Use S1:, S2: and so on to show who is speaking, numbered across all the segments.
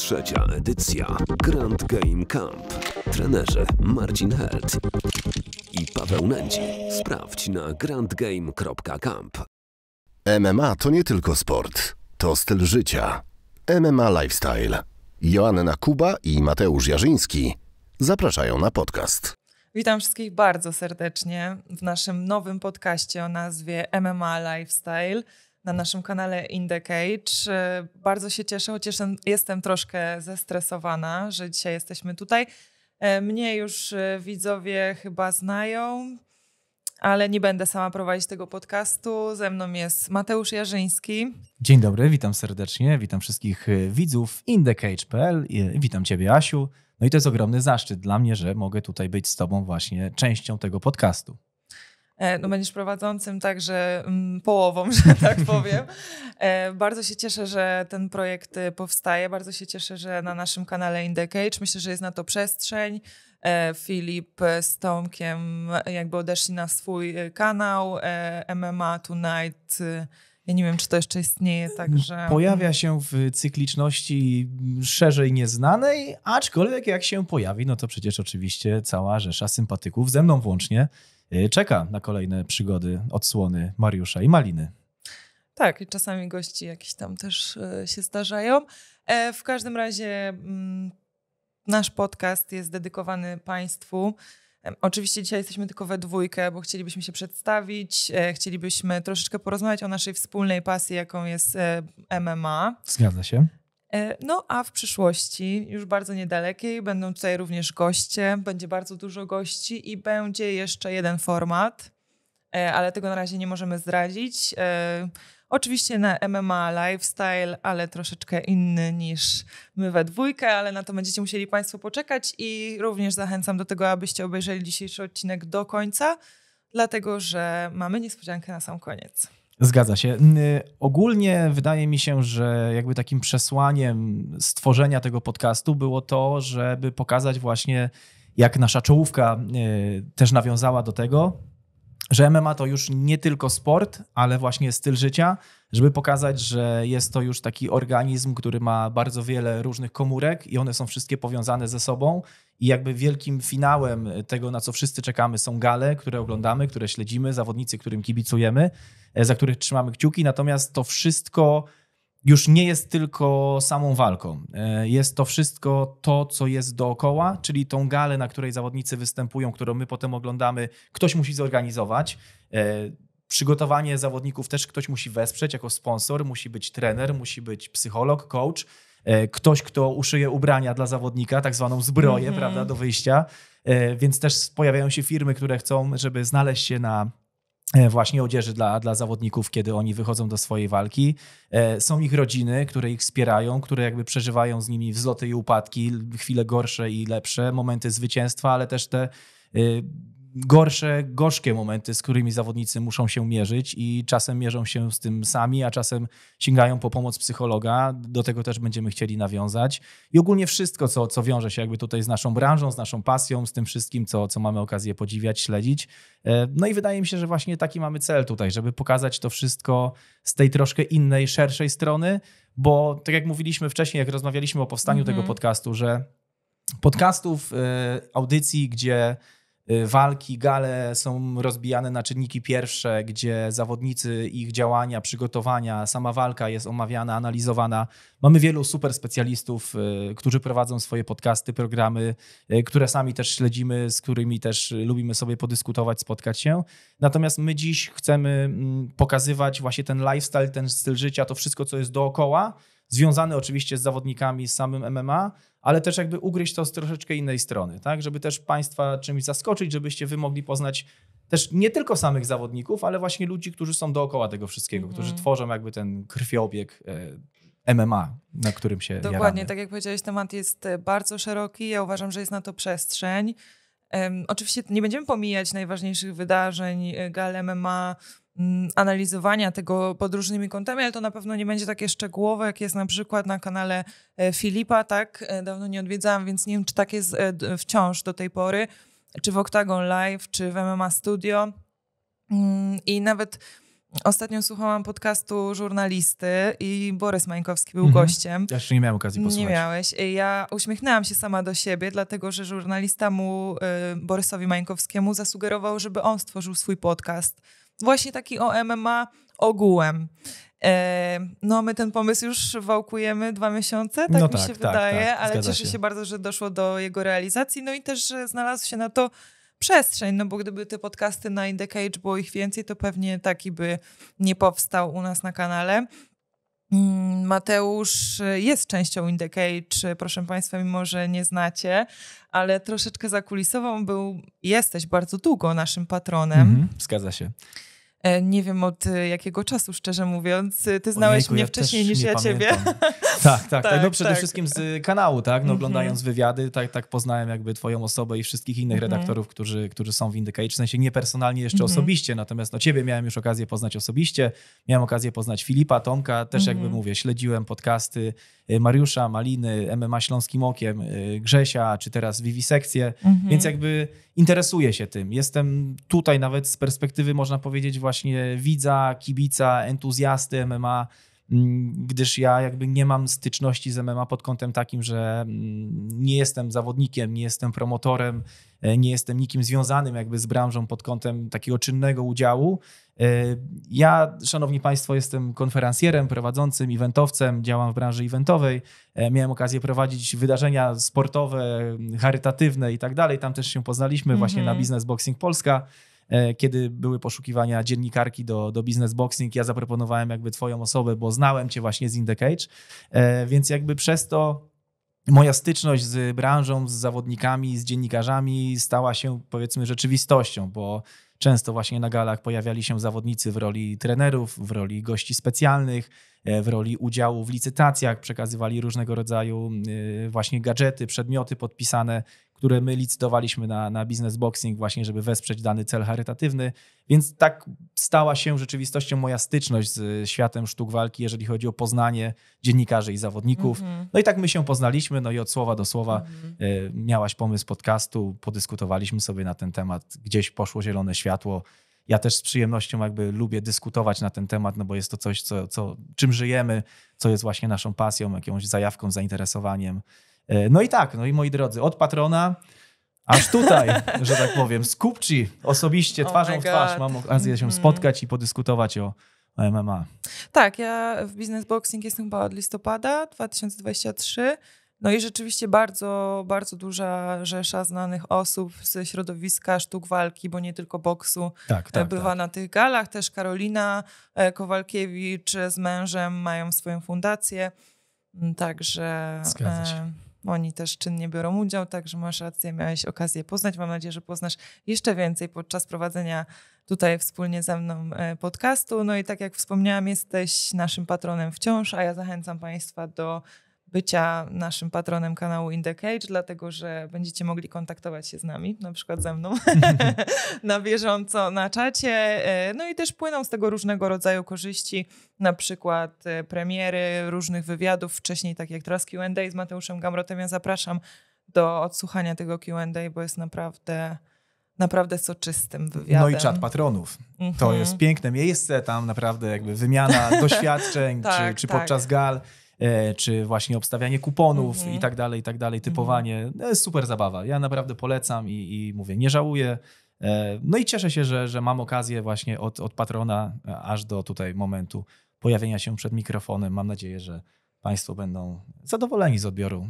S1: Trzecia edycja
S2: Grand Game Camp. Trenerzy Marcin Held i Paweł Nędzi. Sprawdź na grandgame.camp. MMA to nie tylko
S1: sport, to styl życia. MMA Lifestyle. Joanna Kuba i Mateusz Jarzyński zapraszają na podcast.
S2: Witam wszystkich bardzo serdecznie w naszym nowym podcaście o nazwie MMA Lifestyle na naszym kanale In The Cage. E, bardzo się cieszę, chociaż jestem troszkę zestresowana, że dzisiaj jesteśmy tutaj. E, mnie już e, widzowie chyba znają, ale nie będę sama prowadzić tego podcastu. Ze mną jest Mateusz Jarzyński.
S1: Dzień dobry, witam serdecznie, witam wszystkich widzów indecage.pl, witam Ciebie Asiu. No i to jest ogromny zaszczyt dla mnie, że mogę tutaj być z Tobą właśnie częścią tego podcastu.
S2: E, no będziesz prowadzącym także mm, połową, że tak powiem. E, bardzo się cieszę, że ten projekt y, powstaje. Bardzo się cieszę, że na naszym kanale Indecage myślę, że jest na to przestrzeń. E, Filip z Tomkiem jakby odeszli na swój kanał MMA Tonight. Y, ja nie wiem, czy to jeszcze istnieje, także... Pojawia
S1: się w cykliczności szerzej nieznanej, aczkolwiek jak się pojawi, no to przecież oczywiście cała rzesza sympatyków, ze mną włącznie, Y, czeka na kolejne przygody, odsłony Mariusza i Maliny.
S2: Tak, i czasami gości jakieś tam też y, się zdarzają. E, w każdym razie mm, nasz podcast jest dedykowany Państwu. Oczywiście dzisiaj jesteśmy tylko we dwójkę, bo chcielibyśmy się przedstawić, e, chcielibyśmy troszeczkę porozmawiać o naszej wspólnej pasji, jaką jest e, MMA.
S1: Zgadza się.
S2: E, no a w przyszłości, już bardzo niedalekiej, będą tutaj również goście, będzie bardzo dużo gości i będzie jeszcze jeden format, e, ale tego na razie nie możemy zdradzić. E, oczywiście na MMA Lifestyle, ale troszeczkę inny niż my we dwójkę, ale na to będziecie musieli Państwo poczekać i również zachęcam do tego, abyście obejrzeli dzisiejszy odcinek do końca, dlatego że mamy niespodziankę na sam koniec.
S1: Zgadza się. Ogólnie wydaje mi się, że jakby takim przesłaniem stworzenia tego podcastu było to, żeby pokazać właśnie, jak nasza czołówka e, też nawiązała do tego, że MMA to już nie tylko sport, ale właśnie styl życia, żeby pokazać, że jest to już taki organizm, który ma bardzo wiele różnych komórek i one są wszystkie powiązane ze sobą. I jakby wielkim finałem tego, na co wszyscy czekamy, są gale, które oglądamy, które śledzimy, zawodnicy, którym kibicujemy, e, za których trzymamy kciuki. Natomiast to wszystko już nie jest tylko samą walką. E, jest to wszystko to, co jest dookoła, czyli tą galę, na której zawodnicy występują, którą my potem oglądamy, ktoś musi zorganizować. E, przygotowanie zawodników też ktoś musi wesprzeć jako sponsor, musi być trener, musi być psycholog, coach, e, ktoś, kto uszyje ubrania dla zawodnika, tak zwaną zbroję, mm -hmm. prawda, do wyjścia. Więc też pojawiają się firmy, które chcą, żeby znaleźć się na E, właśnie odzieży dla, dla zawodników, kiedy oni wychodzą do swojej walki. E, są ich rodziny, które ich wspierają, które jakby przeżywają z nimi wzloty i upadki, chwile gorsze i lepsze, momenty zwycięstwa, ale też te y, gorsze, gorzkie momenty, z którymi zawodnicy muszą się mierzyć i czasem mierzą się z tym sami, a czasem sięgają po pomoc psychologa. Do tego też będziemy chcieli nawiązać. I ogólnie wszystko, co, co wiąże się jakby tutaj z naszą branżą, z naszą pasją, z tym wszystkim, co, co mamy okazję podziwiać, śledzić. E, no i wydaje mi się, że właśnie taki mamy cel tutaj, żeby pokazać to wszystko z tej troszkę innej, szerszej strony, bo tak jak mówiliśmy wcześniej, jak rozmawialiśmy o powstaniu mm -hmm. tego mhm. podcastu, że podcastów, e, audycji, gdzie Y, walki, gale są rozbijane na czynniki pierwsze, gdzie zawodnicy, ich działania, przygotowania, sama walka jest omawiana, analizowana. Mamy wielu super specjalistów, y, którzy prowadzą swoje podcasty, programy, y, które sami też śledzimy, z którymi też lubimy sobie podyskutować, spotkać się. Natomiast my dziś chcemy mm, pokazywać właśnie ten lifestyle, ten styl życia, to wszystko, co jest dookoła, związane oczywiście z zawodnikami, z samym MMA, ale też jakby ugryźć to z troszeczkę innej strony, tak? Żeby też Państwa czymś zaskoczyć, żebyście Wy mogli poznać też nie tylko samych zawodników, ale właśnie ludzi, którzy są dookoła tego wszystkiego, którzy mhm. tworzą jakby ten krwiobieg e, MMA, na którym się Dokładnie, jaramy. tak
S2: jak powiedziałeś, temat jest e, bardzo szeroki. Ja uważam, że jest na to przestrzeń. Um, oczywiście nie będziemy pomijać najważniejszych wydarzeń, e, gal MMA, Mm, analizowania tego pod różnymi kątami, ale to na pewno nie będzie takie szczegółowe, jak jest na przykład na kanale e, Filipa, tak? E, dawno nie odwiedzałam, więc nie wiem, czy tak jest e, wciąż do tej pory, czy w Octagon Live, czy w MMA Studio. Mm, I nawet Ostatnio słuchałam podcastu żurnalisty i Borys Mańkowski był mhm. gościem. Ja jeszcze nie miałem okazji posłuchać. Nie miałeś. Ja uśmiechnęłam się sama do siebie, dlatego że żurnalista mu, Borysowi Mańkowskiemu, zasugerował, żeby on stworzył swój podcast właśnie taki o MMA ogółem. E, no, my ten pomysł już wałkujemy dwa miesiące, tak no mi tak, się tak, tak wydaje, tak, ale cieszę się. się bardzo, że doszło do jego realizacji. No i też że znalazł się na to przestrzeń, no bo gdyby te podcasty na In The Cage było ich więcej, to pewnie taki by nie powstał u nas na kanale. Mm, Mateusz e, jest częścią In The Cage, e, proszę Państwa, mimo że nie znacie, ale troszeczkę za kulisową był, jesteś bardzo długo naszym patronem. Mhm, zgadza się. E, nie wiem od e, jakiego czasu, szczerze mówiąc. E, ty znałeś Ojejku, mnie ja wcześniej niż ja ciebie. Tak, tak, tak. No tak, przede tak. wszystkim
S1: z kanału, tak? No, mhm. oglądając mm-hmm. wywiady, tak, tak poznałem jakby twoją osobę i wszystkich innych mm-hmm. redaktorów, którzy, którzy są w Indykate. W sensie nie personalnie jeszcze mm-hmm. osobiście, natomiast no ciebie miałem już okazję poznać osobiście. Miałem okazję poznać Filipa, Tomka, też jakby mhm. mówię, śledziłem podcasty Mariusza, Maliny, MMA Śląskim Okiem, Grzesia, czy teraz Vivisekcję, mhm. więc jakby interesuję się tym. Jestem tutaj nawet z perspektywy, można powiedzieć, właśnie właśnie widza, kibica, entuzjasty MMA, gdyż ja jakby nie mam styczności z MMA pod kątem takim, że mm, nie jestem zawodnikiem, nie jestem promotorem, e, nie jestem nikim związanym jakby z branżą pod kątem takiego czynnego udziału. E, ja, szanowni państwo, jestem konferencjerem, prowadzącym, eventowcem, działam w branży eventowej. E, miałem okazję prowadzić wydarzenia sportowe, charytatywne i tak dalej. Tam też się poznaliśmy mm -hmm. właśnie na mhm. Business Boxing Polska. E, kiedy były poszukiwania dziennikarki do, do Business Boxing, ja zaproponowałem jakby twoją osobę, bo znałem cię właśnie z In The Cage, e, więc jakby przez to moja styczność z branżą, z zawodnikami, z dziennikarzami stała się powiedzmy rzeczywistością, bo często właśnie na galach pojawiali się zawodnicy w roli trenerów, w roli gości specjalnych, E, w roli udziału w licytacjach, przekazywali różnego rodzaju e, właśnie gadżety, przedmioty podpisane, które my licytowaliśmy na, na Business Boxing właśnie, żeby wesprzeć dany cel charytatywny. Więc tak stała się rzeczywistością moja styczność z światem sztuk walki, jeżeli chodzi o poznanie dziennikarzy i zawodników. Mm -hmm. No i tak my się poznaliśmy, no i od słowa do słowa mm -hmm. miałaś pomysł podcastu, podyskutowaliśmy sobie na ten temat, gdzieś poszło zielone światło, ja też z przyjemnością jakby lubię dyskutować na ten temat, no bo jest to coś, co, co, czym żyjemy, co jest właśnie naszą pasją, jakąś zajawką, zainteresowaniem. E, no i tak, no i moi drodzy, od patrona aż tutaj, że tak powiem, Skupci osobiście, oh twarzą oh w twarz mam okazję się mhm. spotkać i podyskutować o MMA.
S2: Tak, ja w Business Boxing jestem chyba od listopada 2023. No i rzeczywiście bardzo, bardzo duża rzesza znanych osób ze środowiska sztuk walki, bo nie tylko boksu, tak, tak, bywa tak. na tych galach. Też Karolina e, Kowalkiewicz z mężem mają swoją fundację, mm, także e, oni też czynnie biorą udział, także masz rację, miałeś okazję poznać. Mam nadzieję, że poznasz jeszcze więcej podczas prowadzenia tutaj wspólnie ze mną e, podcastu. No i tak jak wspomniałam, jesteś naszym patronem wciąż, a ja zachęcam Państwa do bycia naszym patronem kanału In The Cage, dlatego że będziecie mogli kontaktować się z nami, na przykład ze mną, na bieżąco na czacie. E, no i też płyną z tego różnego rodzaju korzyści, na przykład e, premiery różnych wywiadów, wcześniej tak jak teraz Q&A z Mateuszem Gamrotem. Ja zapraszam do odsłuchania tego Q&A, bo jest naprawdę naprawdę soczystym wywiadem. No i czat patronów. Mm -hmm. To mhm. jest
S1: piękne miejsce, tam naprawdę jakby wymiana doświadczeń, tak, czy, czy tak. podczas gal. E, czy właśnie obstawianie kuponów mhm. i tak dalej, i tak dalej, mhm. typowanie. To no, jest super zabawa. Ja naprawdę polecam i, i mówię, nie żałuję. E, no i cieszę się, że, że mam okazję właśnie od, od patrona e, aż do tutaj momentu pojawienia się przed mikrofonem. Mam nadzieję, że Państwo będą zadowoleni z odbioru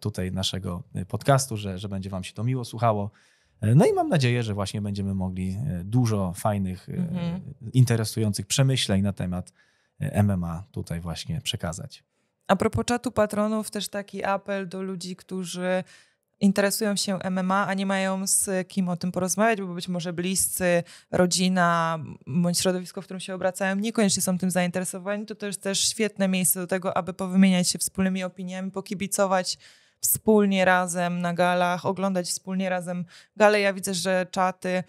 S1: tutaj naszego podcastu, że, że będzie Wam się to miło słuchało. No i mam nadzieję, że właśnie będziemy mogli dużo fajnych, mhm. interesujących przemyśleń na temat MMA tutaj właśnie przekazać.
S2: A propos czatu patronów, też taki apel do ludzi, którzy interesują się MMA, a nie mają z kim o tym porozmawiać, bo być może bliscy, rodzina bądź środowisko, w którym się obracają, niekoniecznie są tym zainteresowani, to też jest też świetne miejsce do tego, aby powymieniać się wspólnymi opiniami, pokibicować wspólnie razem na galach, oglądać wspólnie razem gale. Ja widzę, że czaty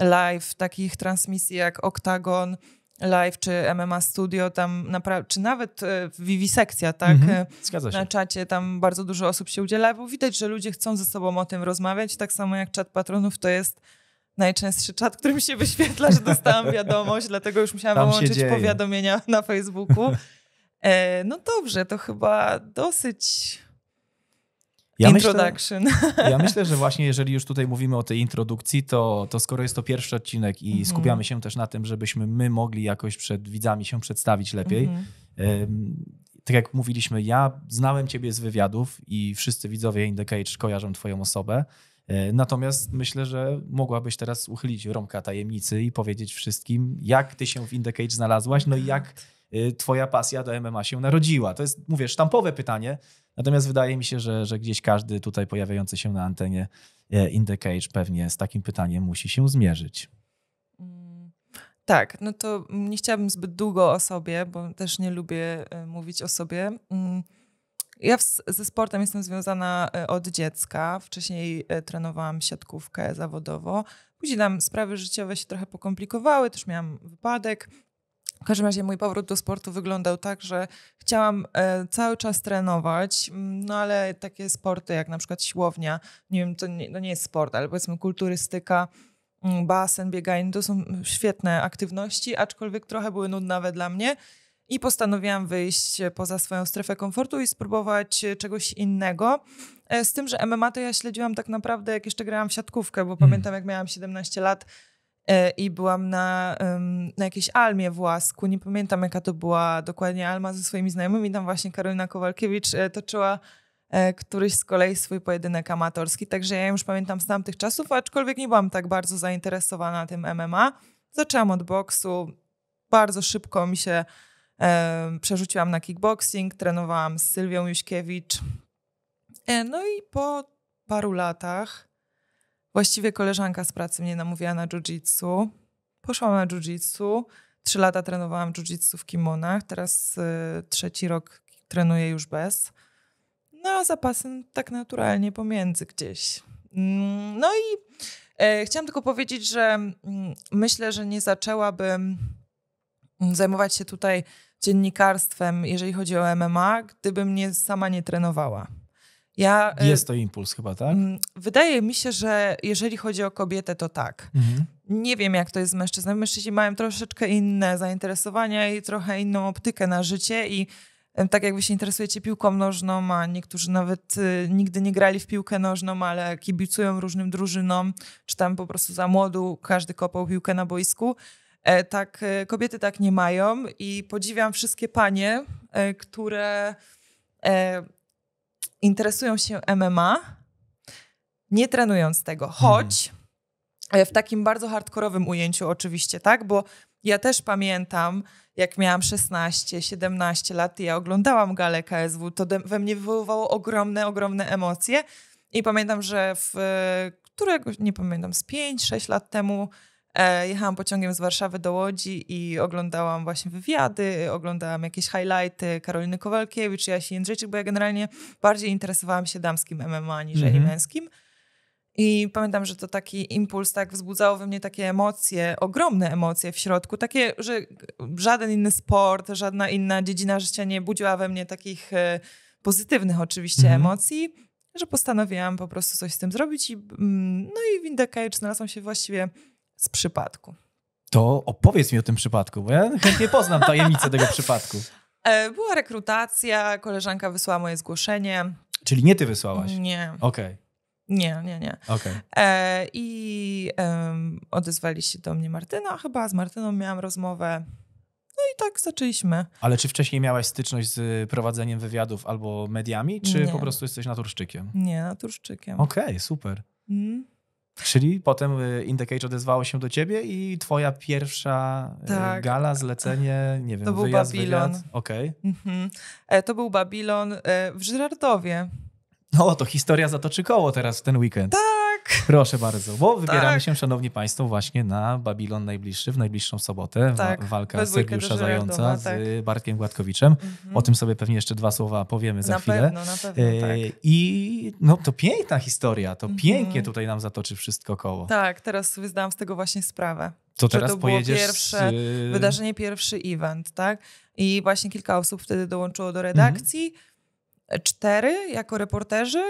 S2: live, takich transmisji jak Octagon, Live czy MMA Studio, tam czy nawet e, Vivisekcja, tak? Mhm, e, się. Na czacie tam bardzo dużo osób się udziela, bo widać, że ludzie chcą ze sobą o tym rozmawiać, tak samo jak czat patronów to jest najczęstszy czat, którym się wyświetla, że dostałam wiadomość, dlatego już musiałam tam wyłączyć powiadomienia na Facebooku. E, no dobrze, to chyba dosyć ja Introduction. Myślę, ja myślę, że
S1: właśnie jeżeli już tutaj mówimy o tej introdukcji, to, to skoro jest to pierwszy odcinek i mm -hmm. skupiamy się też na tym, żebyśmy my mogli jakoś przed widzami się przedstawić lepiej. Mm -hmm. tak jak mówiliśmy, ja znałem ciebie z wywiadów i wszyscy widzowie Indicage kojarzą twoją osobę. E, natomiast myślę, że mogłabyś teraz uchylić rąbka tajemnicy i powiedzieć wszystkim, jak ty się w Indicage znalazłaś, no i jak y, twoja pasja do MMA się narodziła. To jest, mówię, sztampowe pytanie, Natomiast wydaje mi się, że, że gdzieś każdy tutaj pojawiający się na antenie e, in the cage pewnie z takim pytaniem musi się zmierzyć.
S2: Mm, tak, no to nie chciałabym zbyt długo o sobie, bo też nie lubię e, mówić o sobie. Mm, ja w, ze sportem jestem związana e, od dziecka. Wcześniej trenowałam siatkówkę zawodowo. Później tam sprawy życiowe się trochę pokomplikowały, też miałam wypadek, w każdym razie mój powrót do sportu wyglądał tak, że chciałam e, cały czas trenować, mm, no ale takie sporty jak na przykład siłownia, nie wiem, to nie, to no nie jest sport, ale powiedzmy kulturystyka, mm, basen, bieganie, to są świetne aktywności, aczkolwiek trochę były nudnawe dla mnie. I postanowiłam wyjść poza swoją strefę komfortu i spróbować czegoś innego. E, z tym, że MMA to ja śledziłam tak naprawdę, jak jeszcze grałam w siatkówkę, bo mm. pamiętam, jak miałam 17 lat, E, i byłam na, na jakiejś almie w Łasku, nie pamiętam jaka to była dokładnie alma ze swoimi znajomymi, tam właśnie Karolina Kowalkiewicz e, toczyła e, któryś z kolei swój pojedynek amatorski, także ja już pamiętam z tamtych czasów, aczkolwiek nie byłam tak bardzo zainteresowana tym MMA. Zaczęłam od boksu, bardzo szybko mi się e, przerzuciłam na kickboxing, trenowałam z Sylwią Juśkiewicz. E, no i po paru latach Właściwie koleżanka z pracy mnie namówiła na jiu-jitsu. Poszłam na jiu-jitsu. Trzy lata trenowałam jiu-jitsu w kimonach. Teraz y, trzeci rok trenuję już bez. No a zapasy no, tak naturalnie pomiędzy gdzieś. Mm, no i e, chciałam tylko powiedzieć, że mm, myślę, że nie zaczęłabym zajmować się tutaj dziennikarstwem, jeżeli chodzi o MMA, gdybym nie, sama nie trenowała. Ja, e,
S1: jest to impuls chyba,
S2: tak? Wydaje mi się, że jeżeli chodzi o kobietę, to tak. Mhm. Nie wiem, jak to jest z mężczyznami. Mężczyźni mają troszeczkę inne zainteresowania i trochę inną optykę na życie i tak jak wy się interesujecie piłką nożną, a niektórzy nawet y, nigdy nie grali w piłkę nożną, ale kibicują różnym drużynom, czy tam po prostu za młodu każdy kopał piłkę na boisku. E, tak, e, kobiety tak nie mają i podziwiam wszystkie panie, e, które e, interesują się MMA, nie trenując tego. Hmm. Choć hmm. w takim bardzo hardkorowym ujęciu, oczywiście, tak? Bo ja też pamiętam, jak miałam 16, 17 lat i ja oglądałam galę KSW, to we mnie wywoływało ogromne, ogromne emocje. I pamiętam, że w e, którego, nie pamiętam, z 5-6 lat temu E, jechałam pociągiem z Warszawy do Łodzi i oglądałam właśnie wywiady, oglądałam jakieś highlighty Karoliny Kowalkiewicz, Jasi Jędrzejczyk, bo ja generalnie bardziej interesowałam się damskim MMA niż mm -hmm. męskim. I pamiętam, że to taki impuls tak wzbudzało we mnie takie emocje, ogromne emocje w środku, takie, że żaden inny sport, żadna inna dziedzina życia nie budziła we mnie takich e, pozytywnych oczywiście mm -hmm. emocji, że postanowiłam po prostu coś z tym zrobić. I, mm, no i w Indie znalazłam się właściwie z przypadku.
S1: To opowiedz mi o tym przypadku, bo ja chętnie poznam tajemnicę tego przypadku.
S2: E, była rekrutacja, koleżanka wysłała moje zgłoszenie. Czyli nie ty
S1: wysłałaś? Nie. Okej. Okay.
S2: Nie, nie, nie. Okay. E, I e, odezwali się do mnie Martyna, chyba z Martyną miałam rozmowę. No i tak zaczęliśmy.
S1: Ale czy wcześniej miałaś styczność z y, prowadzeniem wywiadów albo mediami, czy nie. po prostu jesteś naturszczykiem?
S2: Nie, naturszczykiem.
S1: Okej, okay, super. Mm. Czyli potem y, In the Cage odezwało się do ciebie i twoja pierwsza y, tak. gala, zlecenie, nie wiem, to wyjazd, był Babilon. Wywiad.
S2: Mhm. E, to był Babilon e, w Żyrardowie.
S1: No to historia zatoczy koło teraz w ten weekend. Tak tak. Proszę bardzo, bo wybieramy tak. się, szanowni państwo, właśnie na Babilon najbliższy, w najbliższą sobotę. Tak. Wa walka Sergiusza Zająca z tak. Bartkiem Gładkowiczem. Mhm. O tym sobie pewnie jeszcze dwa słowa powiemy za na chwilę. Pewno, na pewno, e, tak. I no, to piękna historia, to mhm. pięknie tutaj nam zatoczy wszystko koło.
S2: Tak, teraz sobie zdałam z tego właśnie sprawę. To teraz to było pierwsze z... Y, wydarzenie, pierwszy event, tak? I właśnie kilka osób wtedy dołączyło do mhm. redakcji. Mhm. Cztery jako reporterzy,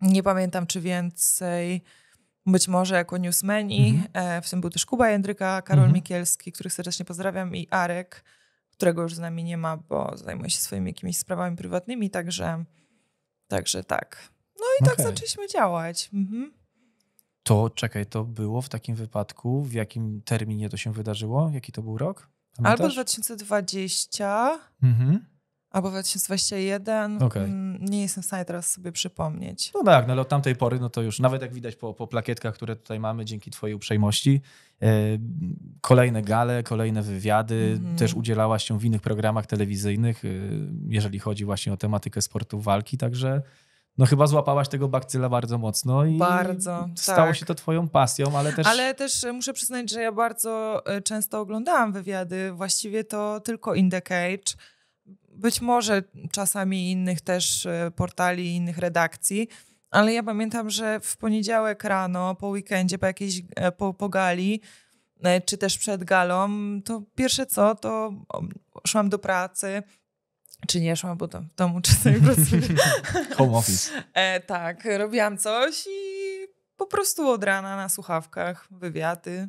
S2: nie pamiętam, czy więcej. Być może jako newsmeni. Mhm. E, w tym był też Kuba Jędryka, Karol mhm. Mikielski, których serdecznie pozdrawiam, i Arek, którego już z nami nie ma, bo zajmuje się swoimi jakimiś sprawami prywatnymi, także, także tak. No i okay. tak zaczęliśmy działać. Mhm.
S1: To czekaj, to było w takim wypadku, w jakim terminie to się wydarzyło? Jaki to był rok? Pamiętasz? Albo
S2: 2020, mhm albo 2021. Okay. Nie jestem w stanie teraz sobie przypomnieć. No
S1: tak, no ale od tamtej pory, no to już nawet jak widać po, po plakietkach, które tutaj mamy dzięki Twojej uprzejmości, yy, kolejne gale, kolejne wywiady, mm. też udzielałaś się w innych programach telewizyjnych, yy, jeżeli chodzi właśnie o tematykę sportu walki, także no chyba złapałaś tego bakcyla bardzo mocno i bardzo, stało tak. się to twoją pasją, ale też... Ale
S2: też e, muszę przyznać, że ja bardzo często oglądałam wywiady, właściwie to tylko In The Cage, być może czasami innych też e, portali, innych redakcji, ale ja pamiętam, że w poniedziałek rano, po weekendzie, po jakiejś, e, po, po gali, e, czy też przed galą, to pierwsze co, to um, szłam do pracy, czy nie szłam, bo tam w domu czasami pracuję. Home office. tak, robiłam coś i po prostu od rana na słuchawkach wywiady,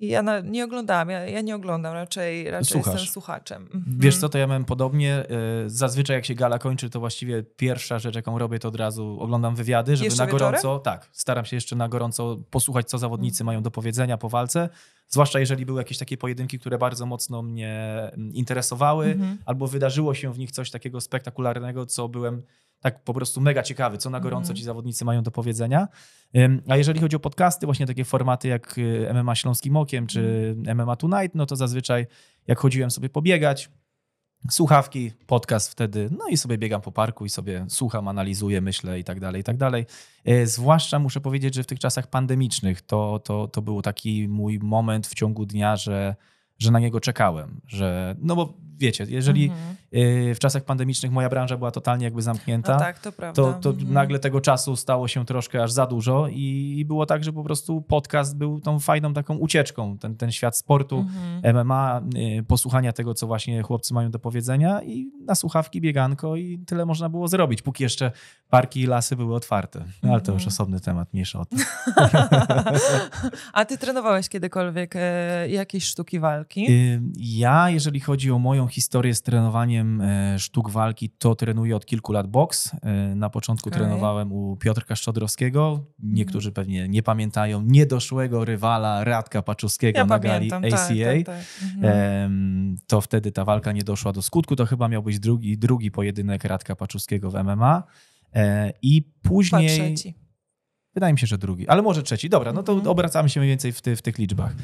S2: ja na, nie oglądam, ja, ja, nie oglądam, raczej, raczej Słuchasz. jestem słuchaczem. Mhm. Wiesz
S1: co, to ja mam podobnie. E, zazwyczaj jak się gala kończy, to właściwie pierwsza rzecz, jaką robię, to od razu oglądam wywiady, żeby jeszcze na gorąco, wieczorem? tak, staram się jeszcze na gorąco posłuchać, co zawodnicy mhm. mają do powiedzenia po walce. Zwłaszcza jeżeli były jakieś takie pojedynki, które bardzo mocno mnie interesowały, mhm. albo wydarzyło się w nich coś takiego spektakularnego, co byłem tak po prostu mega ciekawy, co na gorąco mhm. ci zawodnicy mają do powiedzenia. A jeżeli chodzi o podcasty, właśnie takie formaty jak y, MMA Śląskim Okiem czy MMA Tonight, no to zazwyczaj jak chodziłem sobie pobiegać, słuchawki, podcast wtedy, no i sobie biegam po parku i sobie słucham, analizuję, myślę i tak dalej, i tak dalej. Y, zwłaszcza muszę powiedzieć, że w tych czasach pandemicznych to, to, to był taki mój moment w ciągu dnia, że że na niego czekałem, że no bo wiecie, jeżeli mhm. Y, w czasach pandemicznych moja branża była totalnie jakby zamknięta, no tak, to, to, to mhm. nagle tego czasu stało się troszkę aż za dużo i było tak, że po prostu podcast był tą fajną taką ucieczką, ten, ten świat sportu, mhm. MMA, y, posłuchania tego, co właśnie chłopcy mają do powiedzenia i na słuchawki bieganko i tyle można było zrobić, póki jeszcze parki i lasy były otwarte. No, ale to już mhm. osobny temat, mniejsza o tym.
S2: A ty trenowałeś kiedykolwiek e, jakieś sztuki walki? Y,
S1: ja, jeżeli chodzi o moją historię z trenowaniem e, sztuk walki, to trenuję od kilku lat boks. E, na początku okay. trenowałem u Piotrka Szczodrowskiego. Mhm. Niektórzy pewnie nie pamiętają niedoszłego rywala Radka Paczuskiego ja na pamiętam, gali ACA. Tak, tak, tak. Mhm. To wtedy ta walka nie doszła do skutku. To chyba miał być drugi, drugi pojedynek Radka Paczuskiego w MMA. E, I później... trzeci. Wydaje mi się, że drugi, ale może trzeci. Dobra, no to mhm. obracamy się mniej więcej w, ty, w tych liczbach.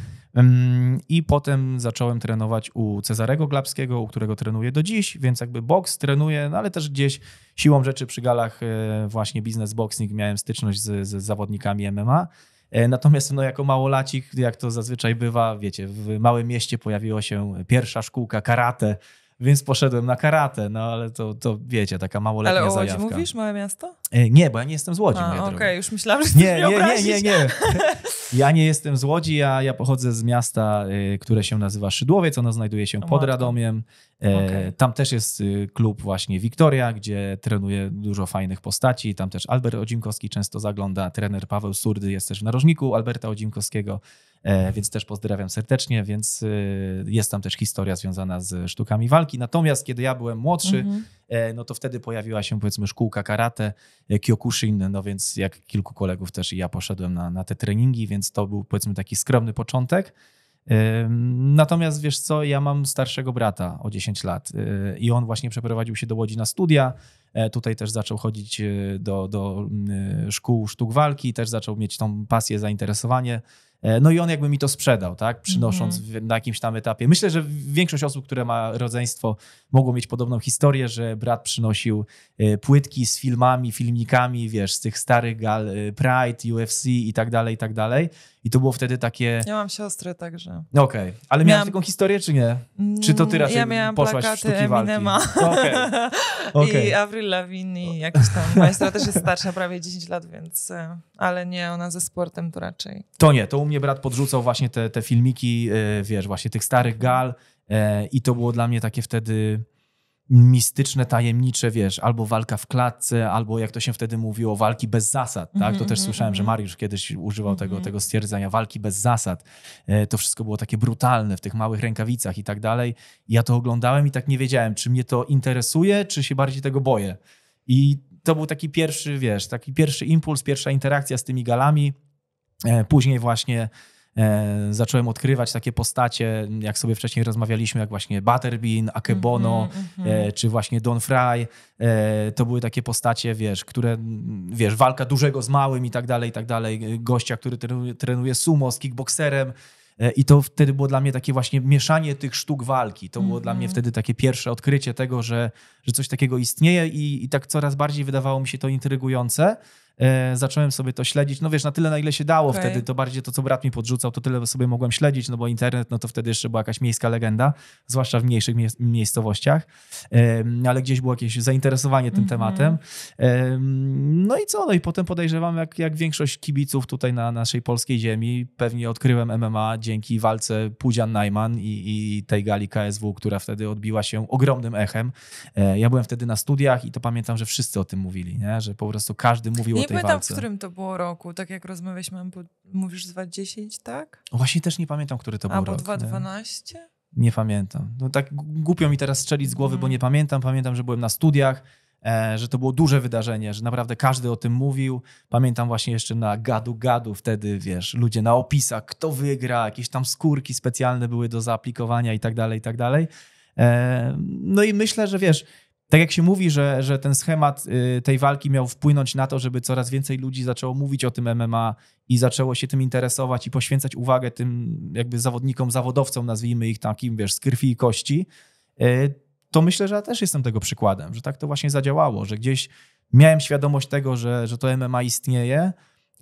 S1: I potem zacząłem trenować u Cezarego Glabskiego, u którego trenuję do dziś, więc jakby boks trenuję, no ale też gdzieś siłą rzeczy przy galach e, właśnie biznes boxing miałem styczność z, z zawodnikami MMA. E, natomiast no, jako małolacik, jak to zazwyczaj bywa, wiecie, w małym mieście pojawiła się pierwsza szkółka karate, więc poszedłem na karate, no ale to, to wiecie, taka małoletnia ale o Łodzi zajawka. mówisz, małe miasto? E, nie, bo ja nie jestem z Łodzi, okej, okay,
S2: już myślałam, że nie, nie, nie, nie, nie.
S1: Ja nie jestem z Łodzi, ja, ja pochodzę z miasta, e, które się nazywa Szydłowiec, ono znajduje się pod Radomiem. E, okay. Tam też jest y, klub właśnie Wiktoria, gdzie trenuje dużo fajnych postaci. Tam też Albert Odzimkowski często zagląda, trener Paweł Surdy jest też w narożniku Alberta Odzimkowskiego. E, więc też pozdrawiam serdecznie, więc e, jest tam też historia związana z sztukami walki. Natomiast kiedy ja byłem młodszy, mhm. E, no to wtedy pojawiła się powiedzmy szkółka karate, kyokushin, no więc jak kilku kolegów też i ja poszedłem na, na te treningi, więc to był powiedzmy taki skromny początek. Natomiast wiesz co, ja mam starszego brata o 10 lat i on właśnie przeprowadził się do Łodzi na studia. Tutaj też zaczął chodzić do, do szkół sztuk walki, też zaczął mieć tą pasję, zainteresowanie E, no i on jakby mi to sprzedał, tak? Przynosząc mm. na jakimś tam etapie. Myślę, że większość osób, które ma rodzeństwo, mogło mieć podobną historię, że brat przynosił e, płytki z filmami, filmikami, wiesz, z tych starych gal e, Pride, UFC i tak dalej, i tak dalej. I to było wtedy takie... Ja
S2: mam siostrę także.
S1: No okej, okay. ale miałam... taką historię, czy nie? Czy to ty raczej mm, ja miałam poszłaś plakaty w sztuki Eminema. Okay. No okay. I
S2: Avril Lavigne i jakiś tam... Moja też jest starsza, prawie 10 lat, więc... E, ale nie, ona ze sportem to raczej.
S1: To nie, to u mnie brat podrzucał właśnie te, te filmiki, e, wiesz, właśnie tych starych gal e, i to było dla mnie takie wtedy mistyczne, tajemnicze, wiesz, albo walka w klatce, albo jak to się wtedy mówiło, walki bez zasad, tak? Mm -hmm, to mhm, też mm -hmm. słyszałem, że mhm. Mariusz kiedyś używał mm -hmm. tego, mhm. tego stwierdzenia, walki bez zasad. E, to wszystko było takie brutalne w tych małych rękawicach i tak dalej. Ja to oglądałem i tak nie wiedziałem, czy mnie to interesuje, czy się bardziej tego boję. I to był taki pierwszy, wiesz, taki pierwszy impuls, pierwsza interakcja z tymi galami. E, później właśnie E, zacząłem odkrywać takie postacie, jak sobie wcześniej rozmawialiśmy, jak właśnie Butterbean, Akebono, mm -hmm, czy właśnie Don Fry. E, to były takie postacie, wiesz, które, wiesz, walka dużego z małym i tak dalej, i tak dalej. Gościa, który trenuje, trenuje sumo z kickboxerem. I to wtedy było dla mnie takie właśnie mieszanie tych sztuk walki. To było mm -hmm. dla mnie mhm. wtedy takie pierwsze odkrycie tego, że, że coś takiego istnieje i, i tak coraz bardziej wydawało mi się to intrygujące. E, zacząłem sobie to śledzić. No wiesz, na tyle, na ile się dało okay. wtedy, to bardziej to, co brat mi podrzucał, to tyle sobie mogłem śledzić, no bo internet, no to wtedy jeszcze była jakaś miejska legenda, zwłaszcza w mniejszych mie miejscowościach, ale gdzieś było jakieś zainteresowanie tym mm -hmm. tematem. no i co? No i potem podejrzewam, jak, jak większość kibiców tutaj na naszej polskiej ziemi, pewnie odkryłem MMA dzięki walce Pudzian-Najman i, i tej gali KSW, która wtedy odbiła się ogromnym echem. E, ja byłem wtedy na studiach i to pamiętam, że wszyscy o tym mówili, nie? że po prostu każdy mówił nie tej pamiętam, walce. w którym
S2: to było roku. Tak jak rozmawialiśmy, mówisz 210, tak?
S1: Właśnie też nie pamiętam, który to A, był rok. Albo 2012? Nie? nie pamiętam. No tak głupio mi teraz strzelić z głowy, hmm. bo mhm. nie pamiętam. Pamiętam, że byłem na studiach, e, że to było duże wydarzenie, że naprawdę każdy o tym mówił. Pamiętam właśnie jeszcze na gadu gadu wtedy, wiesz, ludzie na opisach, kto wygra, jakieś tam skórki specjalne były do zaaplikowania i tak dalej, i tak dalej. E, no i myślę, że wiesz tak jak się mówi, że, że ten schemat y, tej walki miał wpłynąć na to, żeby coraz więcej ludzi zaczęło mówić o tym MMA i zaczęło się tym interesować i poświęcać uwagę tym jakby zawodnikom, zawodowcom, nazwijmy ich takim, wiesz, z krwi i kości, y, to myślę, że ja też jestem tego przykładem, że tak to właśnie zadziałało, że gdzieś miałem świadomość tego, że, że to MMA istnieje,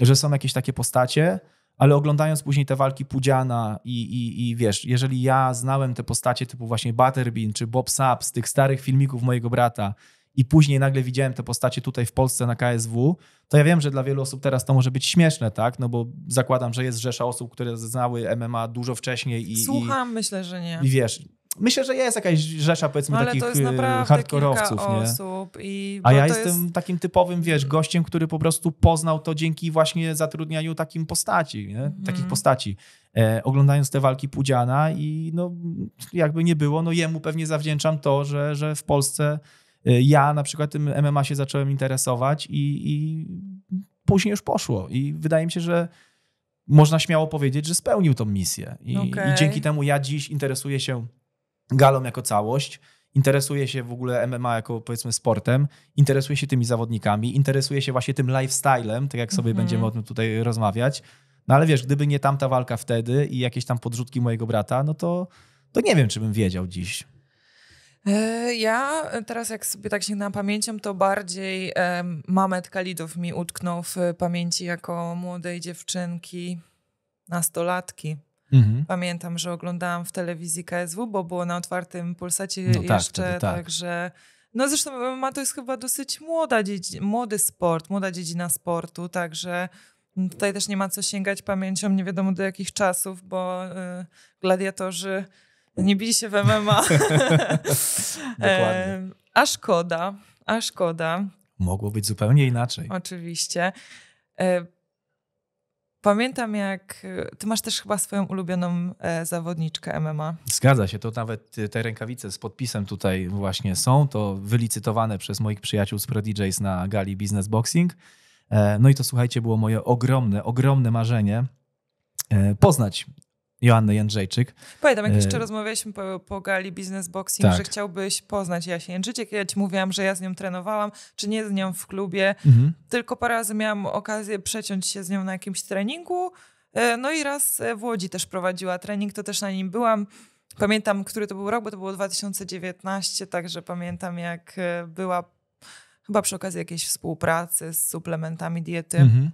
S1: że są jakieś takie postacie, ale oglądając później te walki Pudziana i, i, i wiesz, jeżeli ja znałem te postacie typu właśnie Butterbean czy Bob Sapp z tych starych filmików mojego brata i później nagle widziałem te postacie tutaj w Polsce na KSW, to ja wiem, że dla wielu osób teraz to może być śmieszne, tak? No bo zakładam, że jest rzesza osób, które znały MMA dużo wcześniej i... Słucham, i, myślę, że nie. I wiesz, Myślę, że jest jakaś rzesza powiedzmy no, takich y, hardkorowców. Nie? Osób i, A no ja jestem jest... takim typowym, wiesz, gościem, który po prostu poznał to dzięki właśnie zatrudnianiu takim postaci, mhm. takich postaci. E, oglądając te walki Pudziana i no, jakby nie było, no jemu pewnie zawdzięczam to, że, że w Polsce e, ja na przykład tym MMA się zacząłem interesować i, i później już poszło. I wydaje mi się, że można śmiało powiedzieć, że spełnił tą misję. I, okay. i dzięki temu ja dziś interesuję się galą jako całość, interesuje się w ogóle MMA jako powiedzmy sportem, interesuje się tymi zawodnikami, interesuje się właśnie tym lifestylem, tak jak sobie mhm. będziemy o tym tutaj rozmawiać. No ale wiesz, gdyby nie tamta walka wtedy i jakieś tam podrzutki mojego brata, no to, to nie wiem, czy bym wiedział dziś.
S2: E, ja teraz, jak sobie tak się na pamięcią, to bardziej Mamet Kalidów mi utknął w pamięci jako młodej dziewczynki, nastolatki. Mhm. Pamiętam, że oglądałam w telewizji KSW, bo było na otwartym pulsacie no tak, jeszcze, tak. także... No zresztą MMA to jest chyba dosyć młoda dziedzina, młody sport, młoda dziedzina sportu, także mm, tutaj też nie ma co sięgać pamięcią nie wiadomo do jakich czasów, bo y, gladiatorzy nie bili się w MMA. Dokładnie. a szkoda, a szkoda.
S1: Mogło być zupełnie inaczej.
S2: Oczywiście. E, Pamiętam jak, e, ty masz też chyba swoją ulubioną e, zawodniczkę MMA.
S1: Zgadza się, to nawet e, te rękawice z podpisem tutaj właśnie są, to wylicytowane przez moich przyjaciół z ProDJs na gali Business Boxing. No i to słuchajcie, było moje ogromne, ogromne marzenie poznać Joanny Jędrzejczyk. Pamiętam, jak e, jeszcze
S2: rozmawialiśmy po, po gali Business Boxing, tak. że chciałbyś poznać Jasię Jędrzejczyk. Ja ci mówiłam, że ja z nią trenowałam, czy nie z nią w klubie. Mhm. Tylko parę razy miałam okazję przeciąć się z nią na jakimś treningu. E, no i raz e, w Łodzi też prowadziła trening, to też na nim byłam. Pamiętam, który to był rok, bo to było 2019, także pamiętam, jak była chyba przy okazji jakiejś współpracy z suplementami diety. Mhm.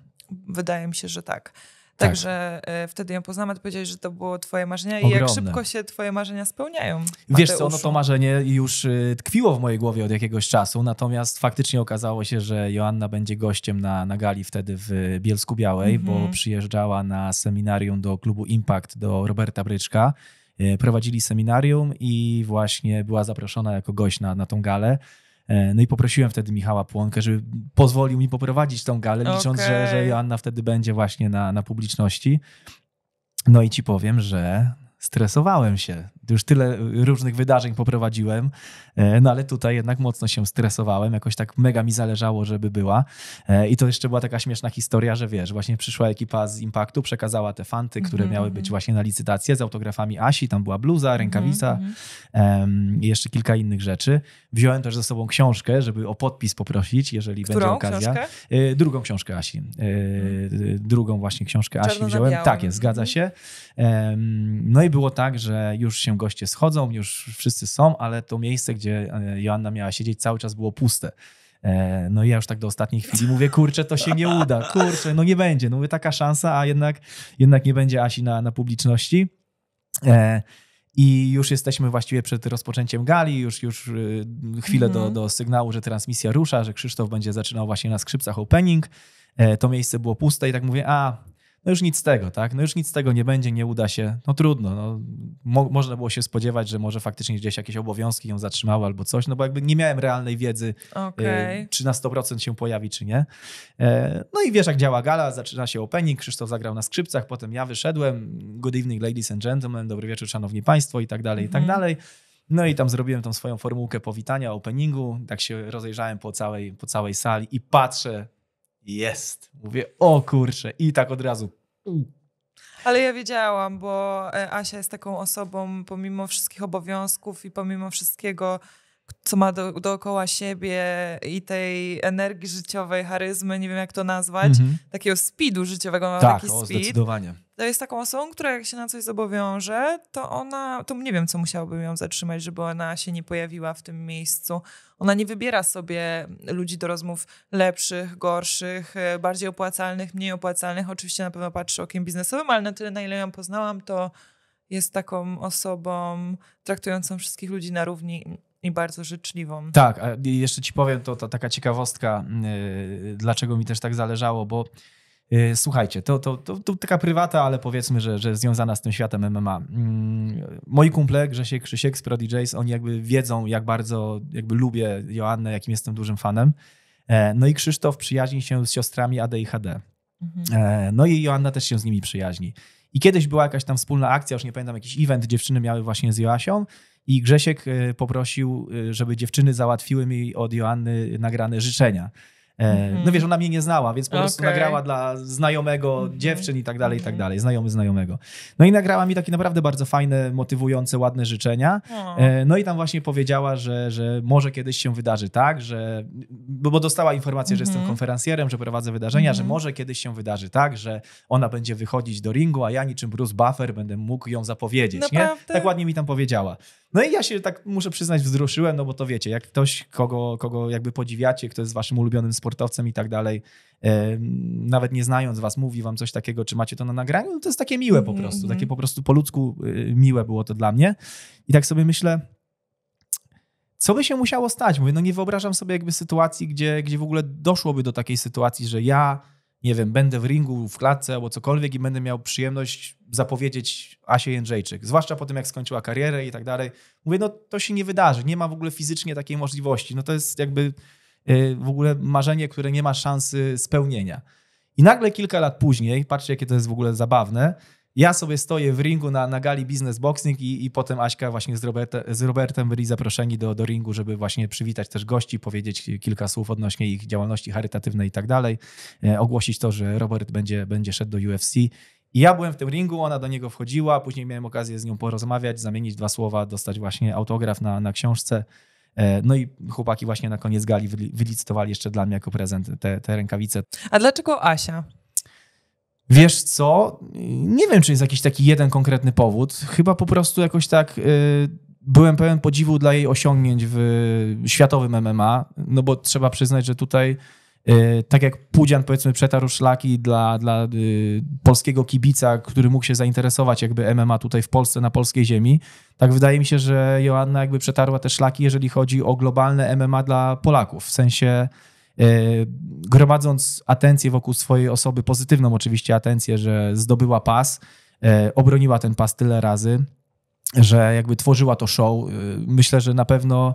S2: Wydaje mi się, że tak. Tak. Także tak. wtedy ją poznamy, odpowiedziałeś, że to było twoje marzenie Ogromne. i jak szybko się twoje marzenia spełniają. Mateuszu. Wiesz co, no to
S1: marzenie już e, tkwiło w mojej głowie od jakiegoś czasu, natomiast faktycznie okazało się, że Joanna będzie gościem na, na gali wtedy w Bielsku Białej, bo mhm. przyjeżdżała na seminarium do klubu Impact, do Roberta Bryczka e, prowadzili seminarium i właśnie była zaproszona jako gość na, na tą galę. E, no i poprosiłem wtedy Michała Płonkę, żeby pozwolił mi poprowadzić tą galę, licząc, że, że Joanna wtedy będzie właśnie na, na publiczności. No i ci powiem, że stresowałem się. Już tyle różnych wydarzeń poprowadziłem, e, no ale tutaj jednak mocno się stresowałem, jakoś tak mega mi zależało, żeby była. E, I to jeszcze była taka śmieszna historia, że wiesz, właśnie przyszła ekipa z Impaktu, przekazała te fanty, które mm -hmm. miały mhm. być właśnie na licytację z autografami Asi, tam była bluza, mhm, rękawica mm -hmm. i jeszcze kilka innych rzeczy. Wziąłem też ze sobą książkę, żeby o podpis poprosić, jeżeli Którą będzie okazja. Książkę? E, drugą książkę Asi. Mhm. Drugą właśnie książkę Czarno Asi wziąłem. Tak jest, zgadza się. no i było tak, że już się goście schodzą, już wszyscy są, ale to miejsce, gdzie e, Joanna miała siedzieć, cały czas było puste. E, no i ja już tak do ostatniej chwili mówię, kurczę, to się nie uda, kurczę, no nie będzie. No mówię, taka szansa, a jednak, jednak nie będzie Asi na, na publiczności. E, i już jesteśmy właściwie przed rozpoczęciem gali, już, już y, chwilę mhm. do, do sygnału, że transmisja rusza, że Krzysztof będzie zaczynał właśnie na skrzypcach opening. to miejsce było puste i tak mówię, a no już nic z tego, tak? No już nic z tego nie będzie, nie uda się. No trudno, no. Mo można było się spodziewać, że może faktycznie gdzieś jakieś obowiązki ją zatrzymały albo coś, no bo jakby nie miałem realnej wiedzy, e, okay. y czy na 100% się pojawi, czy nie. E no i wiesz, jak działa gala, zaczyna się opening, Krzysztof zagrał na skrzypcach, potem ja wyszedłem, good evening ladies and gentlemen, dobry wieczór szanowni państwo i tak dalej, i tak mhm. dalej. No i tam zrobiłem tą swoją formułkę powitania, openingu, tak się rozejrzałem po całej, po całej sali i patrzę jest. Mówię, o kurczę. I tak od razu.
S2: Ale ja wiedziałam, bo e, Asia jest taką osobą, pomimo wszystkich obowiązków i pomimo wszystkiego, co ma do, dookoła siebie i tej energii życiowej, charyzmy, nie wiem jak to nazwać, mhm. takiego speedu życiowego, tak, taki o, speed. zdecydowanie. To jest taką osobą, która jak się na coś zobowiąże, to ona, to nie wiem co musiałbym ją zatrzymać, żeby ona się nie pojawiła w tym miejscu. Ona nie wybiera sobie ludzi do rozmów lepszych, gorszych, e, bardziej opłacalnych, mniej opłacalnych. Oczywiście na pewno patrzy okiem biznesowym, ale na tyle na ile ją poznałam, to jest taką osobą traktującą wszystkich ludzi na równi i bardzo życzliwą. Tak,
S1: a jeszcze ci powiem, to, to taka ciekawostka, y, dlaczego mi też tak zależało, bo y, słuchajcie, to, to, to, to, taka prywata, ale powiedzmy, że, że związana z tym światem MMA. moi kumple, Grzesiek, Krzysiek z DJ's, oni jakby wiedzą, jak bardzo jakby lubię Joannę, jakim jestem dużym fanem. E, no i Krzysztof przyjaźni się z siostrami AD i HD. Mhm. E, no i Joanna też się z nimi przyjaźni. I kiedyś była jakaś tam wspólna akcja, już nie pamiętam, jakiś event, dziewczyny miały właśnie z Joasią i Grzesiek e, poprosił, e, żeby dziewczyny załatwiły mi od Joanny nagrane życzenia. E, mhm. No wiesz, ona mnie nie znała, więc po prostu okay. nagrała dla znajomego mhm. dziewczyn i tak dalej, i tak mhm. dalej, znajomy znajomego. No i nagrała mi takie naprawdę bardzo fajne, motywujące, ładne życzenia. No i tam właśnie powiedziała, że, że może kiedyś się wydarzy tak, że, bo dostała informację, że jestem konferencjerem, że prowadzę wydarzenia, że może kiedyś się wydarzy tak, że ona będzie wychodzić do ringu, a ja niczym Bruce Buffer będę mógł ją zapowiedzieć. Naprawdę? Nie? Tak ładnie mi tam powiedziała. No i ja się tak muszę przyznać, wzruszyłem, no bo to wiecie, jak ktoś, kogo, kogo jakby podziwiacie, kto jest waszym ulubionym sportowcem i tak dalej, nawet nie znając was, mówi wam coś takiego, czy macie to na nagraniu, no to jest takie miłe po mhm, prostu, mm -hmm. takie po prostu po ludzku y, miłe było to dla mnie. I tak sobie myślę, co by się musiało stać? Mówię, no nie wyobrażam sobie jakby sytuacji, gdzie, gdzie w ogóle doszłoby do takiej sytuacji, że ja, nie wiem, będę w ringu, w klatce albo cokolwiek i będę miał przyjemność zapowiedzieć Asie Jędrzejczyk, zwłaszcza po tym, jak skończyła karierę i tak dalej. Mówię, no to się nie wydarzy, nie ma w ogóle fizycznie takiej możliwości. No to jest jakby y, w ogóle marzenie, które nie ma szansy spełnienia. I nagle kilka lat później, patrzcie jakie to jest w ogóle zabawne, ja sobie stoję w ringu na, na gali Business Boxing i, i potem Aśka właśnie z, Roberta, z Robertem byli zaproszeni do, do ringu, żeby właśnie przywitać też gości, powiedzieć kilka słów odnośnie ich działalności charytatywnej i tak dalej, e, ogłosić to, że Robert będzie, będzie szedł do UFC i ja byłem w tym ringu, ona do niego wchodziła, później miałem okazję z nią porozmawiać, zamienić dwa słowa, dostać właśnie autograf na, na książce. E, no i chłopaki właśnie na koniec gali wylicytowali jeszcze dla mnie jako prezent te, te rękawice.
S2: A dlaczego Asia?
S1: Wiesz co? Nie wiem, czy jest jakiś taki jeden konkretny powód. Chyba po prostu jakoś tak. Yy byłem pełen podziwu dla jej osiągnięć w światowym MMA, no bo trzeba przyznać, że tutaj E, tak jak Pudzian powiedzmy przetarł szlaki dla, dla e, polskiego kibica, który mógł się zainteresować jakby MMA tutaj w Polsce, na polskiej ziemi, tak wydaje mi się, że Joanna jakby przetarła te szlaki, jeżeli chodzi o globalne MMA dla Polaków, w sensie e, gromadząc atencję wokół swojej osoby, pozytywną oczywiście atencję, że zdobyła pas, obroniła ten pas tyle razy, że jakby tworzyła to show. Myślę, że na pewno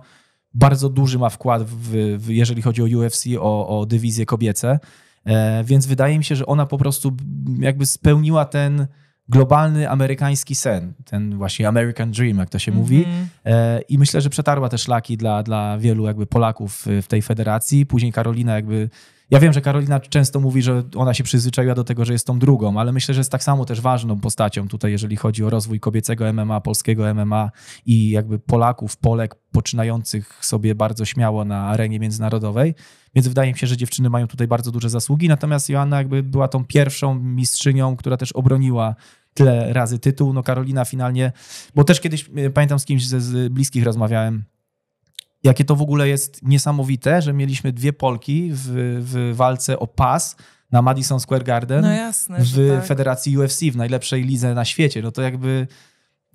S1: bardzo duży ma wkład, w, w, jeżeli chodzi o UFC, o, o dywizje kobiece. E, więc wydaje mi się, że ona po prostu jakby spełniła ten globalny amerykański sen, ten właśnie American Dream, jak to się mm-hmm. mówi. Mhm. E, I myślę, że przetarła te szlaki dla, dla wielu jakby Polaków w tej federacji. Później Karolina jakby ja wiem, że Karolina często mówi, że ona się przyzwyczaiła do tego, że jest tą drugą, ale myślę, że jest tak samo też ważną postacią tutaj, jeżeli chodzi o rozwój kobiecego MMA, polskiego MMA i jakby Polaków, Polek poczynających sobie bardzo śmiało na arenie międzynarodowej. Więc wydaje mi się, że dziewczyny mają tutaj bardzo duże zasługi. Natomiast Joanna jakby była tą pierwszą mistrzynią, która też obroniła tyle razy tytuł. No Karolina finalnie, bo też kiedyś e, pamiętam z kimś ze, z bliskich rozmawiałem Jakie to w ogóle jest niesamowite, że mieliśmy dwie Polki w, w walce o pas na Madison Square Garden no jasne, w tak. federacji UFC, w najlepszej lidze na świecie. No to jakby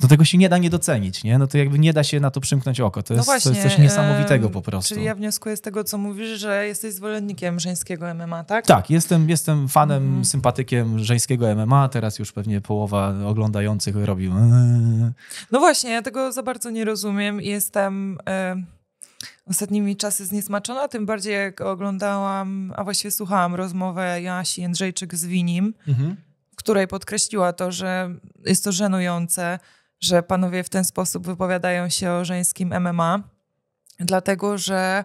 S1: no tego się nie da nie docenić, nie? No to jakby nie da się na to przymknąć oko. To, no jest, to jest coś niesamowitego po prostu. Czyli
S2: ja wnioskuję z tego, co mówisz, że jesteś zwolennikiem żeńskiego MMA, tak?
S1: Tak, jestem, jestem fanem, mm. sympatykiem żeńskiego MMA. Teraz już pewnie połowa oglądających robił.
S2: No właśnie, ja tego za bardzo nie rozumiem. Jestem... Y ostatnimi czasy zniesmaczona, tym bardziej jak oglądałam, a właściwie słuchałam rozmowę Jasi Jędrzejczyk z Winim, mhm. której podkreśliła to, że jest to żenujące, że panowie w ten sposób wypowiadają się o żeńskim MMA, dlatego że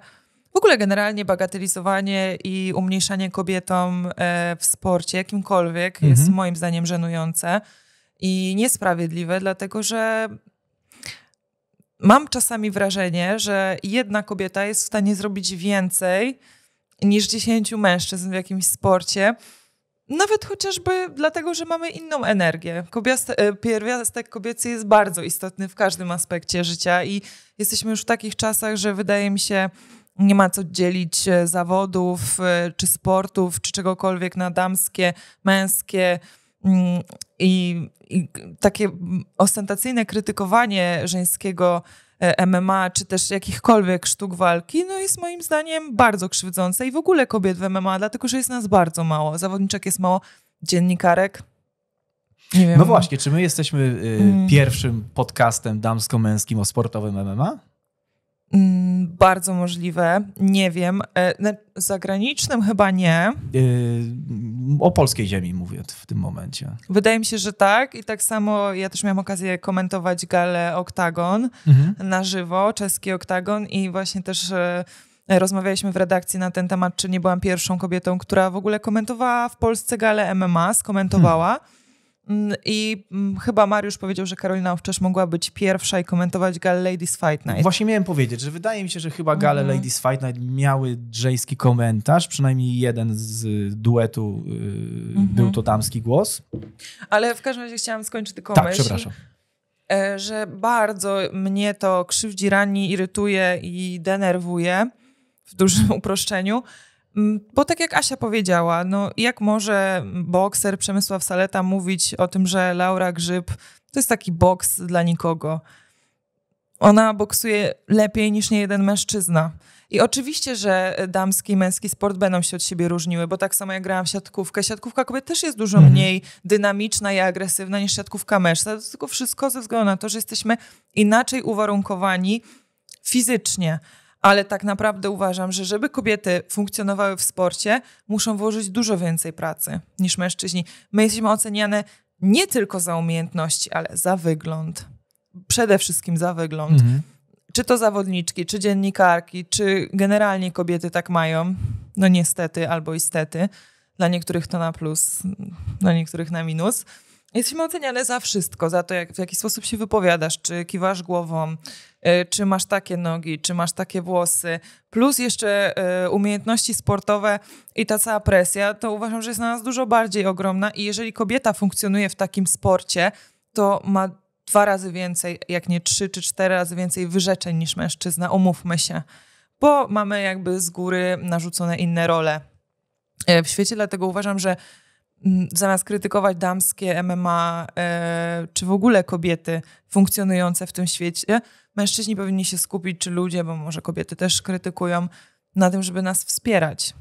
S2: w ogóle generalnie bagatelizowanie i umniejszanie kobietom e, w sporcie jakimkolwiek mhm. jest moim zdaniem żenujące i niesprawiedliwe, dlatego że mam czasami wrażenie, że jedna kobieta jest w stanie zrobić więcej niż dziesięciu mężczyzn w jakimś sporcie. Nawet chociażby dlatego, że mamy inną energię. E, pierwiastek kobiecy jest bardzo istotny w każdym aspekcie życia i jesteśmy już w takich czasach, że wydaje mi się, nie ma co dzielić e, zawodów e, czy sportów czy czegokolwiek na damskie, męskie Mm, I, i takie ostentacyjne krytykowanie żeńskiego e, MMA, czy też jakichkolwiek sztuk walki, no jest moim zdaniem bardzo krzywdzące i w ogóle kobiet w MMA, dlatego że jest nas bardzo mało. Zawodniczek jest mało, dziennikarek. Nie no wiem. No właśnie,
S1: czy my jesteśmy y, mm. pierwszym podcastem damsko-męskim o sportowym MMA?
S2: Mm, bardzo możliwe, nie wiem. E, zagranicznym chyba nie. E,
S1: o polskiej ziemi mówię w tym momencie.
S2: Wydaje mi się, że tak. I tak samo ja też miałam okazję komentować galę Oktagon mhm. na żywo, czeski Oktagon, i właśnie też e, rozmawialiśmy w redakcji na ten temat, czy nie byłam pierwszą kobietą, która w ogóle komentowała w Polsce galę MMA, skomentowała. Mhm Mm, I mm, chyba Mariusz powiedział, że Karolina Owczarz mogła być pierwsza i komentować Gale Ladies Fight Night. Właśnie miałem powiedzieć, że wydaje mi się, że chyba Gale mm. Ladies
S1: Fight Night miały drzejski komentarz, przynajmniej jeden z y, duetu yy, mm -hmm. był to damski głos.
S2: Ale w każdym razie chciałam skończyć tylko tak, myśl. przepraszam e, że bardzo mnie to krzywdzi, rani, irytuje i denerwuje w dużym uproszczeniu, Mm, bo tak jak Asia powiedziała, no jak może bokser Przemysław Saleta mówić o tym, że Laura Grzyb to jest taki boks dla nikogo. Ona boksuje lepiej niż niejeden mężczyzna. I oczywiście, że damski i męski sport będą się od siebie różniły, bo tak samo jak grałam w siatkówkę, siatkówka kobiet też jest dużo mhm. mniej dynamiczna i agresywna niż siatkówka mężczyzna. To tylko wszystko ze względu na to, że jesteśmy inaczej uwarunkowani fizycznie ale tak naprawdę uważam, że żeby kobiety funkcjonowały w sporcie, muszą włożyć dużo więcej pracy niż mężczyźni. My jesteśmy oceniane nie tylko za umiejętności, ale za wygląd. Przede wszystkim za wygląd. Mhm. Czy to zawodniczki, czy dziennikarki, czy generalnie kobiety tak mają? No niestety albo istety. Dla niektórych to na plus, dla niektórych na minus. Jesteśmy oceniane za wszystko, za to, jak, w jaki sposób się wypowiadasz, czy kiwasz głową, y, czy masz takie nogi, czy masz takie włosy, plus jeszcze y, umiejętności sportowe i ta cała presja, to uważam, że jest na nas dużo bardziej ogromna. I jeżeli kobieta funkcjonuje w takim sporcie, to ma dwa razy więcej, jak nie trzy czy cztery razy więcej wyrzeczeń niż mężczyzna, umówmy się, bo mamy jakby z góry narzucone inne role y, w świecie, dlatego uważam, że zamiast krytykować damskie MMA, e, czy w ogóle kobiety funkcjonujące w tym świecie, mężczyźni powinni się skupić, czy ludzie, bo może kobiety też krytykują, na tym, żeby nas wspierać.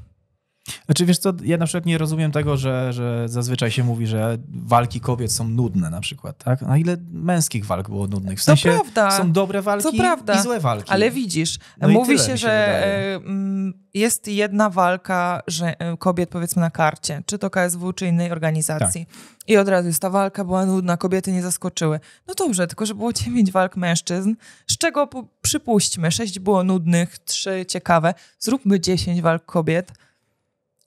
S1: Znaczy wiesz co, ja na przykład nie rozumiem tego, że, że zazwyczaj się mówi, że walki kobiet są nudne na przykład, tak? A ile męskich walk było nudnych? W sensie są
S2: dobre walki i złe walki. Ale widzisz, no mówi się, się, że wydaje. E, mm, jest jedna walka że e, kobiet powiedzmy na karcie, czy to KSW, czy innej organizacji. Tak. I od razu jest ta walka była nudna, kobiety nie zaskoczyły. No dobrze, tylko że było dziewięć walk mężczyzn, z czego przypuśćmy, sześć było nudnych, trzy ciekawe. Zróbmy dziesięć walk kobiet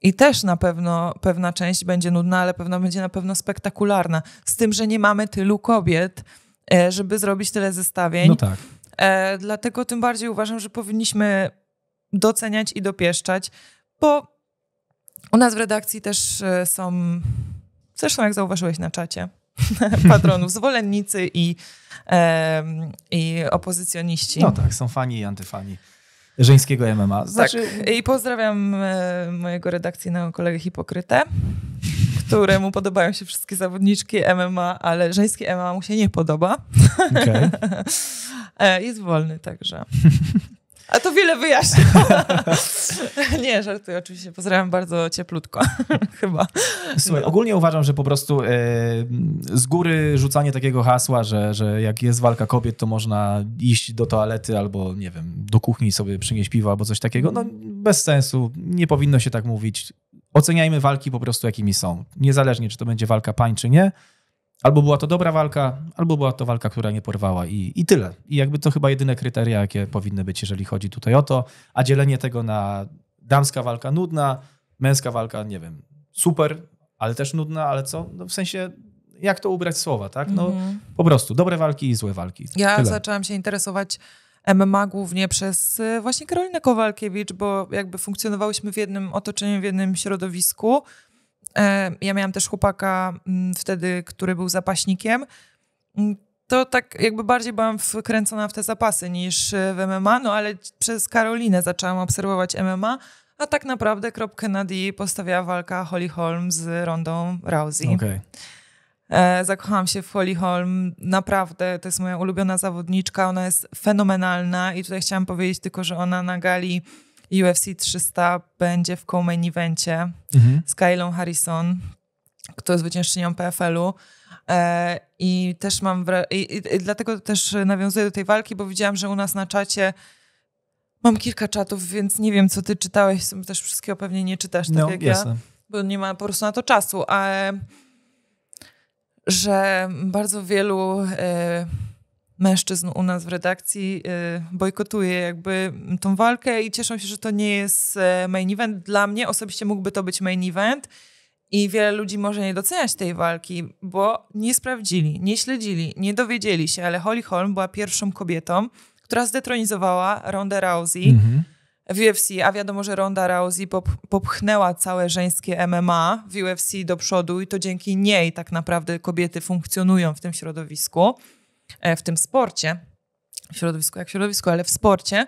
S2: i też na pewno pewna część będzie nudna, ale pewna będzie na pewno spektakularna. Z tym, że nie mamy tylu kobiet, e, żeby zrobić tyle zestawień. No tak. E, dlatego tym bardziej uważam, że powinniśmy doceniać i dopieszczać, bo u nas w redakcji też e, są, zresztą jak zauważyłeś na czacie, patronów, zwolennicy i, i opozycjoniści. No tak, są fani i antyfani
S1: żeńskiego MMA. Znaczy... Tak.
S2: I pozdrawiam e, mojego redakcyjnego kolegę Hipokrytę, któremu podobają się wszystkie zawodniczki MMA, ale żeńskie MMA mu się nie podoba. Okay. E, jest wolny, także. A to wiele wyjaśnia. nie, żartuję oczywiście. Pozdrawiam bardzo cieplutko, chyba. Słuchaj,
S1: ogólnie uważam, że po prostu e, z góry rzucanie takiego hasła, że, że jak jest walka kobiet, to można iść do toalety albo, nie wiem, do kuchni sobie przynieść piwo albo coś takiego, no bez sensu. Nie powinno się tak mówić. Oceniajmy walki po prostu, jakimi są. Niezależnie, czy to będzie walka pań, czy nie Albo była to dobra walka, albo była to walka, która nie porwała i, i tyle. I jakby to chyba jedyne kryteria, jakie powinny być, jeżeli chodzi tutaj o to, a dzielenie tego na damska walka nudna, męska walka, nie wiem, super, ale też nudna, ale co? No w sensie jak to ubrać słowa, tak? No mhm. po prostu dobre walki i złe walki. Ja Tyle.
S2: zaczęłam się interesować MMA głównie przez e, właśnie Karolinę Kowalkiewicz, bo jakby funkcjonowałyśmy w jednym otoczeniu, w jednym środowisku E, ja miałam też chłopaka mm, wtedy, który był zapaśnikiem. Mm, to tak jakby bardziej byłam wkręcona w te zapasy niż e, w MMA, no ale przez Karolinę zaczęłam obserwować MMA, a tak naprawdę kropkę nad D postawiała walka Holly Holm z Rondą Rousey. Okay. E, zakochałam się w Holly Holm, naprawdę, to jest moja ulubiona zawodniczka, ona jest fenomenalna i tutaj chciałam powiedzieć tylko, że ona na gali UFC 300 będzie w co-main evencie mhm. z Kylą Harrison, która jest zwyciężczynią PFL-u. E, I też mam. I, i, I dlatego też nawiązuję do tej walki, bo widziałam, że u nas na czacie. Mam kilka czatów, więc nie wiem, co ty czytałeś. Też wszystkiego pewnie nie czytasz, tak no, jak ja. Bo nie ma po prostu na to czasu. A, że bardzo wielu e, mężczyzn u nas w redakcji y, bojkotuje jakby tą walkę i cieszą się, że to nie jest e, main event. Dla mnie osobiście mógłby to być main event i wiele ludzi może nie doceniać tej walki, bo nie sprawdzili, nie śledzili, nie dowiedzieli się, ale Holly Holm była pierwszą kobietą, która zdetronizowała Ronda Rousey mhm. w UFC, a wiadomo, że Ronda Rousey pop popchnęła całe żeńskie MMA w UFC do przodu i to dzięki niej tak naprawdę kobiety funkcjonują w tym środowisku. E, w tym sporcie, w środowisku jak w środowisku, ale w sporcie,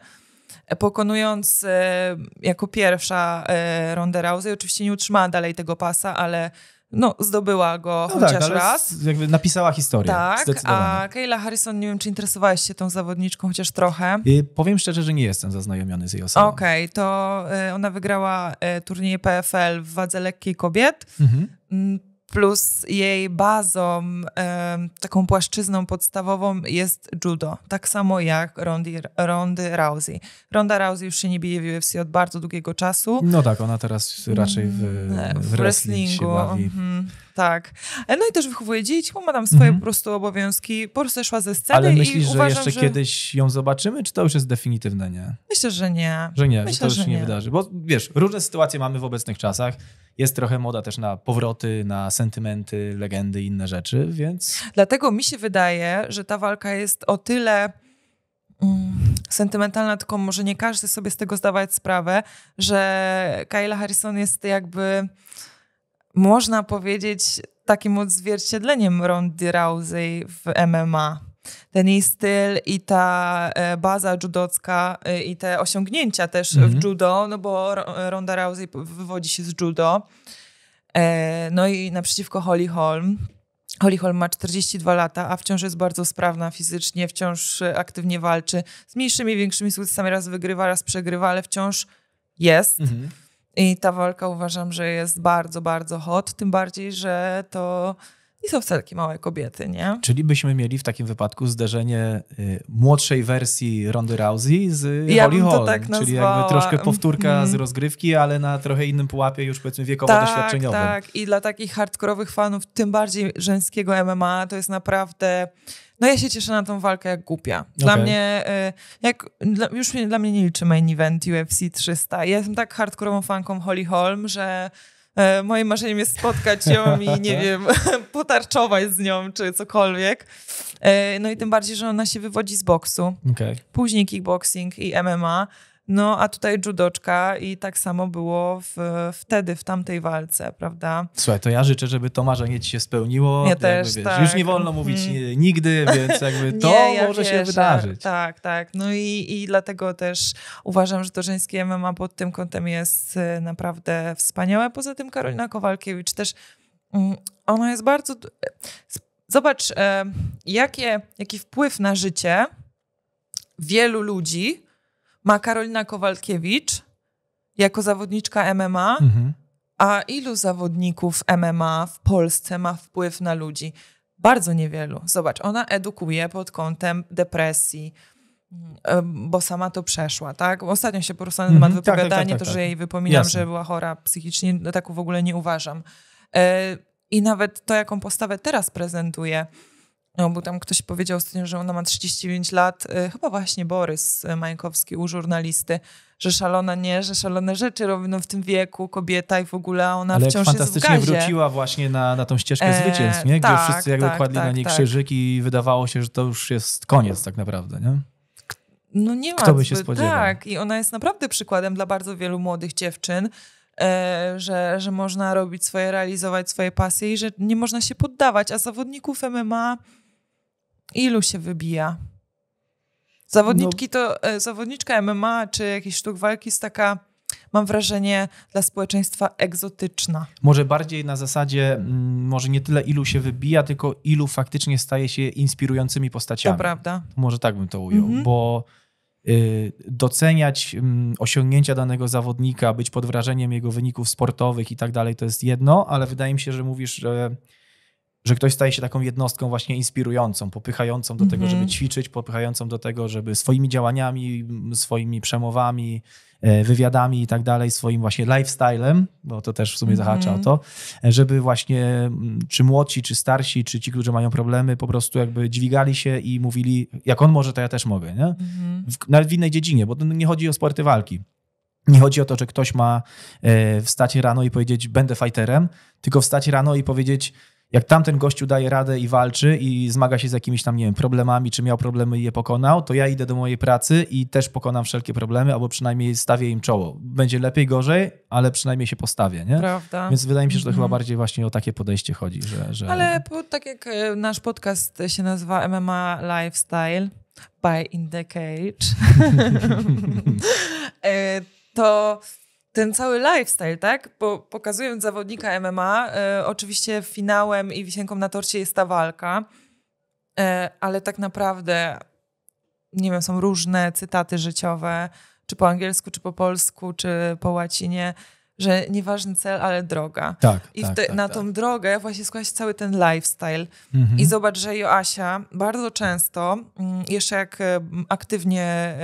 S2: e, pokonując e, jako pierwsza e, Ronda Rousey. Oczywiście nie utrzymała dalej tego pasa, ale no, zdobyła go no chociaż tak, raz.
S1: Jakby napisała historię. Tak, a
S2: Kayla Harrison, nie wiem, czy interesowałeś się tą zawodniczką chociaż trochę.
S1: I e, powiem szczerze, że nie jestem zaznajomiony z jej osobą.
S2: Okej, okay, to ona wygrała turniej PFL w wadze lekkiej kobiet. Mhm mm, plus jej bazą, taką płaszczyzną podstawową jest judo. Tak samo jak Rondy, Rondy Rousey. Ronda Rousey już się nie bije w UFC od bardzo długiego czasu.
S1: No tak, ona teraz raczej w, mm, w, w wrestlingu.
S2: Się bawi. Mm -hmm tak. No i też wychowuje dzieci, bo ma tam swoje mhm. po prostu obowiązki. Po prostu szła ze sceny Ale myślisz, i że uważam, jeszcze że...
S1: kiedyś ją zobaczymy, czy to już jest definitywne nie?
S2: Myślę, że nie. Że nie, Myślę, że to już że nie, nie wydarzy.
S1: Bo wiesz, różne sytuacje mamy w obecnych czasach. Jest trochę moda też na powroty, na sentymenty, legendy i inne rzeczy, więc...
S2: Dlatego mi się wydaje, że ta walka jest o tyle... Mm, sentymentalna, tylko może nie każdy sobie z tego zdawać sprawę, że Kayla Harrison jest jakby można powiedzieć, takim odzwierciedleniem Rondy Rousey w MMA. Ten jej styl i ta e, baza judocka e, i te osiągnięcia też mm -hmm. w mhm. judo, no bo Ronda Rousey wywodzi się z judo. E, no i naprzeciwko Holly Holm. Holly Holm ma 42 lata, a wciąż jest bardzo sprawna fizycznie, wciąż aktywnie walczy. Z mniejszymi, większymi sukcesami raz wygrywa, raz przegrywa, ale wciąż jest. Mm -hmm i ta walka uważam, że jest bardzo, bardzo hot, tym bardziej, że to nie są wcale takie małe kobiety, nie?
S1: Czyli byśmy mieli w takim wypadku zderzenie y, młodszej wersji Rondy Rousey z ja Holly Holm, tak czyli jakby troszkę powtórka mm. z mhm. rozgrywki, ale na trochę innym pułapie już powiedzmy wiekowo-doświadczeniowym. Tak,
S2: tak, i dla takich hardkorowych fanów, tym bardziej żeńskiego MMA, to jest naprawdę no ja się cieszę na tą walkę jak głupia. Dla okay. mnie, y, jak, dla, już dla mnie nie liczy main event UFC 300. Ja jestem tak hardkorową fanką Holly Holm, że e, moim marzeniem jest spotkać ją i nie wiem, potarczować z nią czy cokolwiek. E, no i tym bardziej, że ona się wywodzi z boksu. Okay. Później kickboxing i MMA. No a tutaj judoczka i tak samo było w, wtedy, w tamtej walce, prawda?
S1: Słuchaj, to ja życzę, żeby to marzenie ci się spełniło. Ja też, wiesz, tak. Już nie wolno mhm. mówić hmm. nigdy, więc jakby to nie, ja może wierzę. się wydarzyć.
S2: Tak, tak. No i, i dlatego też uważam, że to żeńskie MMA pod tym kątem jest y, naprawdę wspaniałe. Poza tym Karolina Kowalkiewicz też, mm, ona jest bardzo... Zobacz, e, jakie, jaki wpływ na życie wielu ludzi ma Karolina Kowalkiewicz jako zawodniczka MMA, mhm. a ilu zawodników MMA w Polsce ma wpływ na ludzi? Bardzo niewielu. Zobacz, ona edukuje pod kątem depresji, bo sama to przeszła, tak? Ostatnio się poruszyłam na temat wypowiadanie, mhm. tak, tak, tak, to, tak, że tak. jej wypominam, Jasne. że była chora psychicznie, tak w ogóle nie uważam. E, I nawet to, jaką postawę teraz prezentuje, no, bo tam ktoś powiedział ostatnio, że ona ma 39 lat, y, chyba właśnie Borys y, Majkowski u żurnalisty, że szalona nie, że szalone rzeczy robią no, w tym wieku kobieta i w ogóle ona Ale wciąż fantastycznie jest w gazie. wróciła
S1: właśnie na, na tą ścieżkę e, zwycięstw, nie? gdzie tak, wszyscy jakby tak, kładli tak, na niej tak. krzyżyk i wydawało się, że to już jest koniec tak naprawdę. Nie? No nie ma. Kto by się spodziewał.
S2: Tak, i ona jest naprawdę przykładem dla bardzo wielu młodych dziewczyn, e, że, że można robić swoje, realizować swoje pasje i że nie można się poddawać, a zawodników MMA Ilu się wybija? Zawodniczki no. to, e, zawodniczka MMA czy jakiś sztuk walki jest taka, mam wrażenie, dla społeczeństwa egzotyczna.
S1: Może bardziej na zasadzie, mm, może nie tyle ilu się wybija, tylko ilu faktycznie staje się inspirującymi postaciami. To prawda. Może tak bym to ujął, mhm. bo y, doceniać mm, osiągnięcia danego zawodnika, być pod wrażeniem jego wyników sportowych i tak dalej, to jest jedno, ale wydaje mi się, że mówisz, że że ktoś staje się taką jednostką właśnie inspirującą, popychającą do tego, żeby mhm. ćwiczyć, popychającą do tego, żeby swoimi działaniami, swoimi przemowami, e, wywiadami i tak dalej, swoim właśnie lifestylem, bo to też w sumie zahacza o mhm. to, e, żeby właśnie mm, czy młodsi, czy starsi, czy ci, którzy mają problemy, po prostu jakby dźwigali się i mówili, jak on może, to ja też mogę, nie? Mhm. w, nawet w innej dziedzinie, bo nie chodzi o sporty walki. Nie chodzi o to, że ktoś ma e, wstać rano i powiedzieć, będę fighterem, tylko wstać rano i powiedzieć, jak tamten gościu daje radę i walczy i zmaga się z jakimiś tam, nie wiem, problemami, czy miał problemy i je pokonał, to ja idę do mojej pracy i też pokonam wszelkie problemy, albo przynajmniej stawię im czoło. Będzie lepiej, gorzej, ale przynajmniej się postawię, nie? Prawda. Więc wydaje mi się, że to chyba mhm. bardziej właśnie o takie podejście chodzi, że... że... Ale
S2: po, tak jak e, nasz podcast się nazywa MMA Lifestyle by In The Cage, e, to ten cały lifestyle, tak? Bo pokazując zawodnika MMA, e, oczywiście finałem i wisienką na torcie jest ta walka, e, ale tak naprawdę, nie wiem, są różne cytaty życiowe, czy po angielsku, czy po polsku, czy po łacinie, że nieważny cel, ale droga. Tak, I tak, te, tak, na tak. tą drogę właśnie składa się cały ten lifestyle. Mhm. I zobacz, że Joasia bardzo często, mm, jeszcze jak e, aktywnie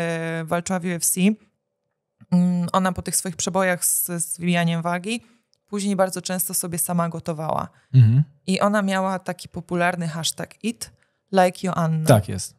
S2: walczyła w UFC, Mm, ona po tych swoich przebojach z zwijaniem wagi później bardzo często sobie sama gotowała. Mhm. I ona miała taki popularny hashtag it like Joanna. Tak jest.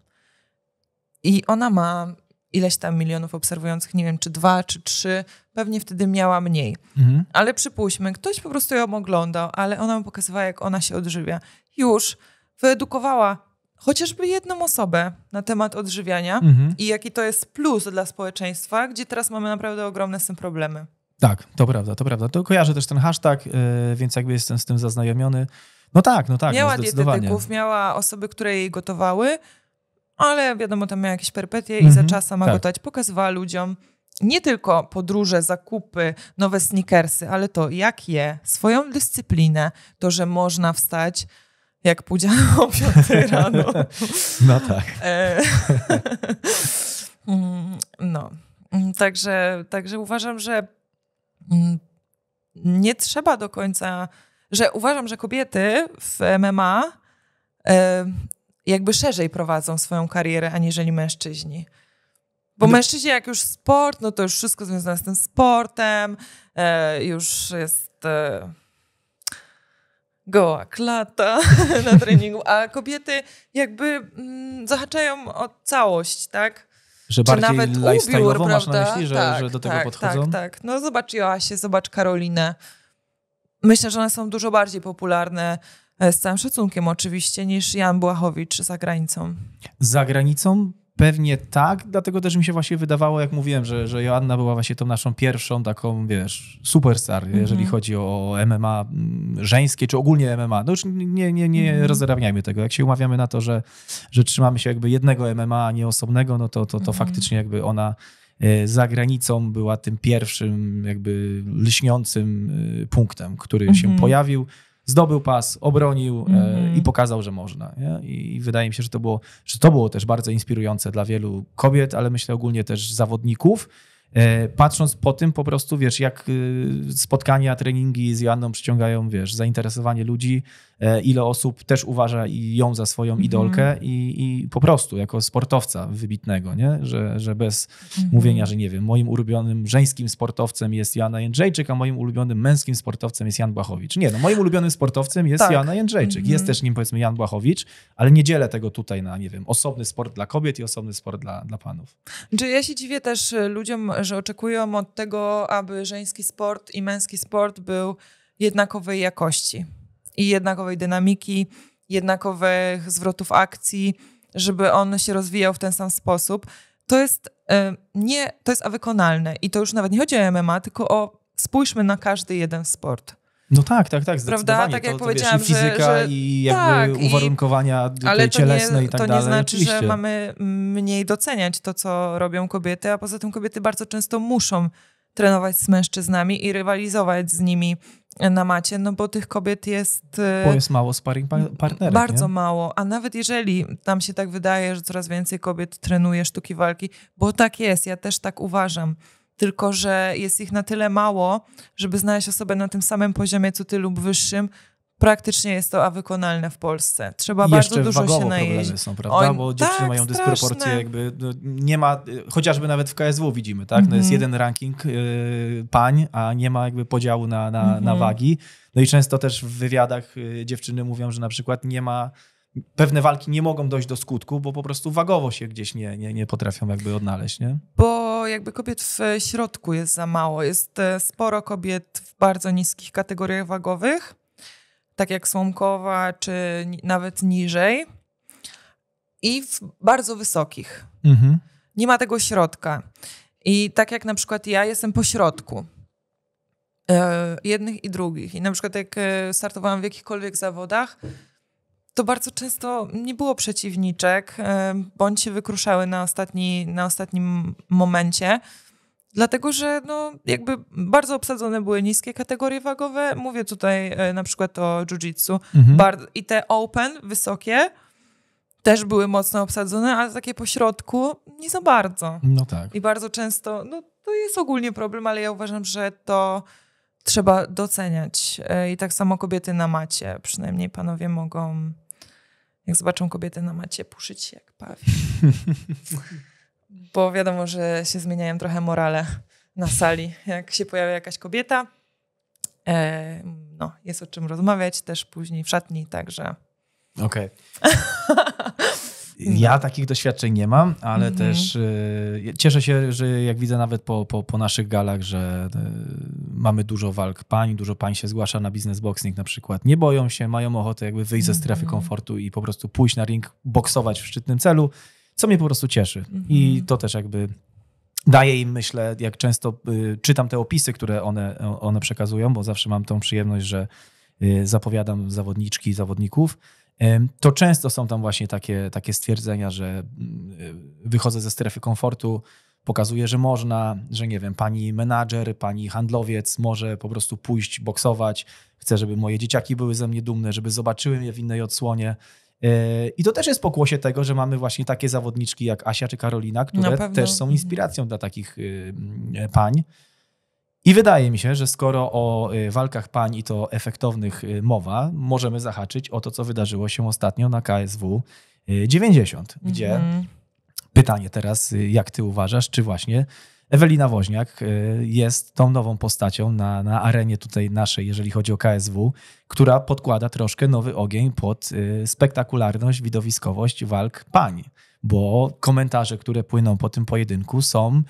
S2: I ona ma ileś tam milionów obserwujących, nie wiem, czy dwa, czy trzy, pewnie wtedy miała mniej. Mhm. Ale przypuśćmy, ktoś po prostu ją oglądał, ale ona mu pokazywała, jak ona się odżywia. Już wyedukowała chociażby jedną osobę na temat odżywiania mhm. i jaki to jest plus dla społeczeństwa, gdzie teraz mamy naprawdę ogromne z tym problemy.
S1: Tak, to prawda, to prawda. To kojarzę też ten hashtag, yy, więc jakby jestem z tym zaznajomiony. No tak, no tak, no Miała no dietetyków,
S2: miała osoby, które jej gotowały, ale wiadomo, tam miała jakieś perpetie mhm. i za mhm, czasem ma tak. gotować. Pokazywała ludziom nie tylko podróże, zakupy, nowe sneakersy, ale to jak je, swoją dyscyplinę, to, że można wstać jak pójdzie o 5 rano. No tak. E, mm, no. Mm, także, także uważam, że mm, nie trzeba do końca, że uważam, że kobiety w MMA e, jakby szerzej prowadzą swoją karierę aniżeli mężczyźni. Bo no. mężczyźni, jak już sport, no to już wszystko związane z tym sportem, e, już jest goła klata na treningu, a kobiety jakby mm, zahaczają o całość, tak? Że bardziej Czy nawet lifestyle'owo ubiór, masz na myśli, że, tak, że do tego tak, podchodzą? Tak, tak. No zobacz Joasię, zobacz Karolinę. Myślę, że one są dużo bardziej popularne, e, z całym szacunkiem oczywiście, niż Jan Błachowicz za granicą.
S1: Za granicą Pewnie tak, dlatego też mi się właśnie wydawało, jak mówiłem, że, że Joanna była właśnie tą naszą pierwszą taką, wiesz, superstar, mm -hmm. jeżeli chodzi o MMA żeńskie, czy ogólnie MMA. No już nie, nie, nie mm -hmm. tego. Jak się umawiamy na to, że, że trzymamy się jakby jednego MMA, a nie osobnego, no to, to, to mm -hmm. faktycznie jakby ona e, za granicą była tym pierwszym jakby lśniącym e, punktem, który się mhm. pojawił zdobył pas, obronił mm-hmm. i pokazał, że można. Nie? I wydaje mi się, że to, było, że to było też bardzo inspirujące dla wielu kobiet, ale myślę ogólnie też zawodników. E, patrząc po tym, po prostu wiesz, jak y, spotkania, treningi z Joanną przyciągają, wiesz, zainteresowanie ludzi, E, ile osób też uważa ją za swoją mhm. idolkę mm. i, i, po prostu jako sportowca wybitnego, nie? Że, że bez mm. mówienia, że nie wiem, moim ulubionym żeńskim sportowcem jest Joanna Jędrzejczyk, a moim ulubionym męskim sportowcem jest Jan Błachowicz. Nie, no moim ulubionym sportowcem jest tak. Joanna Jędrzejczyk. Mm. Jest też nim powiedzmy Jan Błachowicz, ale nie dzielę tego tutaj na, nie wiem, osobny sport dla kobiet i osobny sport dla, dla panów.
S2: Czy ja się dziwię też e, ludziom, że oczekują od tego, aby żeński sport i męski sport był jednakowej jakości i jednakowej dynamiki, jednakowych zwrotów akcji, żeby on się rozwijał w ten sam sposób. To jest e, nie, to jest awykonalne i to już nawet nie chodzi o MMA, tylko o spójrzmy na każdy jeden sport. No tak, tak, tak, zdecydowanie. Prawda? Tak jak to powiedziałam, wiesz, i fizyka, że, że i jakby tak, uwarunkowania i, ale cielesne nie, i tak to dalej. To nie znaczy, Oczywiście. że mamy mniej doceniać to, co robią kobiety, a poza tym kobiety bardzo często muszą trenować z mężczyznami i rywalizować z nimi na macie, no bo tych kobiet jest... E, bo jest mało
S1: sparring partnerów. Bardzo nie?
S2: mało, a nawet jeżeli nam się tak wydaje, że coraz więcej kobiet trenuje sztuki walki, bo tak jest, ja też tak uważam, tylko że jest ich na tyle mało, żeby znaleźć osobę na tym samym poziomie co ty lub wyższym, praktycznie jest to wykonalne w Polsce. Trzeba I bardzo dużo się najeść. są, prawda? Oj, Bo dziewczyny tak, mają dysproporcje, straszne.
S1: jakby no, nie ma, chociażby nawet w KSW widzimy, tak? No mm jest mhm. jeden ranking y, pań, a nie ma jakby podziału na, na, mm -hmm. na mhm. wagi. No i często też w wywiadach y, dziewczyny mówią, że na przykład nie ma pewne walki nie mogą dojść do skutku, bo po prostu wagowo się gdzieś nie, nie, nie potrafią jakby odnaleźć, nie?
S2: Bo jakby kobiet w środku jest za mało. Jest e, sporo kobiet w bardzo niskich kategoriach wagowych, tak jak Słomkowa, czy nawet niżej, i w bardzo wysokich. Mhm. Nie ma tego środka. I tak jak na przykład ja jestem po środku e, jednych i drugich. I na przykład jak e, startowałam w jakichkolwiek zawodach, to bardzo często nie było przeciwniczek, e, bądź się wykruszały na, ostatni, na ostatnim momencie. Dlatego, że no, jakby bardzo obsadzone były niskie kategorie wagowe. Mówię tutaj e, na przykład o jiu-jitsu. Mhm. I te open, wysokie, też były mocno obsadzone, ale takie pośrodku nie za bardzo. No tak. I bardzo często, no to jest ogólnie problem, ale ja uważam, że to trzeba doceniać. E, I tak samo kobiety na macie, przynajmniej panowie mogą, jak zobaczą kobiety na macie, puszyć się jak pawi. bo wiadomo, że się zmieniają trochę morale na sali. Jak się pojawia jakaś kobieta, e, no, jest o czym rozmawiać też później w szatni, także...
S1: Okej. Okay. No. Ja takich doświadczeń nie mam, ale mm -hmm. też y, cieszę się, że jak widzę nawet po, po, po naszych galach, że y, mamy dużo walk pań, dużo pań się zgłasza na biznes boxing na przykład. Nie boją się, mają ochotę jakby wyjść mm -hmm. ze strefy mhm. komfortu i po prostu pójść na ring, boksować w szczytnym celu co mnie po prostu cieszy. I mhm. to też jakby daje im, myślę, jak często y, czytam te opisy, które one, one przekazują, bo zawsze mam tą przyjemność, że y, zapowiadam zawodniczki, zawodników, to często są tam właśnie takie, takie stwierdzenia, że mm, y, wychodzę ze strefy komfortu, pokazuję, że można, że nie wiem, pani menadżer, pani handlowiec może po prostu pójść boksować. Chcę, żeby moje dzieciaki były ze mnie dumne, żeby zobaczyły mnie w innej odsłonie. E, I to też jest pokłosie tego, że mamy właśnie takie zawodniczki jak Asia czy Karolina, które też są mhm. inspiracją dla takich y, y, pań. I wydaje mi się, że skoro o y, walkach pań i to efektownych mowa, możemy zahaczyć o to, co wydarzyło się ostatnio na KSW 90, gdzie mhm. pytanie teraz, jak ty uważasz, czy właśnie Ewelina Woźniak y, jest tą nową postacią na, na arenie tutaj naszej, jeżeli chodzi o KSW, która podkłada troszkę nowy ogień pod y, spektakularność, widowiskowość walk pań, bo komentarze, które płyną po tym pojedynku są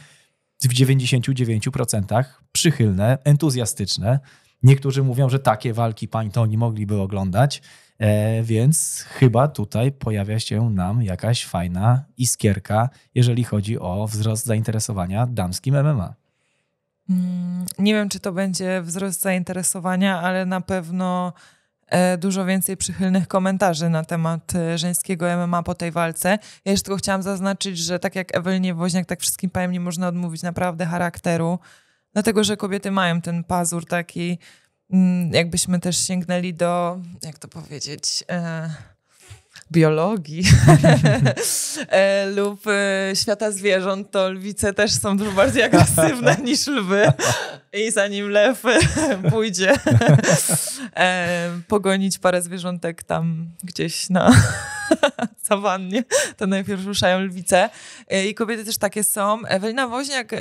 S1: w 99% przychylne, entuzjastyczne. Niektórzy mówią, że takie walki pań to oni mogliby oglądać. E, więc chyba tutaj pojawia się nam jakaś fajna iskierka, jeżeli chodzi o wzrost zainteresowania damskim MMA.
S2: Nie wiem, czy to będzie wzrost zainteresowania, ale na pewno e, dużo więcej przychylnych komentarzy na temat e, żeńskiego MMA po tej walce. Ja jeszcze tylko chciałam zaznaczyć, że tak jak Ewelinie Woźniak, tak wszystkim pajem nie można odmówić naprawdę charakteru, dlatego że kobiety mają ten pazur taki Mm, jakbyśmy też sięgnęli do, jak to powiedzieć, e, biologii e, lub e, świata zwierząt, to lwice też są dużo bardziej agresywne niż lwy. I zanim lew e, pójdzie e, pogonić parę zwierzątek tam gdzieś na sawannie, to najpierw ruszają lwice. E, I kobiety też takie są. Ewelina Woźniak,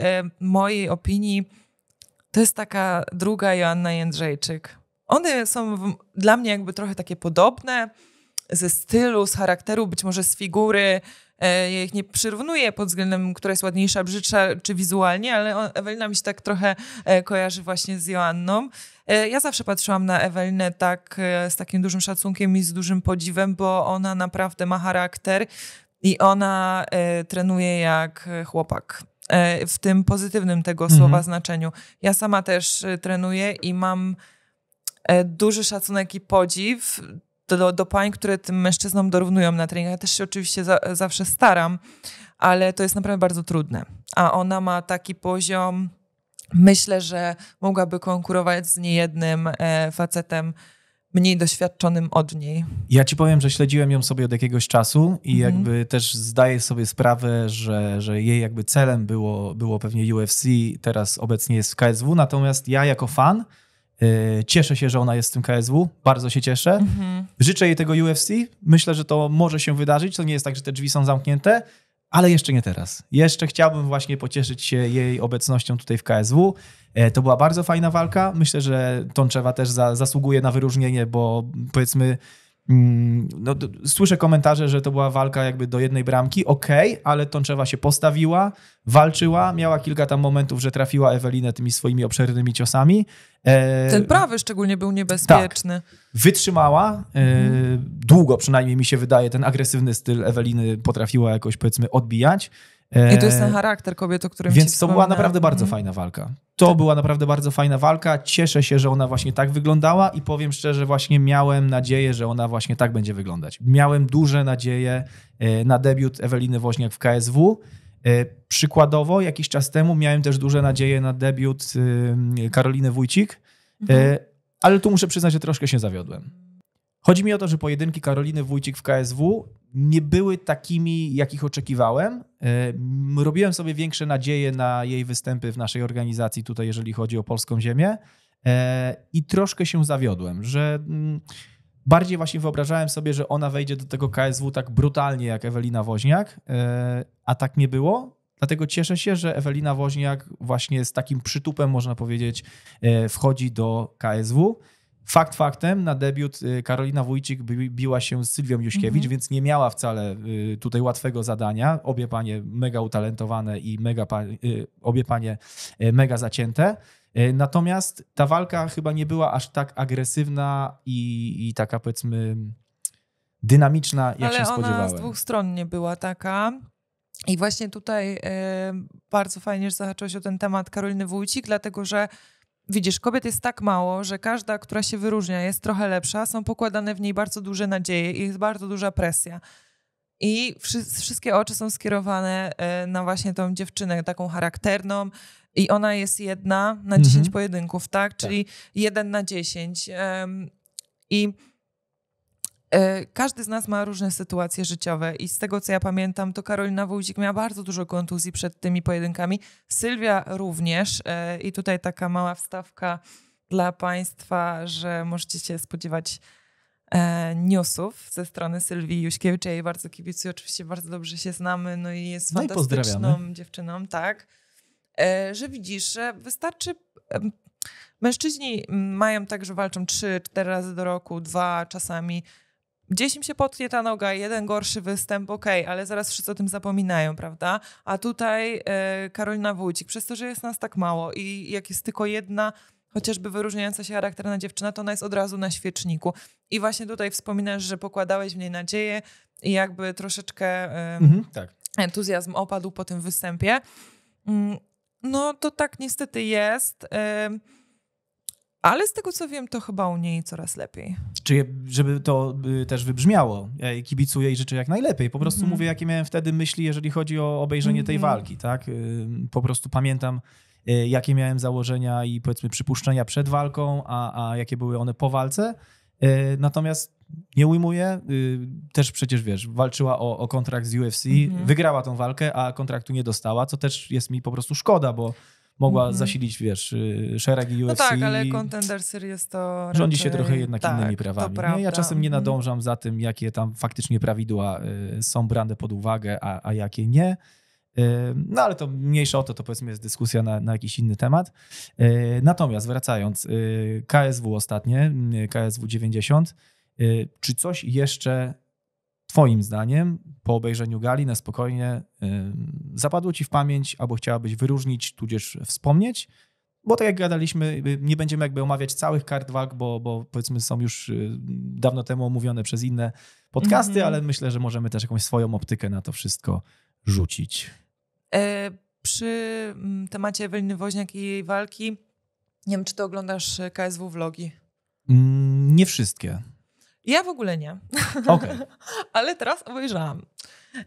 S2: mojej opinii, to jest taka druga Joanna Jędrzejczyk. One są w, dla mnie jakby trochę takie podobne ze stylu, z charakteru, być może z figury. E, ja ich nie przyrównuję pod względem, która jest ładniejsza, brzydsza czy wizualnie, ale Ewelina mi się tak trochę e, kojarzy właśnie z Joanną. E, ja zawsze patrzyłam na Ewelinę tak z takim dużym szacunkiem i z dużym podziwem, bo ona naprawdę ma charakter i ona trenuje jak chłopak. E, w tym pozytywnym tego mhm. słowa znaczeniu. Ja sama też e, trenuję i mam e, duży szacunek i podziw do, do pań, które tym mężczyznom dorównują na treningach. Ja też się oczywiście za, zawsze staram, ale to jest naprawdę bardzo trudne. A ona ma taki poziom, myślę, że mogłaby konkurować z niejednym facetem mniej doświadczonym od niej.
S1: Ja ci powiem, że śledziłem ją sobie od jakiegoś czasu i mhm. jakby też zdaję sobie sprawę, że, że jej jakby celem było, było pewnie UFC, teraz obecnie jest w KSW, natomiast ja jako fan y, Cieszę się, że ona jest w tym KSW, bardzo się cieszę. Mhm. Życzę jej tego UFC. Myślę, że to może się wydarzyć. To nie jest tak, że te drzwi są zamknięte, ale jeszcze nie teraz. Jeszcze chciałbym właśnie pocieszyć się jej obecnością tutaj w KSW. E, to była bardzo fajna walka. Myślę, że Tonczewa też za, zasługuje na wyróżnienie, bo powiedzmy, mm, no, słyszę komentarze, że to była walka jakby do jednej bramki. Okej, okay, ale Tonczewa się postawiła, walczyła, miała kilka tam momentów, że trafiła Ewelinę tymi swoimi obszernymi ciosami. E, ten
S2: prawy szczególnie był niebezpieczny.
S1: Tak. Wytrzymała e, mhm. długo, przynajmniej mi się wydaje, ten agresywny styl Eweliny potrafiła jakoś powiedzmy odbijać.
S2: I to jest ten e, charakter kobiet, o którym Więc to była naprawdę bardzo mhm. fajna walka.
S1: To tak. była naprawdę bardzo fajna walka. Cieszę się, że ona właśnie tak wyglądała i powiem szczerze, właśnie miałem nadzieję, że ona właśnie tak będzie wyglądać. Miałem duże nadzieje e, na debiut Eweliny Woźniak w KSW. E, przykładowo, jakiś czas temu miałem też duże nadzieje na debiut Karoliny Wójcik, mhm. ale tu muszę przyznać, że troszkę się zawiodłem. Chodzi mi o to, że pojedynki Karoliny Wójcik w KSW nie były takimi, jakich oczekiwałem. Robiłem sobie większe nadzieje na jej występy w naszej organizacji, tutaj, jeżeli chodzi o polską ziemię. E, I troszkę się zawiodłem, że mm, bardziej właśnie wyobrażałem sobie, że ona wejdzie do tego KSW tak brutalnie jak Ewelina Woźniak, e, a tak nie było. Dlatego cieszę się, że Ewelina Woźniak właśnie z takim przytupem, można powiedzieć, e, wchodzi do KSW. Fakt faktem, na debiut y, Karolina Wójcik biła się z Sylwią Juśkiewicz, mhm. więc nie miała wcale y, tutaj łatwego zadania. Obie panie mega utalentowane i mega pa, y, obie panie mega zacięte. Natomiast ta walka chyba nie była aż tak agresywna i, i taka powiedzmy dynamiczna, jak Ale się spodziewałem. Ale ona z dwóch
S2: stron nie była taka. I właśnie tutaj y, bardzo fajnie, że zahaczyłeś o ten temat Karoliny Wójcik, dlatego że Widzisz, kobiet jest tak mało, że każda, która się wyróżnia, jest trochę lepsza, są pokładane w niej bardzo duże nadzieje i jest bardzo duża presja. I wszy wszystkie oczy są skierowane e, na właśnie tą dziewczynę, taką charakterną, i ona jest jedna na mhm. dziesięć pojedynków, tak? tak. Czyli tak. jeden na dziesięć. I E, każdy z nas ma różne sytuacje życiowe i z tego, co ja pamiętam, to Karolina Wójcik miała bardzo dużo kontuzji przed tymi pojedynkami. Sylwia również. E, I tutaj taka mała wstawka dla Państwa, że możecie się spodziewać e, newsów ze strony Sylwii Juśkiewicz. Ja jej bardzo kibicuję, oczywiście bardzo dobrze się znamy, no i jest no fantastyczną i dziewczyną, tak. Że widzisz, że wystarczy... Mężczyźni mm, mają tak, że walczą 3-4 razy do roku, dwa czasami gdzieś im się potnie ta noga, jeden gorszy występ, okej, okay, ale zaraz wszyscy o tym zapominają, prawda? A tutaj e, Karolina Wójcik, przez to, że jest nas tak mało i jak jest tylko jedna chociażby wyróżniająca się charakterna dziewczyna, to ona jest od razu na świeczniku. I właśnie tutaj wspominasz, że pokładałeś w niej nadzieję i jakby troszeczkę mhm, tak. entuzjazm opadł po tym występie. Mm, no to tak niestety jest. Ale z tego co wiem, to chyba u niej coraz lepiej.
S1: Czyli, żeby to y, też wybrzmiało, ja kibicuję i życzę jak najlepiej. Po prostu mm. mówię, jakie miałem wtedy myśli, jeżeli chodzi o obejrzenie mm tej mhm. walki, tak? Y, po prostu pamiętam, y, jakie miałem założenia i powiedzmy przypuszczenia przed walką, a, a jakie były one po walce. Natomiast nie ujmuję, też przecież wiesz, walczyła o, o kontrakt z UFC, mm wygrała tą walkę, a kontraktu nie dostała, co też jest mi po prostu szkoda, bo mogła mm -hmm. zasilić, wiesz, y, szereg UFC. No tak, ale Contender
S2: Series to raczej... Rządzi się trochę jednak tak,
S1: innymi prawami. Ja czasem nie mhm. nadążam za tym, jakie tam faktycznie prawidła y, są brane pod uwagę, a, a jakie nie. Y, no ale to mniejsza o to, to powiedzmy jest dyskusja na, na jakiś inny temat. Natomiast wracając, KSW ostatnie, KSW 90, czy coś jeszcze Twoim zdaniem po obejrzeniu gali na spokojnie yy, zapadło Ci w pamięć albo chciałabyś wyróżnić, tudzież wspomnieć? Bo tak jak gadaliśmy, y, y, nie będziemy jakby omawiać całych kart walk, bo, bo powiedzmy są już y, dawno temu omówione przez inne podcasty, mm -hmm. ale myślę, że możemy też jakąś swoją optykę na to wszystko rzucić.
S2: E, przy mm, temacie Eweliny Woźniak i jej walki, nie wiem, czy to oglądasz e, KSW vlogi?
S1: Mm, nie wszystkie.
S2: Ja w ogóle nie. Okay. ale teraz obejrzałam.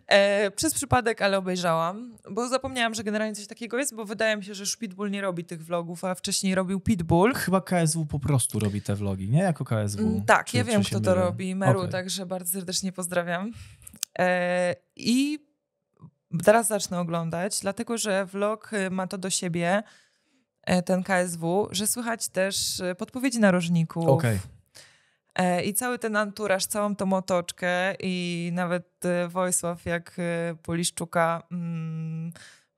S2: E, przez przypadek, ale obejrzałam, bo zapomniałam, że generalnie coś takiego jest, bo wydaje mi się, że Pitbull nie robi tych vlogów, a wcześniej robił Pitbull.
S1: Chyba KSW po prostu robi te vlogi, nie? Jako KSW. Mm, tak, czy, ja wiem, kto mylę? to robi.
S2: Meru, okay. także bardzo serdecznie pozdrawiam. E, I teraz zacznę oglądać, dlatego że vlog y, ma to do siebie, e, ten KSW, że słychać też y, podpowiedzi narożników. Okay. E, I cały ten anturaż, całą tą otoczkę i nawet e, Wojsław jak e, Puliszczuka mm,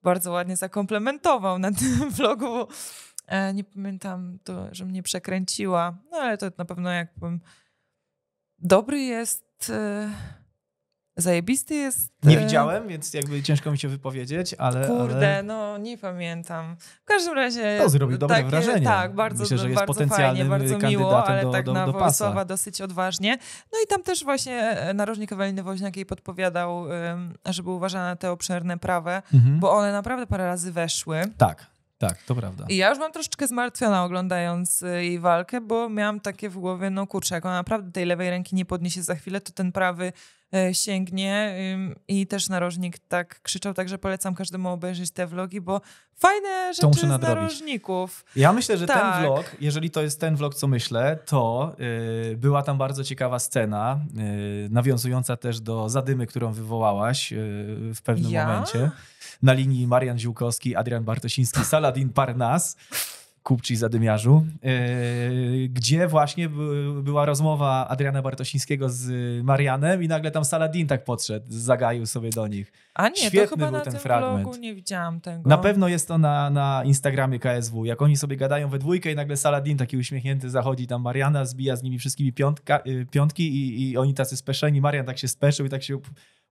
S2: bardzo ładnie zakomplementował na tym vlogu. Nie pamiętam, to, że mnie przekręciła, no ale to na pewno jakbym dobry jest Zajebisty jest. Nie e, widziałem,
S1: więc jakby ciężko mi się wypowiedzieć, ale. Kurde, ale...
S2: no nie pamiętam. W każdym razie. to no, zrobił dobre takie, wrażenie. Tak, bardzo Myślę, że jest bardzo fajnie, bardzo miło, ale do, tak do, na do Wołosowa dosyć odważnie. No i tam też właśnie e, narożnik Eweliny Woźniak jej podpowiadał, żeby uważała na te obszerne prawe, mhm. bo one naprawdę parę razy weszły. Tak.
S1: Tak, to prawda.
S2: I ja już mam troszeczkę zmartwiona oglądając e, jej walkę, bo miałam takie w głowie, no kurczę, jak ona naprawdę tej lewej ręki nie podniesie za chwilę, to ten prawy E, sięgnie i też narożnik tak krzyczał, także polecam każdemu obejrzeć te vlogi, bo fajne rzeczy to z narożników. Ja
S1: myślę, że tak. ten vlog, jeżeli to jest ten vlog, co myślę, to yy, była tam bardzo ciekawa scena, yy, nawiązująca też do zadymy, którą wywołałaś yy, w pewnym ja? momencie. Na linii Marian Ziółkowski, Adrian Bartosiński, Saladin Parnas. Kupci Zadymiarzu, Adymiarzu, e, gdzie właśnie była rozmowa Adriana Bartosińskiego z Marianem i nagle tam Saladin tak podszedł, zagaił sobie do nich. A nie, Świetny to chyba na ten tym fragment. Vlogu
S2: nie widziałam tego. Na
S1: pewno jest to na, na Instagramie KSW. Jak oni sobie gadają we dwójkę i nagle Saladin taki uśmiechnięty zachodzi, tam Mariana zbija z nimi wszystkimi piątka, y, piątki i, i oni tacy speszeni. Marian tak się speszył i tak się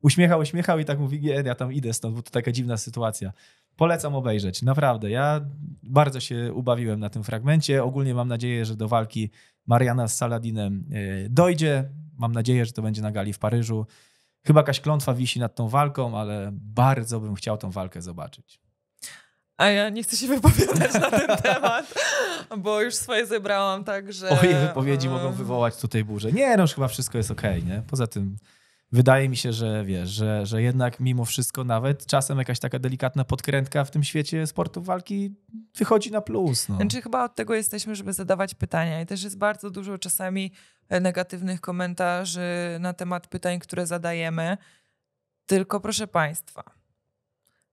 S1: uśmiechał, uśmiechał i tak mówi, nie, ja tam idę stąd, bo to taka dziwna sytuacja. Polecam obejrzeć, naprawdę. Ja bardzo się ubawiłem na tym fragmencie. Ogólnie mam nadzieję, że do walki Mariana z Saladinem e, dojdzie. Mam nadzieję, że to będzie na gali w Paryżu. Chyba jakaś klątwa wisi nad tą walką, ale bardzo bym chciał tą walkę zobaczyć.
S2: A ja nie chcę się wypowiadać na ten temat, bo już swoje zebrałam, także... Oj,
S1: wypowiedzi e, mogą wywołać tutaj burzę. Nie, no już chyba wszystko jest okej, okay, nie? Poza tym wydaje mi się, że wiesz, że, że jednak mimo wszystko nawet czasem jakaś taka delikatna podkrętka w tym świecie sportów walki wychodzi na plus. No.
S2: Znaczy chyba od tego jesteśmy, żeby zadawać pytania i też jest bardzo dużo czasami e, negatywnych komentarzy na temat pytań, które zadajemy. Tylko proszę Państwa,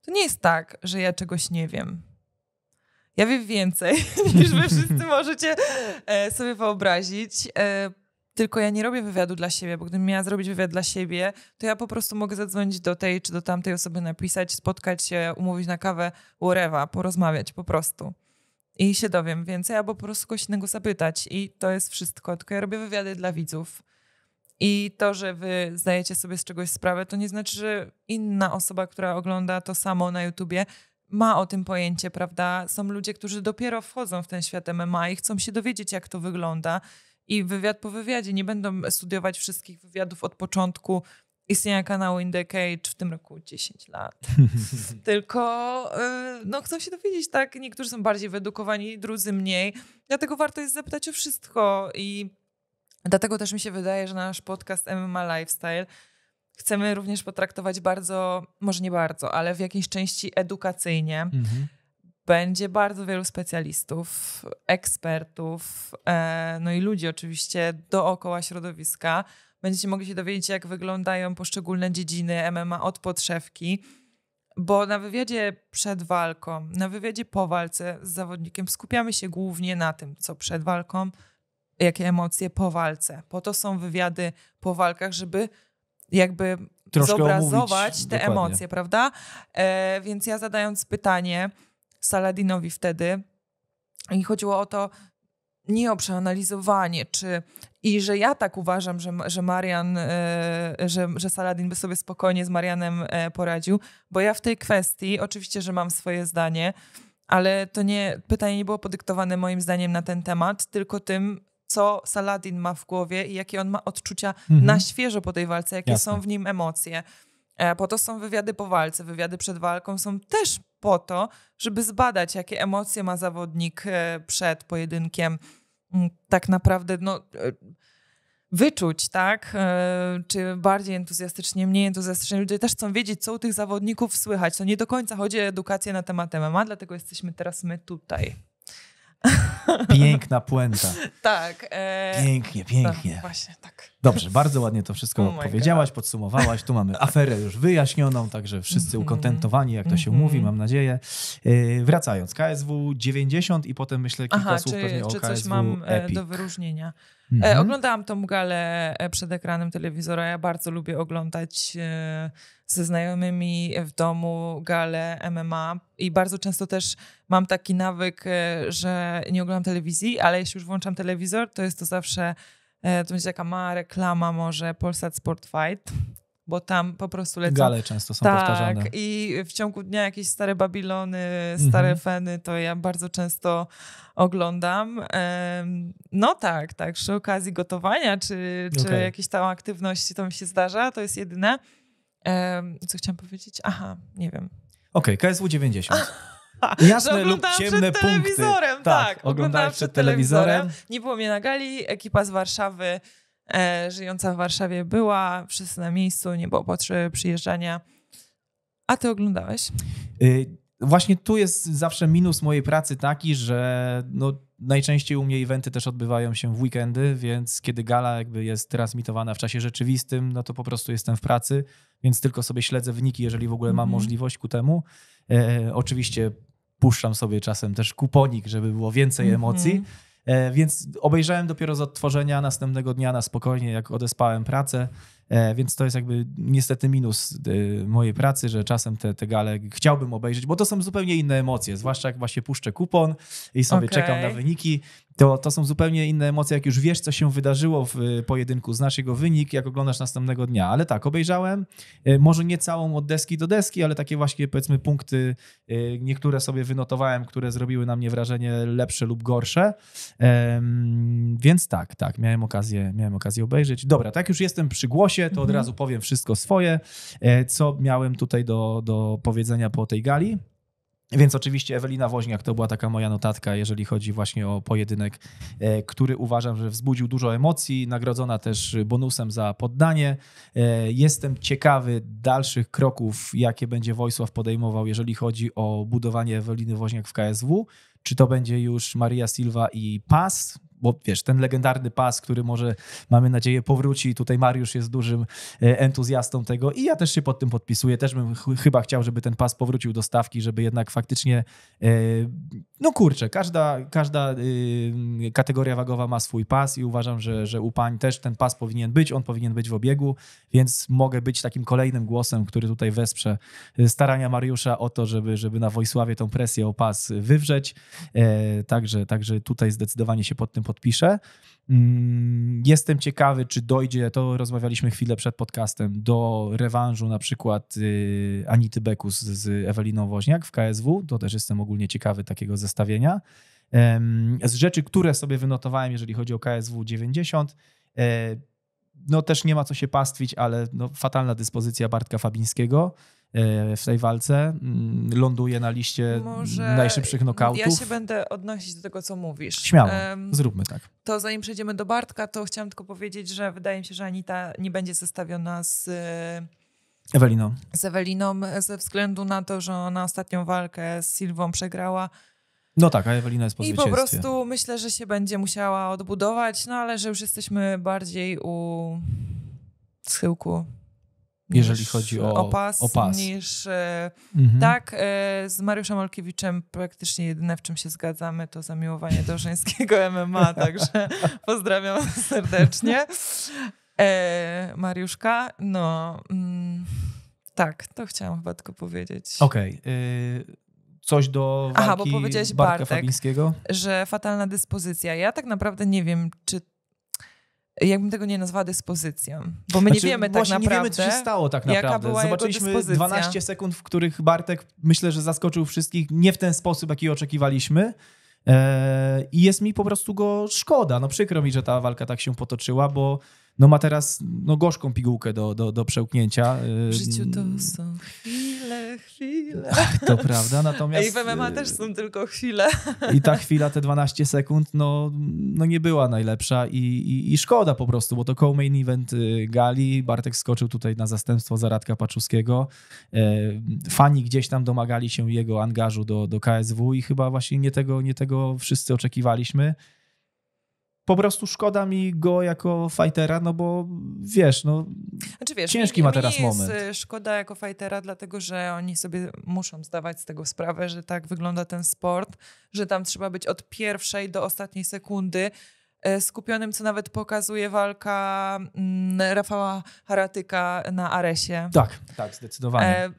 S2: to nie jest tak, że ja czegoś nie wiem. Ja wiem więcej niż wy wszyscy możecie e, sobie wyobrazić. E, tylko ja nie robię wywiadu dla siebie, bo gdybym miała zrobić wywiad dla siebie, to ja po prostu mogę zadzwonić do tej czy do tamtej osoby, napisać, spotkać się, umówić na kawę, whatever, porozmawiać po prostu. I się dowiem więcej, albo po prostu kogoś innego zapytać. I to jest wszystko. Tylko ja robię wywiady dla widzów. I to, że wy zdajecie sobie z czegoś sprawę, to nie znaczy, że inna osoba, która ogląda to samo na YouTubie, ma o tym pojęcie, prawda? Są ludzie, którzy dopiero wchodzą w ten świat MMA i chcą się dowiedzieć, jak to wygląda i wywiad po wywiadzie. Nie będą studiować wszystkich wywiadów od początku istnienia kanału Cage w tym roku 10 lat. Tylko e, no, chcą się dowiedzieć, tak? Niektórzy są bardziej wyedukowani, drudzy mniej. Dlatego warto jest zapytać o wszystko i dlatego też mi się wydaje, że nasz podcast MMA Lifestyle chcemy również potraktować bardzo, może nie bardzo, ale w jakiejś części edukacyjnie. Mhm będzie bardzo wielu specjalistów, ekspertów, e, no i ludzi oczywiście dookoła środowiska. Będziecie mogli się dowiedzieć, jak wyglądają poszczególne dziedziny MMA od podszewki, bo na wywiadzie przed walką, na wywiadzie po walce z zawodnikiem skupiamy się głównie na tym, co przed walką, jakie emocje po walce. Po to są wywiady po walkach, żeby jakby Troszkę zobrazować omówić, te dokładnie. emocje, prawda? E, więc ja zadając pytanie, Saladinowi wtedy. I chodziło o to nie o przeanalizowanie, czy i że ja tak uważam, że, że Marian, e, że, że Saladin by sobie spokojnie z Marianem e, poradził, bo ja w tej kwestii oczywiście, że mam swoje zdanie, ale to nie, pytanie nie było podyktowane moim zdaniem na ten temat, tylko tym, co Saladin ma w głowie i jakie on ma odczucia mhm. na świeżo po tej walce, jakie Jasne. są w nim emocje. E, po to są wywiady po walce, wywiady przed walką są też po to, żeby zbadać, jakie emocje ma zawodnik e, przed pojedynkiem. Mm, tak naprawdę, no, e, wyczuć, tak? Czy bardziej entuzjastycznie, mniej entuzjastycznie. Ludzie też chcą wiedzieć, co u tych zawodników słychać. To nie do końca chodzi o edukację na temat MMA, dlatego jesteśmy teraz my tutaj.
S1: Piękna puenta.
S2: tak. E... Pięknie, pięknie. No, właśnie, tak.
S1: Dobrze, bardzo ładnie to wszystko oh powiedziałaś, God. podsumowałaś. Tu mamy aferę już wyjaśnioną, także wszyscy mhm. ukontentowani, jak to się mhm. mówi, mam nadzieję. Y, wracając, KSW 90 i potem myślę kilka Aha, słów czy, pewnie czy o KSW coś mam e, Epic. do wyróżnienia. E, mhm.
S2: oglądałam tą galę e, przed ekranem telewizora. Ja bardzo lubię oglądać ze znajomymi w domu galę MMA i bardzo często też mam taki nawyk, że nie oglądam telewizji, ale jeśli już włączam telewizor, to jest to zawsze E, to będzie taka mała reklama może Polsat Sport Fight, bo tam po prostu lecą. Gale często są tak, powtarzane. i w ciągu dnia jakieś stare Babilony, mhm. stare mhm. Feny, to ja bardzo często oglądam. No tak, tak, przy okazji gotowania, czy, czy okay. jakiejś tam aktywności to mi się zdarza, to jest jedyne. Co chciałam powiedzieć? Aha, nie wiem.
S1: Okej, okay, KSW 90. Jasne lub ciemne przed punkty. telewizorem, tak. tak oglądałem, oglądałem przed telewizorem. telewizorem.
S2: Nie było mnie na gali, ekipa z Warszawy e, żyjąca w Warszawie była, wszyscy na miejscu, nie było potrzeby przyjeżdżania. A ty oglądałeś?
S1: Y właśnie tu jest zawsze minus mojej pracy taki, że no, najczęściej u mnie eventy też odbywają się w weekendy, więc kiedy gala jakby jest transmitowana w czasie rzeczywistym, no to po prostu jestem w pracy, więc tylko sobie śledzę wyniki, jeżeli w ogóle mam mm -hmm. możliwość ku temu. E, oczywiście puszczam sobie czasem też kuponik, żeby było więcej mm -hmm. emocji. E, więc obejrzałem dopiero z odtworzenia następnego dnia na spokojnie, jak odespałem pracę. E, więc to jest jakby niestety minus e, mojej pracy, że czasem te, te gale chciałbym obejrzeć, bo to są zupełnie inne emocje, zwłaszcza jak właśnie puszczę kupon i sobie okay. czekam na wyniki to, to są zupełnie inne emocje, jak już wiesz, co się wydarzyło w y, pojedynku, znasz jego wynik, jak oglądasz następnego dnia. Ale tak, obejrzałem, y, może nie całą od deski do deski, ale takie właśnie powiedzmy punkty, y, niektóre sobie wynotowałem, które zrobiły na mnie wrażenie lepsze lub gorsze. Więc tak, tak, miałem okazję, miałem okazję obejrzeć. Dobra, tak już jestem przy głosie, to od mhm. razu powiem wszystko swoje, e, co miałem tutaj do, do powiedzenia po tej gali. Więc oczywiście Ewelina Woźniak to była taka moja notatka, jeżeli chodzi właśnie o pojedynek, e, który uważam, że wzbudził dużo emocji, nagrodzona też bonusem za poddanie. E, jestem ciekawy dalszych kroków, jakie będzie Wojsław podejmował, jeżeli chodzi o budowanie Eweliny Woźniak w KSW. Czy to będzie już Maria Silva i Pas, bo wiesz, ten legendarny pas, który może, mamy nadzieję, powróci. Tutaj Mariusz jest dużym e, entuzjastą tego i ja też się pod tym podpisuję. Też bym ch chyba chciał, żeby ten pas powrócił do stawki, żeby jednak faktycznie, e, no kurczę, każda, każda y, kategoria wagowa ma swój pas i uważam, że, że u pań też ten pas powinien być, on powinien być w obiegu, więc mogę być takim kolejnym głosem, który tutaj wesprze y, starania Mariusza o to, żeby, żeby na Wojsławie tą presję o pas wywrzeć. E, także, także tutaj zdecydowanie się pod tym podpisuję podpisze. Mm, jestem ciekawy, czy dojdzie, to rozmawialiśmy chwilę przed podcastem, do rewanżu na przykład y, Anity Bekus z Eweliną Woźniak w KSW. To też jestem ogólnie ciekawy takiego zestawienia. Z rzeczy, które sobie wynotowałem, jeżeli chodzi o KSW 90, e, no też nie ma co się pastwić, ale no, fatalna dyspozycja Bartka Fabińskiego. E, w tej walce, mm, ląduje na liście Może najszybszych nokautów. Ja się
S2: będę odnosić do tego, co mówisz. Śmiało, zróbmy tak. To zanim przejdziemy do Bartka, to chciałam tylko powiedzieć, że wydaje mi się, że Anita nie będzie zestawiona z... E, Eweliną. Z Eweliną ze względu na to, że ona ostatnią walkę z Silwą przegrała.
S1: No tak, a Ewelina jest po I po prostu
S2: myślę, że się będzie musiała odbudować, no ale że już jesteśmy bardziej u schyłku
S1: jeżeli chodzi o opas.
S2: Niż, e, mhm. Tak, e, z Mariuszem Olkiewiczem praktycznie jedyne, w czym się zgadzamy, to zamiłowanie do żeńskiego MMA, także pozdrawiam serdecznie. E, Mariuszka, no mm, tak, to chciałam chyba tylko powiedzieć.
S1: Okej. Okay. Y coś do walki Aha, bo powiedziałeś Bartka Bartek, Fabińskiego?
S2: że fatalna dyspozycja. Ja tak naprawdę nie wiem, czy jakbym tego nie nazwała dyspozycją, bo my znaczy, tak nie wiemy tak naprawdę. nie wiemy, co się stało tak naprawdę. Zobaczyliśmy 12
S1: sekund, w których Bartek myślę, że zaskoczył wszystkich nie w ten sposób, jaki oczekiwaliśmy. E, I jest mi po prostu go szkoda. No przykro mi, że ta walka tak się potoczyła, bo no ma teraz no, gorzką pigułkę do, do, do przełknięcia. W życiu to
S2: są chwile, chwile. Tak, to prawda, natomiast... I w MMA też są tylko chwile. I ta
S1: chwila, te 12 sekund, no, no nie była najlepsza i, i, i szkoda po prostu, bo to co-main event y, gali, Bartek skoczył tutaj na zastępstwo Zaradka Paczuskiego. E, fani gdzieś tam domagali się jego angażu do, do KSW i chyba właśnie nie tego, nie tego wszyscy oczekiwaliśmy po prostu szkoda mi go jako fightera, no bo wiesz, no znaczy, wiesz, ciężki mi, ma teraz mi jest moment.
S2: Y, szkoda jako fightera, dlatego że oni sobie muszą zdawać z tego sprawę, że tak wygląda ten sport, że tam trzeba być od pierwszej do ostatniej sekundy e, skupionym, co nawet pokazuje walka mm, Rafała Haratyka na Aresie. Tak, tak,
S1: zdecydowanie. E,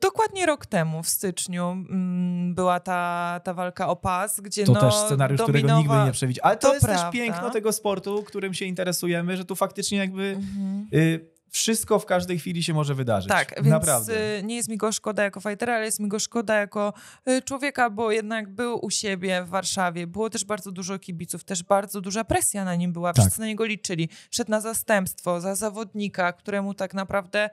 S2: Dokładnie rok temu, w styczniu, mm, była ta, ta walka o pas, gdzie To no, też scenariusz, dominowa... którego nigdy nie przewidzieć. Ale to, to jest prawda. też piękno
S1: tego sportu, którym się interesujemy, że tu faktycznie jakby...
S2: Mhm.
S1: Y wszystko w każdej chwili się może wydarzyć. Tak, więc Naprawdę.
S2: Y, nie jest mi go szkoda jako fightera, ale jest mi go szkoda jako y, człowieka, bo jednak był u siebie w Warszawie. Było też bardzo dużo kibiców, też bardzo duża presja na nim była. Tak. Wszyscy tak. na niego liczyli. Szedł na zastępstwo, za zawodnika, któremu tak naprawdę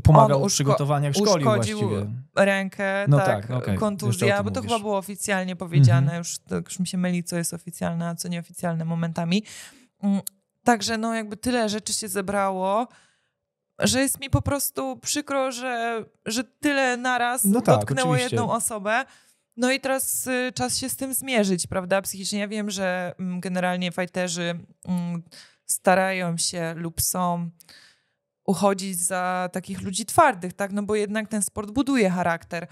S1: Pomagał w przygotowaniach szkoli właściwie.
S2: rękę, no tak, tak okay. kontuzja, bo to chyba było oficjalnie powiedziane, mm -hmm. już, to, już mi się myli, co jest oficjalne, a co nieoficjalne momentami. Mm, także no jakby tyle rzeczy się zebrało, że jest mi po prostu przykro, że, że tyle naraz no tak, dotknęło oczywiście. jedną osobę. No i teraz y, czas się z tym zmierzyć, prawda? Psychicznie ja wiem, że mm, generalnie fajterzy mm, starają się lub są uchodzić za takich ludzi twardych, tak? No bo jednak ten sport buduje charakter,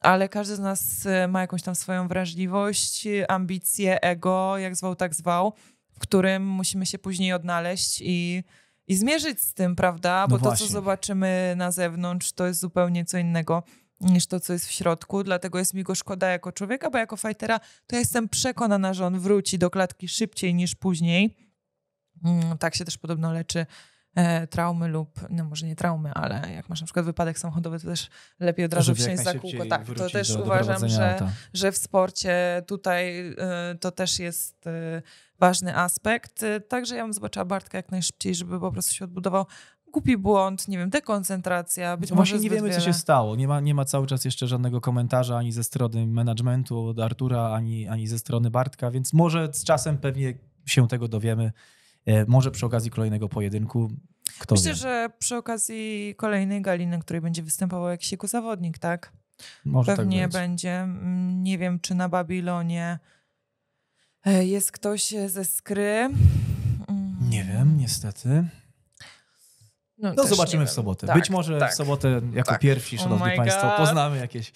S2: ale każdy z nas y, ma jakąś tam swoją wrażliwość, ambicje, ego, jak zwał, tak zwał, w którym musimy się później odnaleźć i, i zmierzyć z tym, prawda? Bo no to, co zobaczymy na zewnątrz, to jest zupełnie co innego niż to, co jest w środku. Dlatego jest mi go szkoda jako człowieka, bo jako fajtera to ja jestem przekonana, że on wróci do klatki szybciej niż później. Mm, tak się też podobno leczy E, traumy lub, no może nie traumy, ale jak masz na przykład wypadek samochodowy, to też lepiej od razu wsiąść za kółko. Tak, to też uważam, że, że w sporcie tutaj e, to też jest e, ważny aspekt. Także ja bym zobaczyła Bartka jak najszybciej, żeby po prostu się odbudował głupi błąd, nie wiem, dekoncentracja, być no może nie wiemy, wiele. co się
S1: stało. Nie ma, nie ma cały czas jeszcze żadnego komentarza ani ze strony managementu od Artura, ani, ani ze strony Bartka, więc może z czasem pewnie się tego dowiemy. E, może przy okazji kolejnego pojedynku. Kto Myślę, wie?
S2: że przy okazji kolejnej galiny, której będzie występował jakiś jego zawodnik, tak? Może tak Pewnie tak będzie. Nie wiem, czy na Babilonie e, jest ktoś e, ze Skry.
S1: Nie mm. wiem, niestety.
S2: No, no zobaczymy w sobotę. Tak, Być może tak, w sobotę jako tak. pierwsi, oh szanowni oh państwo, God. poznamy jakieś,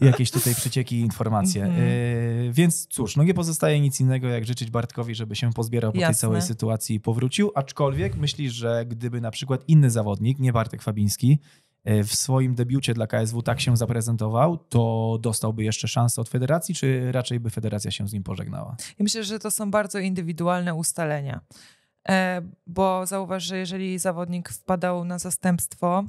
S1: jakieś tutaj przycieki i informacje. Mm -hmm. więc cóż, no nie pozostaje nic innego, jak życzyć Bartkowi, żeby się pozbierał po Jasne. tej całej sytuacji i powrócił. Aczkolwiek myślisz, że gdyby na przykład inny zawodnik, nie Bartek Fabiński, e, w swoim debiucie dla KSW tak się zaprezentował, to dostałby jeszcze szansę od federacji, czy raczej by federacja się z nim pożegnała?
S2: Ja myślę, że to są bardzo indywidualne ustalenia. E, bo zauważ, że jeżeli zawodnik wpadał na zastępstwo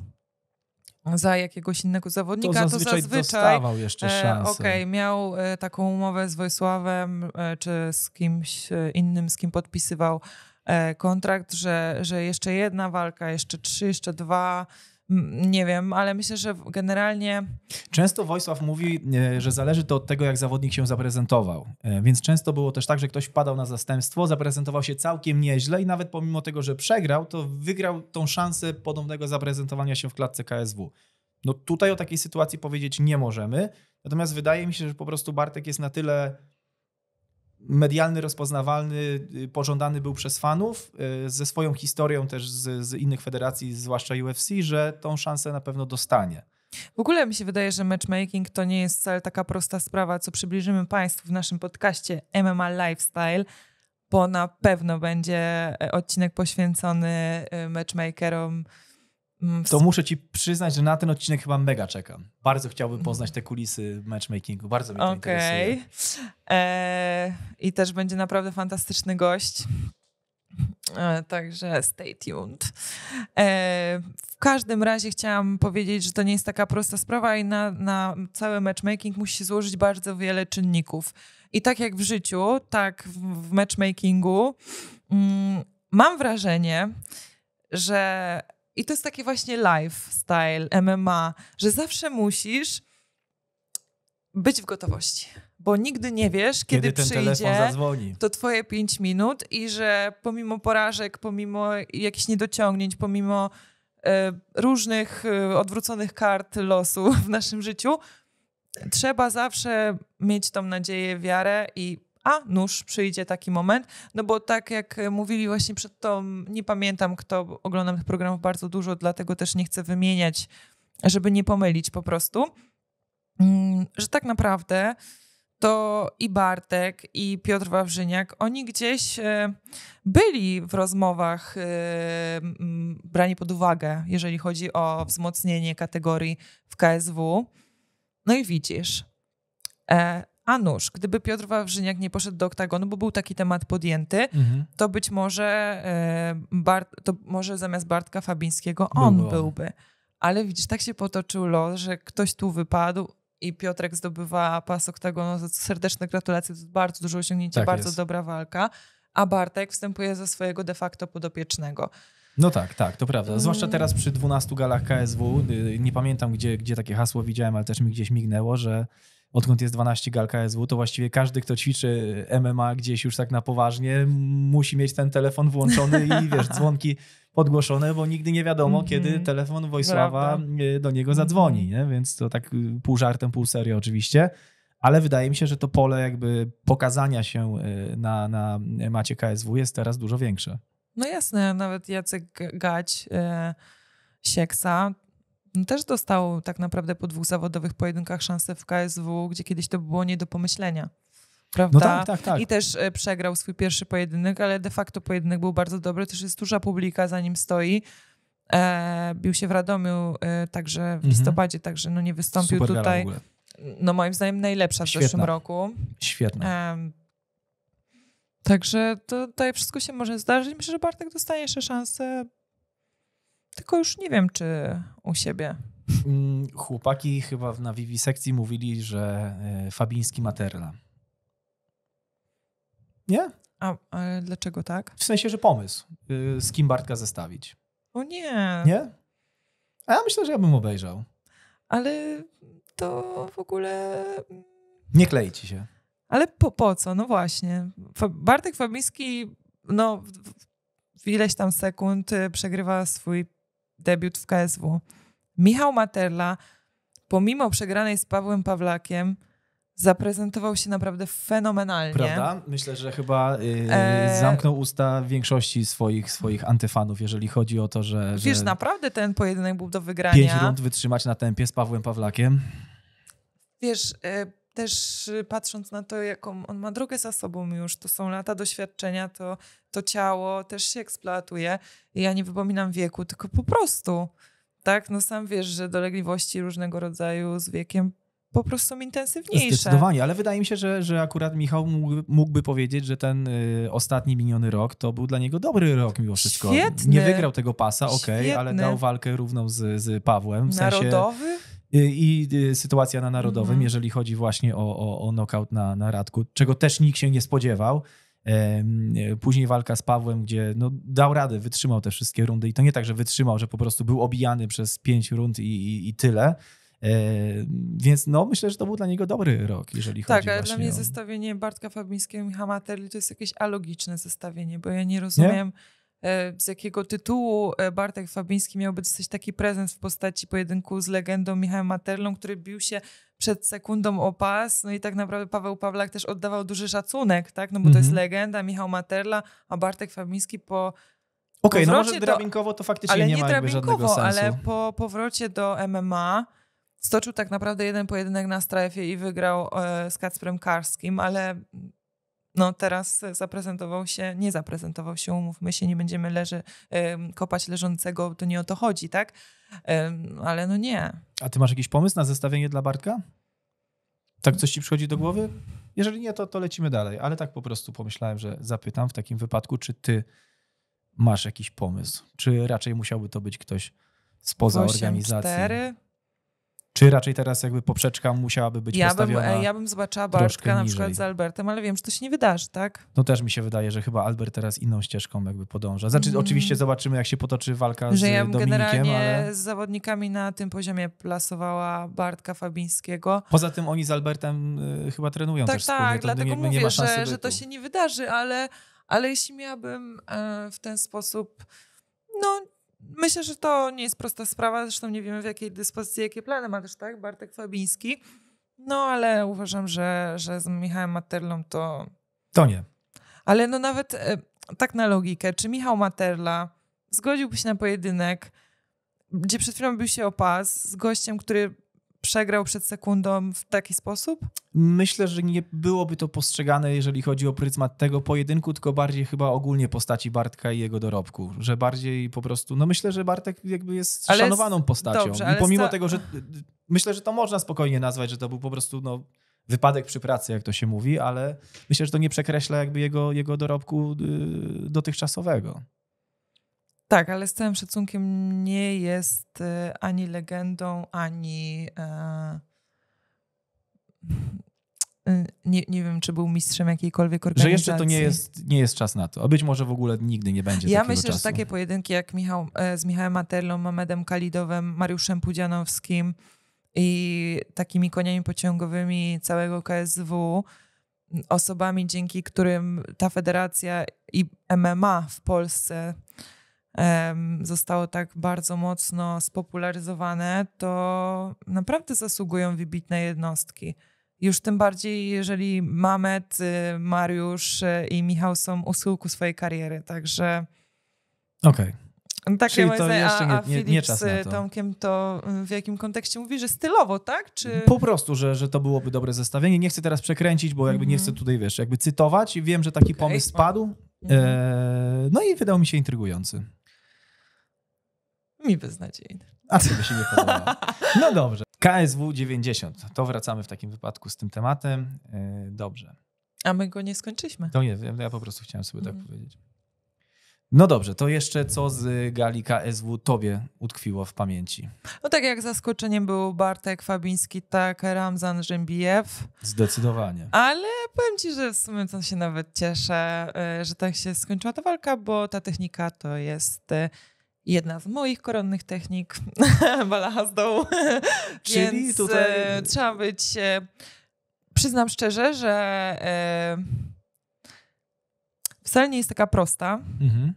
S2: za jakiegoś innego zawodnika, to zazwyczaj, to zazwyczaj jeszcze e, szansę. Okej, okay, miał e, taką umowę z Wojsławem czy z kimś innym, z kim podpisywał kontrakt, że, że jeszcze jedna walka, jeszcze trzy, jeszcze dwa nie wiem, ale myślę, że generalnie.
S1: Często Wojsław mówi, e, że zależy to od tego, jak zawodnik się zaprezentował. E, więc często było też tak, że ktoś wpadał na zastępstwo, zaprezentował się całkiem nieźle i nawet pomimo tego, że przegrał, to wygrał tą szansę podobnego zaprezentowania się w klatce KSW. No tutaj o takiej sytuacji powiedzieć nie możemy. Natomiast wydaje mi się, że po prostu Bartek jest na tyle medialny, rozpoznawalny, y, pożądany był przez fanów, y, ze swoją historią też z, z innych federacji, zwłaszcza UFC, że tą szansę na pewno dostanie.
S2: W ogóle mi się wydaje, że matchmaking to nie jest wcale taka prosta sprawa, co przybliżymy Państwu w naszym podcaście MMA Lifestyle, bo na pewno będzie e, odcinek poświęcony y, matchmakerom Mm,
S1: to muszę ci przyznać, że na ten odcinek chyba mega czekam. Bardzo chciałbym poznać te kulisy matchmakingu. Bardzo mnie to okay. interesuje.
S2: Eee, I też będzie naprawdę fantastyczny gość. E, także stay tuned. E, w każdym razie chciałam powiedzieć, że to nie jest taka prosta sprawa i na, na cały matchmaking musi się złożyć bardzo wiele czynników. I tak jak w życiu, tak w, matchmakingu, mm, mam wrażenie, że i to jest taki właśnie lifestyle, MMA, że zawsze musisz być w gotowości, bo nigdy nie wiesz, kiedy, kiedy przyjdzie to twoje pięć minut i że pomimo porażek, pomimo jakichś niedociągnięć, pomimo y, różnych y, odwróconych kart losu w naszym życiu, trzeba zawsze mieć tą nadzieję, wiarę i a nuż przyjdzie taki moment, no bo tak jak e, mówili właśnie przed to, nie pamiętam kto, oglądam tych programów bardzo dużo, dlatego też nie chcę wymieniać, żeby nie pomylić po prostu, mm, że tak naprawdę to i Bartek, i Piotr Wawrzyniak, oni gdzieś e, byli w rozmowach e, brani pod uwagę, jeżeli chodzi o wzmocnienie kategorii w KSW. No i widzisz, a nóż, gdyby Piotr Wawrzyniak nie poszedł do oktagonu, bo był taki temat podjęty, mhm. to być może e, Bart, to może zamiast Bartka Fabińskiego on Było. byłby. Ale widzisz, tak się potoczył los, że ktoś tu wypadł i Piotrek zdobywa pas oktagonu. serdeczne gratulacje, to bardzo duże osiągnięcie, tak bardzo jest. dobra walka. A Bartek wstępuje ze swojego de facto podopiecznego.
S1: No tak, tak, to prawda. Mm. Zwłaszcza teraz przy 12 galach KSW. Y, nie pamiętam, gdzie, gdzie takie hasło widziałem, ale też mi gdzieś mignęło, że odkąd jest 12 gal KSW, to właściwie każdy, kto ćwiczy MMA gdzieś już tak na poważnie, musi mieć ten telefon włączony i wiesz, dzwonki podgłoszone, bo nigdy nie wiadomo, mm-hmm. kiedy telefon Wojsława Prawda. E, do niego mhm. zadzwoni, nie? więc to tak y, pół żartem, pół serio oczywiście, ale wydaje mi się, że to pole jakby pokazania się e, na, na macie KSW jest teraz dużo większe.
S2: No jasne, nawet Jacek Gać, e, Sieksa, też dostał tak naprawdę po dwóch zawodowych pojedynkach szansę w KSW, gdzie kiedyś to było nie do pomyślenia. No prawda? No tak, tak, tak. I też e, przegrał swój pierwszy pojedynek, ale de facto pojedynek był bardzo dobry, też jest duża publika za nim stoi. E, bił się w Radomiu e, także w mhm. listopadzie, także no nie wystąpił Super tutaj. No moim zdaniem najlepsza w Świetna. zeszłym roku. Świetna. E, także to, tutaj wszystko się może zdarzyć. Myślę, że Bartek dostanie jeszcze szansę tylko już nie wiem, czy u siebie.
S1: Mm, chłopaki chyba na wiwisekcji mówili, że e, Fabiński Materla. Nie? A, ale dlaczego tak? W sensie, że pomysł. Y, z kim Bartka zestawić.
S2: O nie. Nie?
S1: A ja myślę, że ja bym obejrzał.
S2: Ale to w ogóle... Mm,
S1: nie klei ci się.
S2: Ale po, po co? No właśnie. Bartek Fabiński no w ileś tam sekund y, przegrywa swój debiut w KSW. Michał Materla, pomimo przegranej z Pawłem Pawlakiem, zaprezentował się naprawdę fenomenalnie. Prawda?
S1: Myślę, że chyba yy, e... zamknął usta większości swoich, swoich antyfanów, jeżeli chodzi o to, że... Wiesz, że
S2: naprawdę ten pojedynek był do wygrania. Pięć rund
S1: wytrzymać na tempie z Pawłem Pawlakiem.
S2: Wiesz, yy, też y, patrząc na to, jaką on ma drogę za sobą już, to są lata doświadczenia, to, to ciało też się eksploatuje. I ja nie wypominam wieku, tylko po prostu. Tak, no sam wiesz, że dolegliwości różnego rodzaju z wiekiem po prostu są intensywniejsze. Zdecydowanie,
S1: ale wydaje mi się, że, że akurat Michał mógłby, mógłby powiedzieć, że ten y, ostatni miniony rok to był dla niego dobry rok mimo wszystko. Świetny. Nie wygrał tego pasa, okej, okay, ale dał walkę równą z, z Pawłem. W Narodowy? Sensie, Y, i y, sytuacja na Narodowym, mhm. jeżeli chodzi właśnie o, o, o knockout na, na Radku, czego też nikt się nie spodziewał. Y, później walka z Pawłem, gdzie no, dał radę, wytrzymał te wszystkie rundy i to nie tak, że wytrzymał, że po prostu był obijany przez pięć rund i, i, i tyle. E, więc no, myślę, że to był dla niego dobry rok, jeżeli tak, chodzi o Tak, ale dla mnie o...
S2: zestawienie Bartka Fabińskiego i Michała to jest jakieś alogiczne zestawienie, bo ja nie rozumiem... Nie? E, z jakiego tytułu e, Bartek Fabiński miałby dostać taki prezent w postaci pojedynku z legendą Michałem Materlą, który bił się przed sekundą o pas, no i tak naprawdę Paweł Pawlak też oddawał duży szacunek, tak, no bo to jest mhm. legenda, Michał Materla, a Bartek Fabiński po
S1: Okej, okay, no może drabinkowo
S2: to faktycznie ale nie, nie drabinkowo, sensu. Ale po powrocie do MMA stoczył tak naprawdę jeden pojedynek na strefie i wygrał e, z Kacprem Karskim, ale no teraz e, zaprezentował się, nie zaprezentował się, umówmy się, nie będziemy leży, kopać leżącego, to nie o to chodzi, tak? Ale no nie.
S1: A ty masz jakiś pomysł na zestawienie dla Bartka? Tak coś ci przychodzi do głowy? Jeżeli nie, to, to lecimy dalej. Ale tak po prostu pomyślałem, że zapytam w takim wypadku, czy ty masz jakiś pomysł? Czy raczej musiałby to być ktoś spoza 8, organizacji? 4 czy raczej teraz jakby poprzeczka musiałaby być ja e, postawiona? Bym, ja bym zobaczyła Bartka na przykład z
S2: Albertem, ale wiem, że to się nie wydarzy, tak?
S1: No też mi się wydaje, że chyba Albert teraz inną ścieżką jakby podąża. Znaczy mm. oczywiście zobaczymy, jak się potoczy walka że z ja Dominikiem, generalnie ale...
S2: z zawodnikami na tym poziomie plasowała Bartka Fabińskiego.
S1: Poza tym oni z Albertem y, chyba trenują tak, też Tak, tak, dlatego mówię, nie ma że, że to
S2: się nie wydarzy, ale, ale jeśli miałabym y, w ten sposób no Myślę, że to nie jest prosta sprawa, zresztą nie wiemy w jakiej dyspozycji, jakie plany ma też tak Bartek Fabiński, no ale uważam, że, że z Michałem Materlą to... To nie. Ale no nawet e, tak na logikę, czy Michał Materla zgodziłby się na pojedynek, gdzie przed chwilą był się o pas z gościem, który przegrał przed sekundą w taki sposób?
S1: Myślę, że nie byłoby to postrzegane, jeżeli chodzi o pryzmat tego pojedynku, tylko bardziej chyba ogólnie postaci Bartka i jego dorobku, że bardziej po prostu, no myślę, że Bartek jakby jest ale szanowaną jest... postacią. Dobrze, I pomimo sta... tego, że myślę, że to można spokojnie nazwać, że to był po prostu no, wypadek przy pracy, jak to się mówi, ale myślę, że to nie przekreśla jakby jego, jego dorobku y, dotychczasowego.
S2: Tak, ale z całym szacunkiem nie jest e, ani legendą, ani. E, e, nie, nie wiem, czy był mistrzem jakiejkolwiek organizacji. Że jeszcze to nie jest,
S1: nie jest czas na to, a być może w ogóle nigdy nie będzie Ja myślę, czasu. że takie
S2: pojedynki jak Michał, z Michałem Materlą, Mamedem Kalidowem, Mariuszem Pudzianowskim i takimi koniami pociągowymi całego KSW, osobami, dzięki którym ta federacja i MMA w Polsce zostało tak bardzo mocno spopularyzowane, to naprawdę zasługują wybitne jednostki. Już tym bardziej, jeżeli Mamet, y, Mariusz y, i Michał są u schyłku swojej kariery, także... Okej. Okay. Tak, Czyli to myślę, jeszcze nie, nie, nie czas z y, to. Tomkiem to w jakim kontekście mówisz? że stylowo, tak? Czy...
S1: Po prostu, że, że to byłoby dobre zestawienie. Nie chcę teraz przekręcić, bo jakby mm -hmm. nie mhm. chcę tutaj, wiesz, jakby cytować. Wiem, że taki pomysł okay. padł. Mm -hmm. eee, no i wydał mi się intrygujący. Mi
S2: beznadziejny.
S1: A co by się nie podobało. No dobrze. KSW 90. To wracamy w takim wypadku z tym tematem. E, dobrze.
S2: A my go nie skończyliśmy. To
S1: nie, ja po prostu chciałem sobie mm. tak mhm. powiedzieć. No dobrze, to jeszcze co z gali KSW tobie utkwiło w pamięci?
S2: No tak jak zaskoczeniem był Bartek Fabiński, tak Ramzan Rzębijew.
S1: Zdecydowanie.
S2: Ale powiem ci, że w sumie to się nawet cieszę, e, że tak się skończyła ta walka, bo ta technika to jest e, jedna z moich koronnych technik, balacha z dołu. Czyli Więc tutaj... E, trzeba być... E, przyznam szczerze, że e, wcale nie jest taka prosta. Mhm.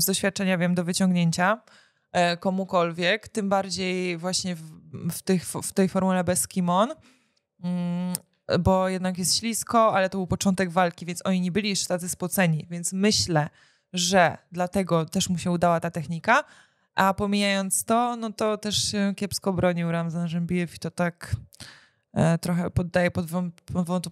S2: Z doświadczenia wiem do wyciągnięcia komukolwiek, tym bardziej właśnie w, w, tych, w tej formule bez kimon. Mm, bo jednak jest ślisko, ale to był początek walki, więc oni nie byli jeszcze tacy spoceni, więc myślę, że dlatego też mu się udała ta technika, a pomijając to, no to też się kiepsko bronił Ramzan Rzębijew i to tak e, trochę poddaje pod, wąt,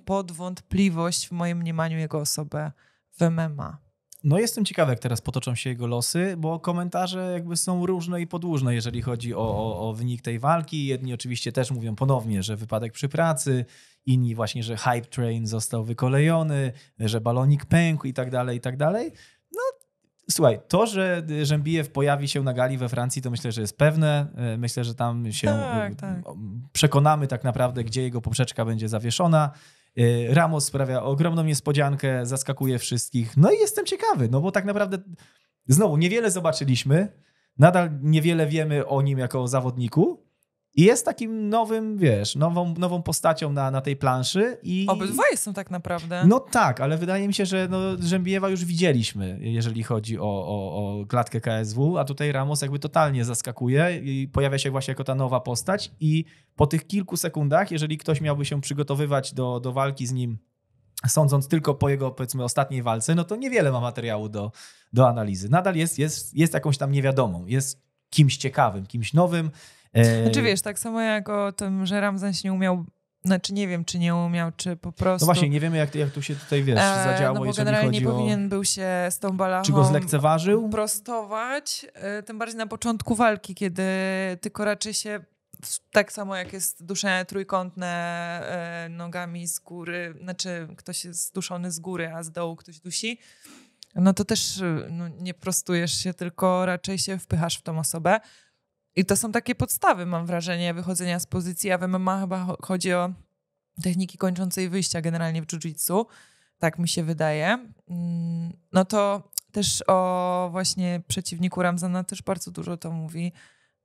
S2: pod wątpliwość w moim mniemaniu jego osobę w MMA.
S1: No jestem ciekawy, jak teraz potoczą się jego losy, bo komentarze jakby są różne i podłużne, jeżeli chodzi o, o, o wynik tej walki. Jedni oczywiście też mówią ponownie, że wypadek przy pracy, inni właśnie, że hype train został wykolejony, że balonik pękł i tak dalej, i tak dalej. No, słuchaj, to, że Rzębijew pojawi się na gali we Francji, to myślę, że jest pewne. E, myślę, że tam się tak, e, tak. przekonamy tak naprawdę, gdzie jego poprzeczka będzie zawieszona. E, Ramos sprawia ogromną niespodziankę, zaskakuje wszystkich. No i jestem ciekawy, no bo tak naprawdę znowu niewiele zobaczyliśmy, nadal niewiele wiemy o nim jako o zawodniku, i jest takim nowym, wiesz, nową, nową postacią na, na tej planszy. I... Obydwoje
S2: są tak naprawdę. No
S1: tak, ale wydaje mi się, że no, Rzębiewa już widzieliśmy, jeżeli chodzi o, o, o klatkę KSW, a tutaj Ramos jakby totalnie zaskakuje i pojawia się właśnie jako ta nowa postać i po tych kilku sekundach, jeżeli ktoś miałby się przygotowywać do, do walki z nim sądząc tylko po jego, powiedzmy, ostatniej walce, no to niewiele ma materiału do, do analizy. Nadal jest, jest, jest jakąś tam niewiadomą, jest kimś ciekawym, kimś nowym, Yy, znaczy wiesz,
S2: tak samo jak o tym, że Ramzan nie umiał znaczy nie wiem, czy nie umiał, czy po no prostu... No właśnie,
S1: nie wiemy, jak, jak tu się tutaj, wiesz, e, zadziało, no bo generalnie o... powinien
S2: był się z tą balachą... Czy go zlekceważył? ...prostować, e, tym bardziej na początku walki, kiedy tylko raczej się tak samo jak jest duszenie trójkątne e, nogami z góry, znaczy ktoś jest duszony z góry, a z dołu ktoś dusi, no to też no, nie prostujesz się, tylko raczej się wpychasz w tą osobę. I to są takie podstawy, mam wrażenie, wychodzenia z pozycji, a w MMA chyba chodzi o techniki kończącej wyjścia generalnie w jiu-jitsu, tak mi się wydaje. Mm, no to też o właśnie przeciwniku Ramzana też bardzo dużo to mówi,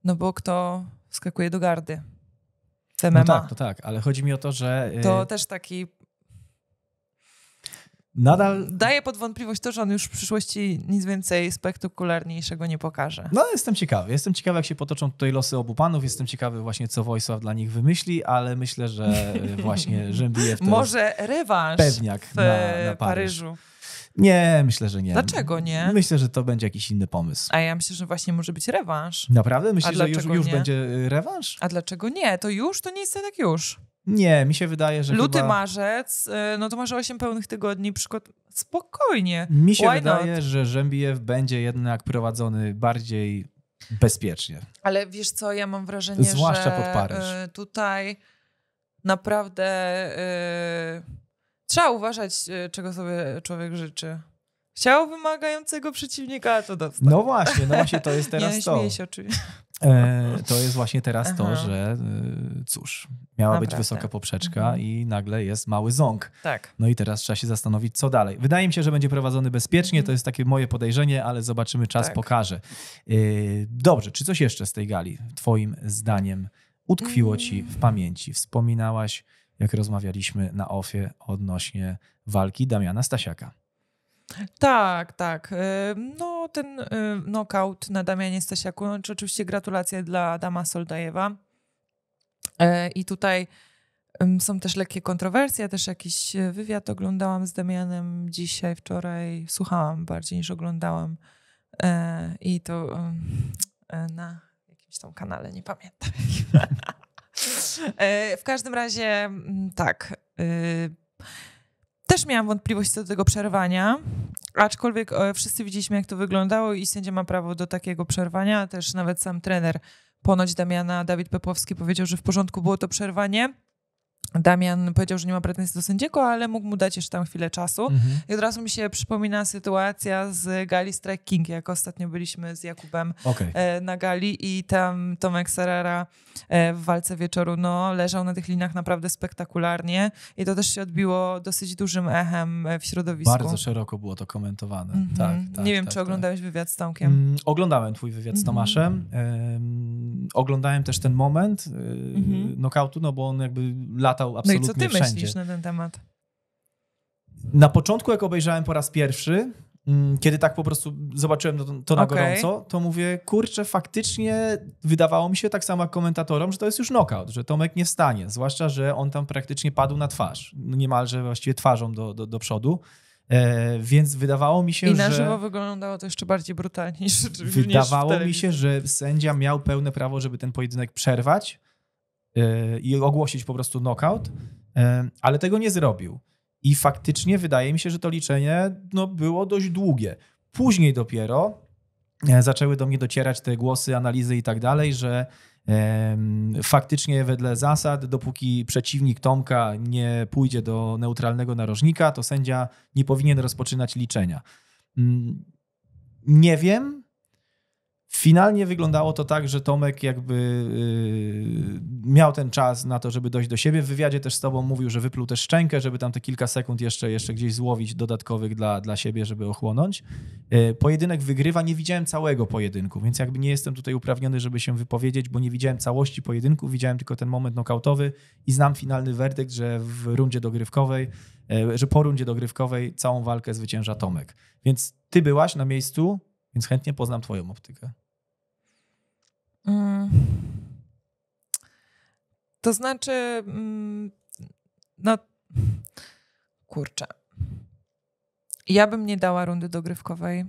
S2: no bo kto skakuje do gardy w MMA. No tak, to
S1: tak, ale chodzi mi o to, że... To y,
S2: też taki nadal. Daje pod wątpliwość to, że on już w przyszłości nic więcej spektakularniejszego nie pokaże. No,
S1: jestem ciekawy. Jestem ciekawy, jak się potoczą tutaj losy obu panów. Jestem ciekawy właśnie, co Wojsław dla nich wymyśli, ale myślę, że e, właśnie Rzębiew to Może
S2: rewanż pewniak w na, na e, Paryżu.
S1: Nie, myślę, że nie. Dlaczego nie? Myślę, że to będzie jakiś inny pomysł.
S2: A ja myślę, że właśnie może być rewanż. Naprawdę? Myślę, że już, już będzie e, rewanż? A dlaczego nie? To już? To nie jest tak już.
S1: Nie, mi się wydaje, że. Luty, chyba...
S2: marzec, y, no to może 8 pełnych tygodni przykład. Spokojnie. Mi się Why wydaje,
S1: not? że Rzębiew będzie jednak prowadzony bardziej
S2: bezpiecznie. Ale wiesz co, ja mam wrażenie, Zwłaszcza że pod Paryż. Y, tutaj naprawdę yy, trzeba uważać, y, czego sobie człowiek życzy. Chciał wymagającego przeciwnika, to dostał. No właśnie, no właśnie to jest teraz Nie, to. Nie, się oczywiście.
S1: E, to jest właśnie teraz Aha. to, że e, cóż, miała Naprawdę. być wysoka tak. poprzeczka mhm. i nagle jest mały ząg. Tak. No i teraz trzeba się zastanowić, co dalej. Wydaje mi się, że będzie prowadzony bezpiecznie, mhm. to jest takie moje podejrzenie, ale zobaczymy, czas tak. pokaże. E, dobrze, czy coś jeszcze z tej gali, twoim zdaniem, utkwiło ci w mm. pamięci? Wspominałaś, jak rozmawialiśmy na ofie odnośnie walki Damiana Stasiaka.
S2: Tak, tak. No ten knockout na Damianie Stasiaku, no, oczywiście gratulacje dla Dama Soldajewa. E, I tutaj są też lekkie kontrowersje, też jakiś e, wywiad oglądałam z Damianem dzisiaj, wczoraj, słuchałam bardziej niż oglądałam e, i to na jakimś tam kanale, nie pamiętam. w każdym razie mm, tak, y, też miałam wątpliwość co do tego przerwania, aczkolwiek e, wszyscy widzieliśmy, jak to wyglądało i sędzia ma prawo do takiego przerwania, też nawet sam trener ponoć Damiana Dawid Pepłowski powiedział, że w porządku było to przerwanie. Damian powiedział, że nie ma pretensji do sędziego, ale mógł mu dać jeszcze tam chwilę czasu. Mhm. I od razu mi się przypomina sytuacja z gali Striking, jak ostatnio byliśmy z Jakubem okay. E, na gali i tam Tomek Serrera e, w walce wieczoru no, leżał na tych linach naprawdę spektakularnie i to też się odbiło dosyć dużym echem e, w środowisku. Bardzo
S1: szeroko było to komentowane. Mhm. Tak,
S2: tak, nie wiem, tak, czy oglądałeś tak. wywiad z Tomkiem? Mm, oglądałem twój wywiad z mhm. Tomaszem.
S1: Mhm. oglądałem też ten moment yy, mhm. nokautu, no bo on jakby lata latał absolutnie wszędzie. No i co ty wszędzie. myślisz
S2: na ten temat?
S1: Na początku, jak obejrzałem po raz pierwszy, mm, kiedy tak po prostu zobaczyłem to, to na okay. gorąco,
S2: to mówię, kurczę,
S1: faktycznie wydawało mi się tak samo jak komentatorom, że to jest już knockout, że Tomek nie stanie. zwłaszcza, że on tam praktycznie padł na twarz, niemalże właściwie twarzą do, do, do przodu. E, więc wydawało mi się, że... I na że... żywo
S2: wyglądało to jeszcze bardziej brutalnie niż Wydawało niż mi
S1: się, że sędzia miał pełne prawo, żeby ten pojedynek przerwać, Y, i ogłosić po prostu knockout, y, ale tego nie zrobił. I faktycznie wydaje mi się, że to liczenie no, było dość długie. Później dopiero y, zaczęły do mnie docierać te głosy, analizy i tak dalej, że faktycznie wedle zasad, dopóki przeciwnik Tomka nie pójdzie do neutralnego narożnika, to sędzia nie powinien rozpoczynać liczenia. Mm, nie wiem, Finalnie wyglądało to tak, że Tomek jakby y, miał ten czas na to, żeby dojść do siebie. W wywiadzie też z tobą mówił, że wypluł też szczękę, żeby tam te kilka sekund jeszcze, jeszcze gdzieś złowić dodatkowych dla, dla siebie, żeby ochłonąć. Y, pojedynek wygrywa. Nie widziałem całego pojedynku, więc jakby nie jestem tutaj uprawniony, żeby się wypowiedzieć, bo nie widziałem całości pojedynku. Widziałem tylko ten moment nokautowy i znam finalny werdykt, że w rundzie dogrywkowej, y, że po rundzie dogrywkowej całą walkę zwycięża Tomek. Więc ty byłaś na miejscu, więc chętnie poznam twoją optykę.
S2: Mm. To znaczy, mm, no kurczę. Ja bym nie dała rundy dogrywkowej.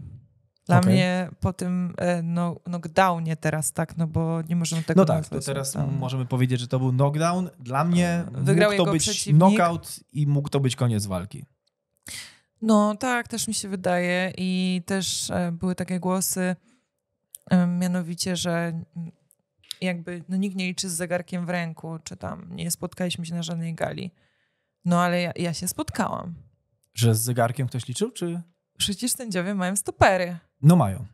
S2: Dla okay. mnie po tym e, no, knockdownie teraz, tak, no bo nie możemy tego... No tak, to teraz
S1: możemy powiedzieć, że to był knockdown. Dla mnie mm, Wygrał mógł to być przeciwnik. knockout i mógł to być koniec walki.
S2: No tak, też mi się wydaje i też e, były takie głosy, mianowicie, że mm, jakby no nikt nie liczy z zegarkiem w ręku, czy tam nie spotkaliśmy się na żadnej gali. No ale ja, ja się spotkałam.
S1: Że z zegarkiem ktoś liczył,
S2: czy? Przecież sędziowie mają stopery. No mają.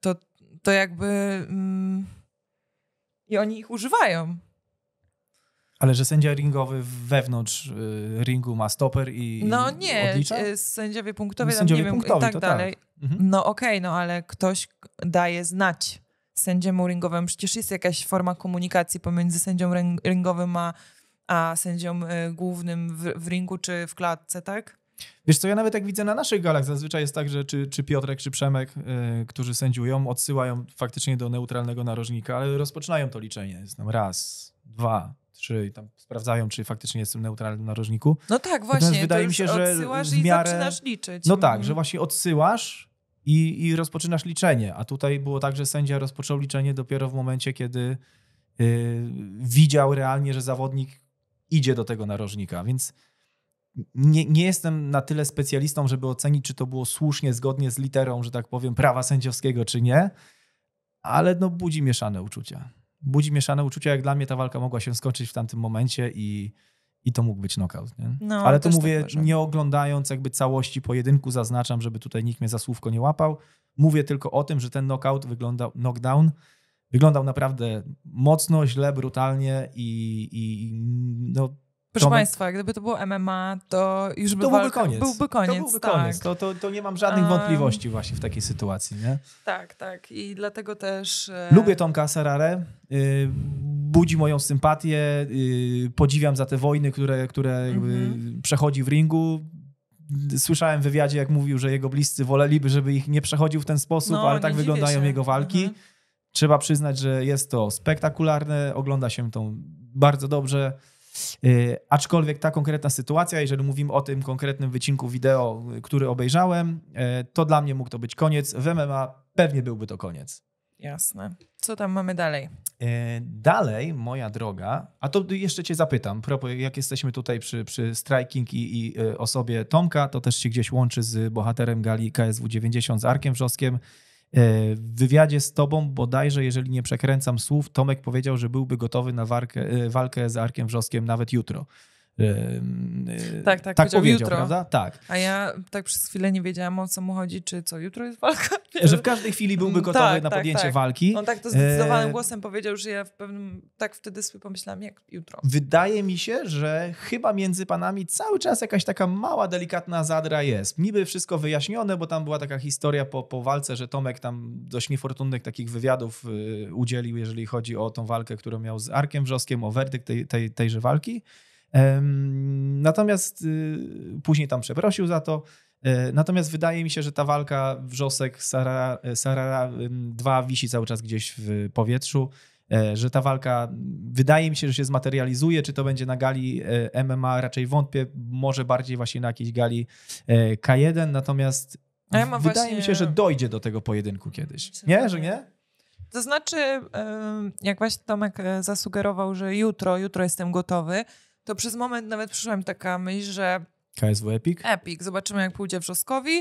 S2: To, to jakby... Mm, I oni ich używają.
S1: Ale że sędzia ringowy wewnątrz y, ringu ma stoper i No nie, odlicza? Y,
S2: sędziowie punktowi, no sędziowie nie punktowi, wiem, i tak, tak dalej. Tak. Mhm. No okej, okay, no ale ktoś daje znać sędziemu ringowemu. Przecież jest jakaś forma komunikacji pomiędzy sędzią ringowym a, a sędzią y, głównym w, w ringu czy w klatce, tak? Wiesz co, ja nawet jak widzę na naszych
S1: galach, zazwyczaj jest tak, że czy, czy Piotrek, czy Przemek, yy, którzy sędziują, odsyłają faktycznie do neutralnego narożnika, ale rozpoczynają to liczenie. Jest tam raz, dwa, czy tam sprawdzają, czy faktycznie jestem neutralny narożniku. No tak, właśnie. Natomiast wydaje mi się, że odsyłasz miarę... i zaczynasz liczyć. No tak, że mhm. właśnie odsyłasz i, i rozpoczynasz liczenie. A tutaj było tak, że sędzia rozpoczął liczenie dopiero w momencie, kiedy y, widział realnie, że zawodnik idzie do tego narożnika, więc nie, nie jestem na tyle specjalistą, żeby ocenić, czy to było słusznie, zgodnie z literą, że tak powiem, prawa sędziowskiego, czy nie, ale no budzi mieszane uczucia budzi mieszane uczucia, jak dla mnie ta walka mogła się skończyć w tamtym momencie i, i to mógł być knockout. Nie? No, Ale to tak mówię, tak nie oglądając jakby całości pojedynku, zaznaczam, żeby tutaj nikt mnie za słówko nie łapał. Mówię tylko o tym, że ten knockout wyglądał, knockdown wyglądał naprawdę mocno, źle, brutalnie i, i no,
S2: Proszę Tomek... Państwa, gdyby to było MMA, to już by to byłby walka, koniec. Byłby koniec. To byłby tak. koniec. To, to, to nie mam żadnych um... wątpliwości
S1: właśnie w takiej sytuacji. Nie?
S2: Tak, tak. I dlatego też... E, Lubię
S1: Tomka Sararę. Y, budzi moją sympatię. Y, podziwiam za te wojny, które, które mhm. przechodzi w ringu słyszałem w wywiadzie, jak mówił, że jego bliscy woleliby, żeby ich nie przechodził w ten sposób, no, ale tak wyglądają się. jego walki. Mhm. Trzeba przyznać, że jest to spektakularne, ogląda się to bardzo dobrze. Y, aczkolwiek ta konkretna sytuacja, jeżeli mówimy o tym konkretnym wycinku wideo, y, który obejrzałem, y, to dla mnie mógł to być koniec. W MMA pewnie byłby to koniec.
S2: Jasne. Co tam mamy dalej?
S1: Dalej, moja droga, a to jeszcze Cię zapytam, jak jesteśmy tutaj przy, przy Striking i, i osobie Tomka, to też się gdzieś łączy z bohaterem gali KSW 90 z Arkiem Wrzoskiem. E, w wywiadzie z tobą bodajże, jeżeli nie przekręcam słów, Tomek powiedział, że byłby gotowy na warkę, e, walkę z Arkiem Wrzoskiem nawet jutro tak, tak, tak powiedział, jutro. prawda? Tak.
S2: A ja tak przez chwilę nie wiedziałam o co mu chodzi, czy co, jutro jest walka? Że w każdej chwili byłby mm, gotowy tak, na tak, podjęcie tak. walki. On tak to zdecydowanym e... głosem powiedział, że ja w pewnym, tak wtedy sobie pomyślałam, jak jutro. Wydaje mi się,
S1: że chyba między panami cały czas jakaś taka mała, delikatna zadra jest. Niby wszystko wyjaśnione, bo tam była taka historia po, po walce, że Tomek tam dość niefortunnych takich wywiadów y, udzielił, jeżeli chodzi o tą walkę, którą miał z Arkiem Wrzoskiem, o werdykt tej, tej, tejże walki. Natomiast y, później tam przeprosił za to. E, natomiast wydaje mi się, że ta walka wrzosek Sara, 2 e, wisi cały czas gdzieś w powietrzu, e, że ta walka wydaje mi się, że się zmaterializuje, czy to będzie na gali MMA, raczej wątpię, może bardziej właśnie na jakiejś gali K1, natomiast ja wydaje właśnie... mi się, że dojdzie do tego pojedynku mm, kiedyś. Nie, tak że
S2: nie? To znaczy, jak właśnie Tomek zasugerował, że jutro, jutro jestem gotowy, to przez moment nawet przyszła mi taka myśl, że
S1: KSW Epic?
S2: Epic. Zobaczymy, jak pójdzie Wrzoskowi.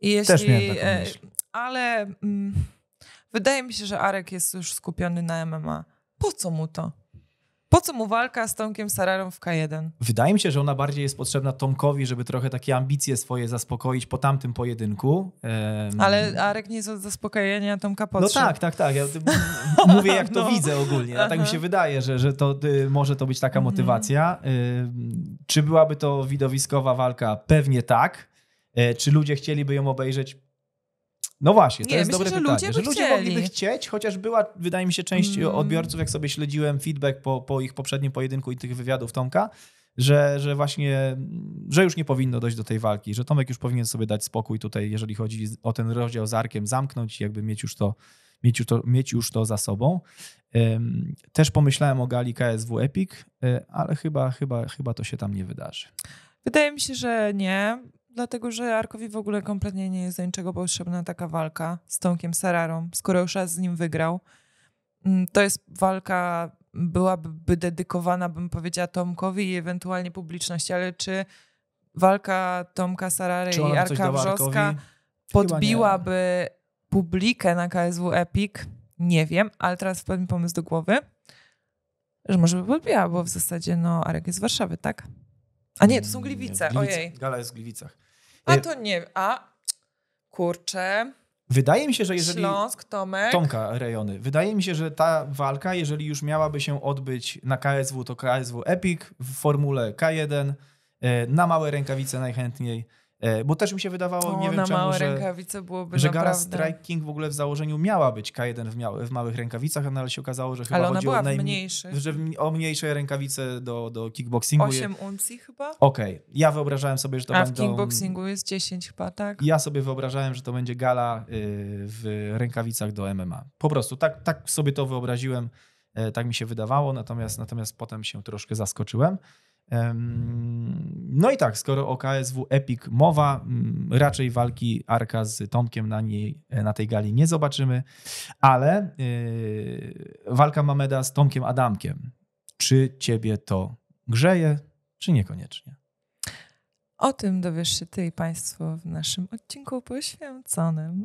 S2: I jeśli, Też miałem taką e, myśl. Ale mm, wydaje mi się, że Arek jest już skupiony na MMA. Po co mu to? Po co mu walka z Tomkiem Sararą w K1?
S1: Wydaje mi się, że ona bardziej jest potrzebna Tomkowi, żeby trochę takie ambicje swoje zaspokoić po tamtym pojedynku. Um... Ale
S2: Arek nie jest od zaspokojenia Tomka potrzeb. No tak, tak, tak. Ja
S1: mówię jak to no. widzę ogólnie. tak mi się wydaje, że, że to y, może to być taka mhm. motywacja. Y, czy byłaby to widowiskowa walka? Pewnie tak. Y, czy ludzie chcieliby ją obejrzeć? No właśnie, to nie, jest myślę, dobre że pytanie. Ludzie że ludzie mogliby chcieć, chociaż była, wydaje mi się, część mm. odbiorców, jak sobie śledziłem feedback po, po ich poprzednim pojedynku i tych wywiadów Tomka, że, że właśnie, że już nie powinno dojść do tej walki, że Tomek już powinien sobie dać spokój tutaj, jeżeli chodzi o ten rozdział z Arkiem, zamknąć, i jakby mieć już to, mieć już to, mieć już to za sobą. Też pomyślałem o gali KSW Epic, e, ale chyba, chyba, chyba to się tam nie wydarzy.
S2: Wydaje mi się, że nie dlatego że Arkowi w ogóle kompletnie nie jest do niczego potrzebna taka walka z Tomkiem Sararą, skoro już raz z nim wygrał. Mm, to jest walka, byłaby dedykowana, bym powiedziała, Tomkowi i ewentualnie publiczności, ale czy walka Tomka Sarary i Arka Wrzoska podbiłaby publikę na KSW Epic? Nie wiem, ale teraz wpadł mi pomysł do głowy, że może by podbiła, bo w zasadzie no, Arek jest z Warszawy, tak? A nie, to są Gliwice, Gliwice. ojej. Gala jest w Gliwicach. A e, to nie, a kurczę.
S1: Wydaje mi się, że jeżeli. Śląsk, Tomek. Tomka rejony. Wydaje mi się, że ta walka, jeżeli już miałaby się odbyć na KSW, to KSW Epic w formule K1, e, na małe rękawice najchętniej. E, bo też mi się wydawało, o, nie wiem czemu, że, że Gara Strike King w ogóle w założeniu miała być K1 w, mia- w małych rękawicach, no ale się okazało, że chyba ale o, najmniej, że o mniejsze rękawice do, do kickboxingu. 8 uncji chyba? Okej. Okay. Ja wyobrażałem sobie, że to A będą... A w kickboxingu
S2: jest 10 chyba, tak? Ja
S1: sobie wyobrażałem, że to będzie gala y, w rękawicach do MMA. Po prostu tak, tak sobie to wyobraziłem, e, tak mi się wydawało, natomiast, natomiast potem się troszkę zaskoczyłem. Mhm. No i tak, skoro o KSW Epic mowa, raczej walki Arka z Tomkiem na, niej, e, na tej gali nie zobaczymy, ale e, walka Mameda z Tomkiem Adamkiem. Czy ciebie to grzeje, czy niekoniecznie?
S2: O tym dowiesz się ty i państwo w naszym odcinku poświęconym.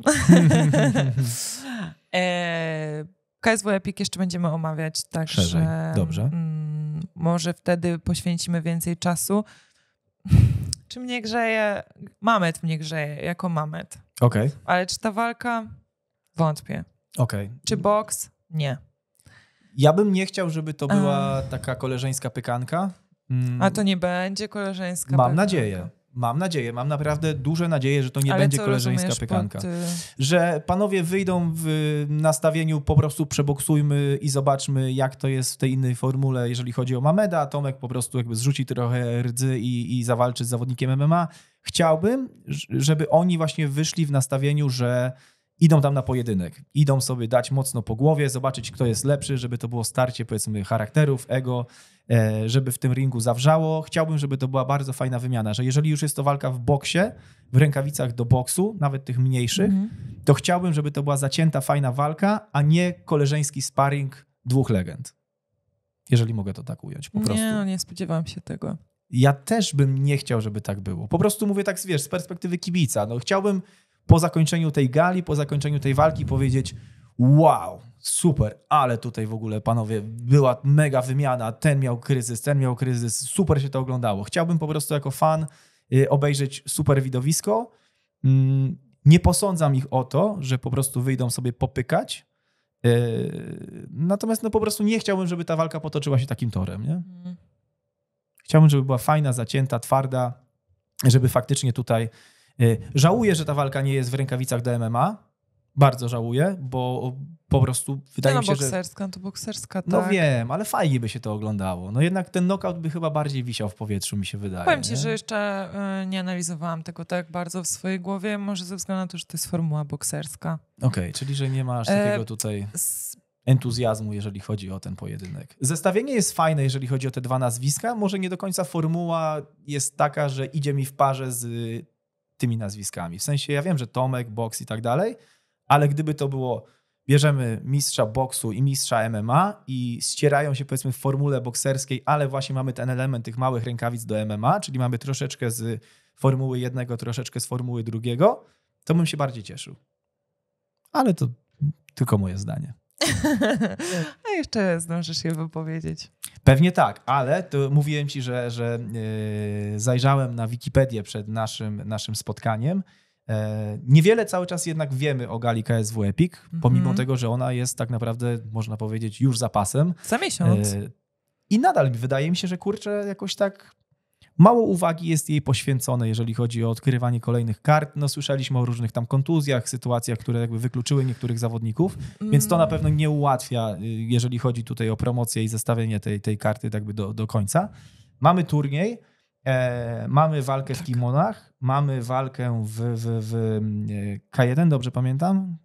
S2: E, KSW Epic jeszcze będziemy omawiać także. Szerzej. Dobrze. Mm, może wtedy poświęcimy więcej czasu. Czy mnie grzeje? Mamet mnie grzeje, jako Mamet. Okej. Okay. Ale czy ta walka? Wątpię. Okej. Okay. Czy boks?
S1: Nie. Ja bym nie chciał, żeby to była taka koleżeńska pykanka.
S2: Mm. A to nie będzie koleżeńska Mam pykanka.
S1: nadzieję. Mam nadzieję, mam naprawdę duże nadzieje, że to nie Ale będzie koleżeńska piekanka. Pod... Y, że panowie wyjdą w nastawieniu po prostu przeboksujmy i zobaczmy, jak to jest w tej innej formule, jeżeli chodzi o Mameda. Tomek po prostu jakby zrzuci trochę rdzy i, i zawalczy z zawodnikiem MMA. Chciałbym, żeby oni właśnie wyszli w nastawieniu, że idą tam na pojedynek. Idą sobie dać mocno po głowie, zobaczyć kto jest lepszy, żeby to było starcie powiedzmy charakterów, ego, e, żeby w tym ringu zawrzało. Chciałbym, żeby to była bardzo fajna wymiana, że jeżeli już jest to walka w boksie, w rękawicach do boksu, nawet tych mniejszych, mm. to chciałbym, żeby to była zacięta, fajna walka, a nie koleżeński sparring dwóch legend. Jeżeli mogę to tak ująć, po nie, prostu. No,
S2: nie, nie spodziewałam się tego.
S1: Ja też bym nie chciał, żeby tak było. Po prostu mówię tak, wiesz, z perspektywy kibica. No chciałbym, po zakończeniu tej gali, po zakończeniu tej walki powiedzieć wow, super, ale tutaj w ogóle panowie była mega wymiana, ten miał kryzys, ten miał kryzys, super się to oglądało. Chciałbym po prostu jako fan y, obejrzeć super widowisko. Mm, nie posądzam ich o to, że po prostu wyjdą sobie popykać, y, Natomiast no po prostu nie chciałbym, żeby ta walka potoczyła się takim torem. Nie? Mhm. Chciałbym, żeby była fajna, zacięta, twarda, żeby faktycznie tutaj Y, żałuję, że ta walka nie jest w rękawicach do MMA. Bardzo żałuję, bo po prostu wydaje no, mi się, bokserska, że... bokserska
S2: no to bokserska, no tak. No wiem,
S1: ale fajnie by się to oglądało. No jednak ten knockout by chyba bardziej wisiał w powietrzu, mi się wydaje. Powiem ci, nie? że
S2: jeszcze y, nie analizowałam tego tak bardzo w swojej głowie, może ze względu na to, że to jest formuła bokserska.
S1: Okej, okay, czyli że nie masz e, takiego tutaj entuzjazmu, jeżeli chodzi o ten pojedynek. Zestawienie jest fajne, jeżeli chodzi o te dwa nazwiska. Może nie do końca formuła jest taka, że idzie mi w parze z tymi nazwiskami. W sensie ja wiem, że Tomek, boks i tak dalej, ale gdyby to było bierzemy mistrza boksu i mistrza MMA i ścierają się powiedzmy w formule bokserskiej, ale właśnie mamy ten element tych małych rękawic do MMA, czyli mamy troszeczkę z formuły jednego, troszeczkę z formuły drugiego, to bym się bardziej cieszył. Ale to tylko moje zdanie.
S2: jeszcze zdążysz się wypowiedzieć.
S1: Pewnie tak, ale to mówiłem ci, że, że e, zajrzałem na Wikipedię przed naszym, naszym spotkaniem. E, niewiele cały czas jednak wiemy o gali KSW Epic, mhm. pomimo mm -hmm. tego, że ona jest tak naprawdę, można powiedzieć, już zapasem. Za miesiąc. E, I nadal wydaje mi się, że kurczę, jakoś tak Mało uwagi jest jej poświęcone, jeżeli chodzi o odkrywanie kolejnych kart. No, słyszeliśmy o różnych tam kontuzjach, sytuacjach, które jakby wykluczyły niektórych zawodników, mm. więc to na mm. pewno nie ułatwia, y, jeżeli chodzi tutaj o promocję i zestawienie tej, tej karty jakby do, do końca. Mamy turniej, e, mamy walkę tak. w kimonach, mamy walkę w, w, w mm, e, K1, dobrze pamiętam?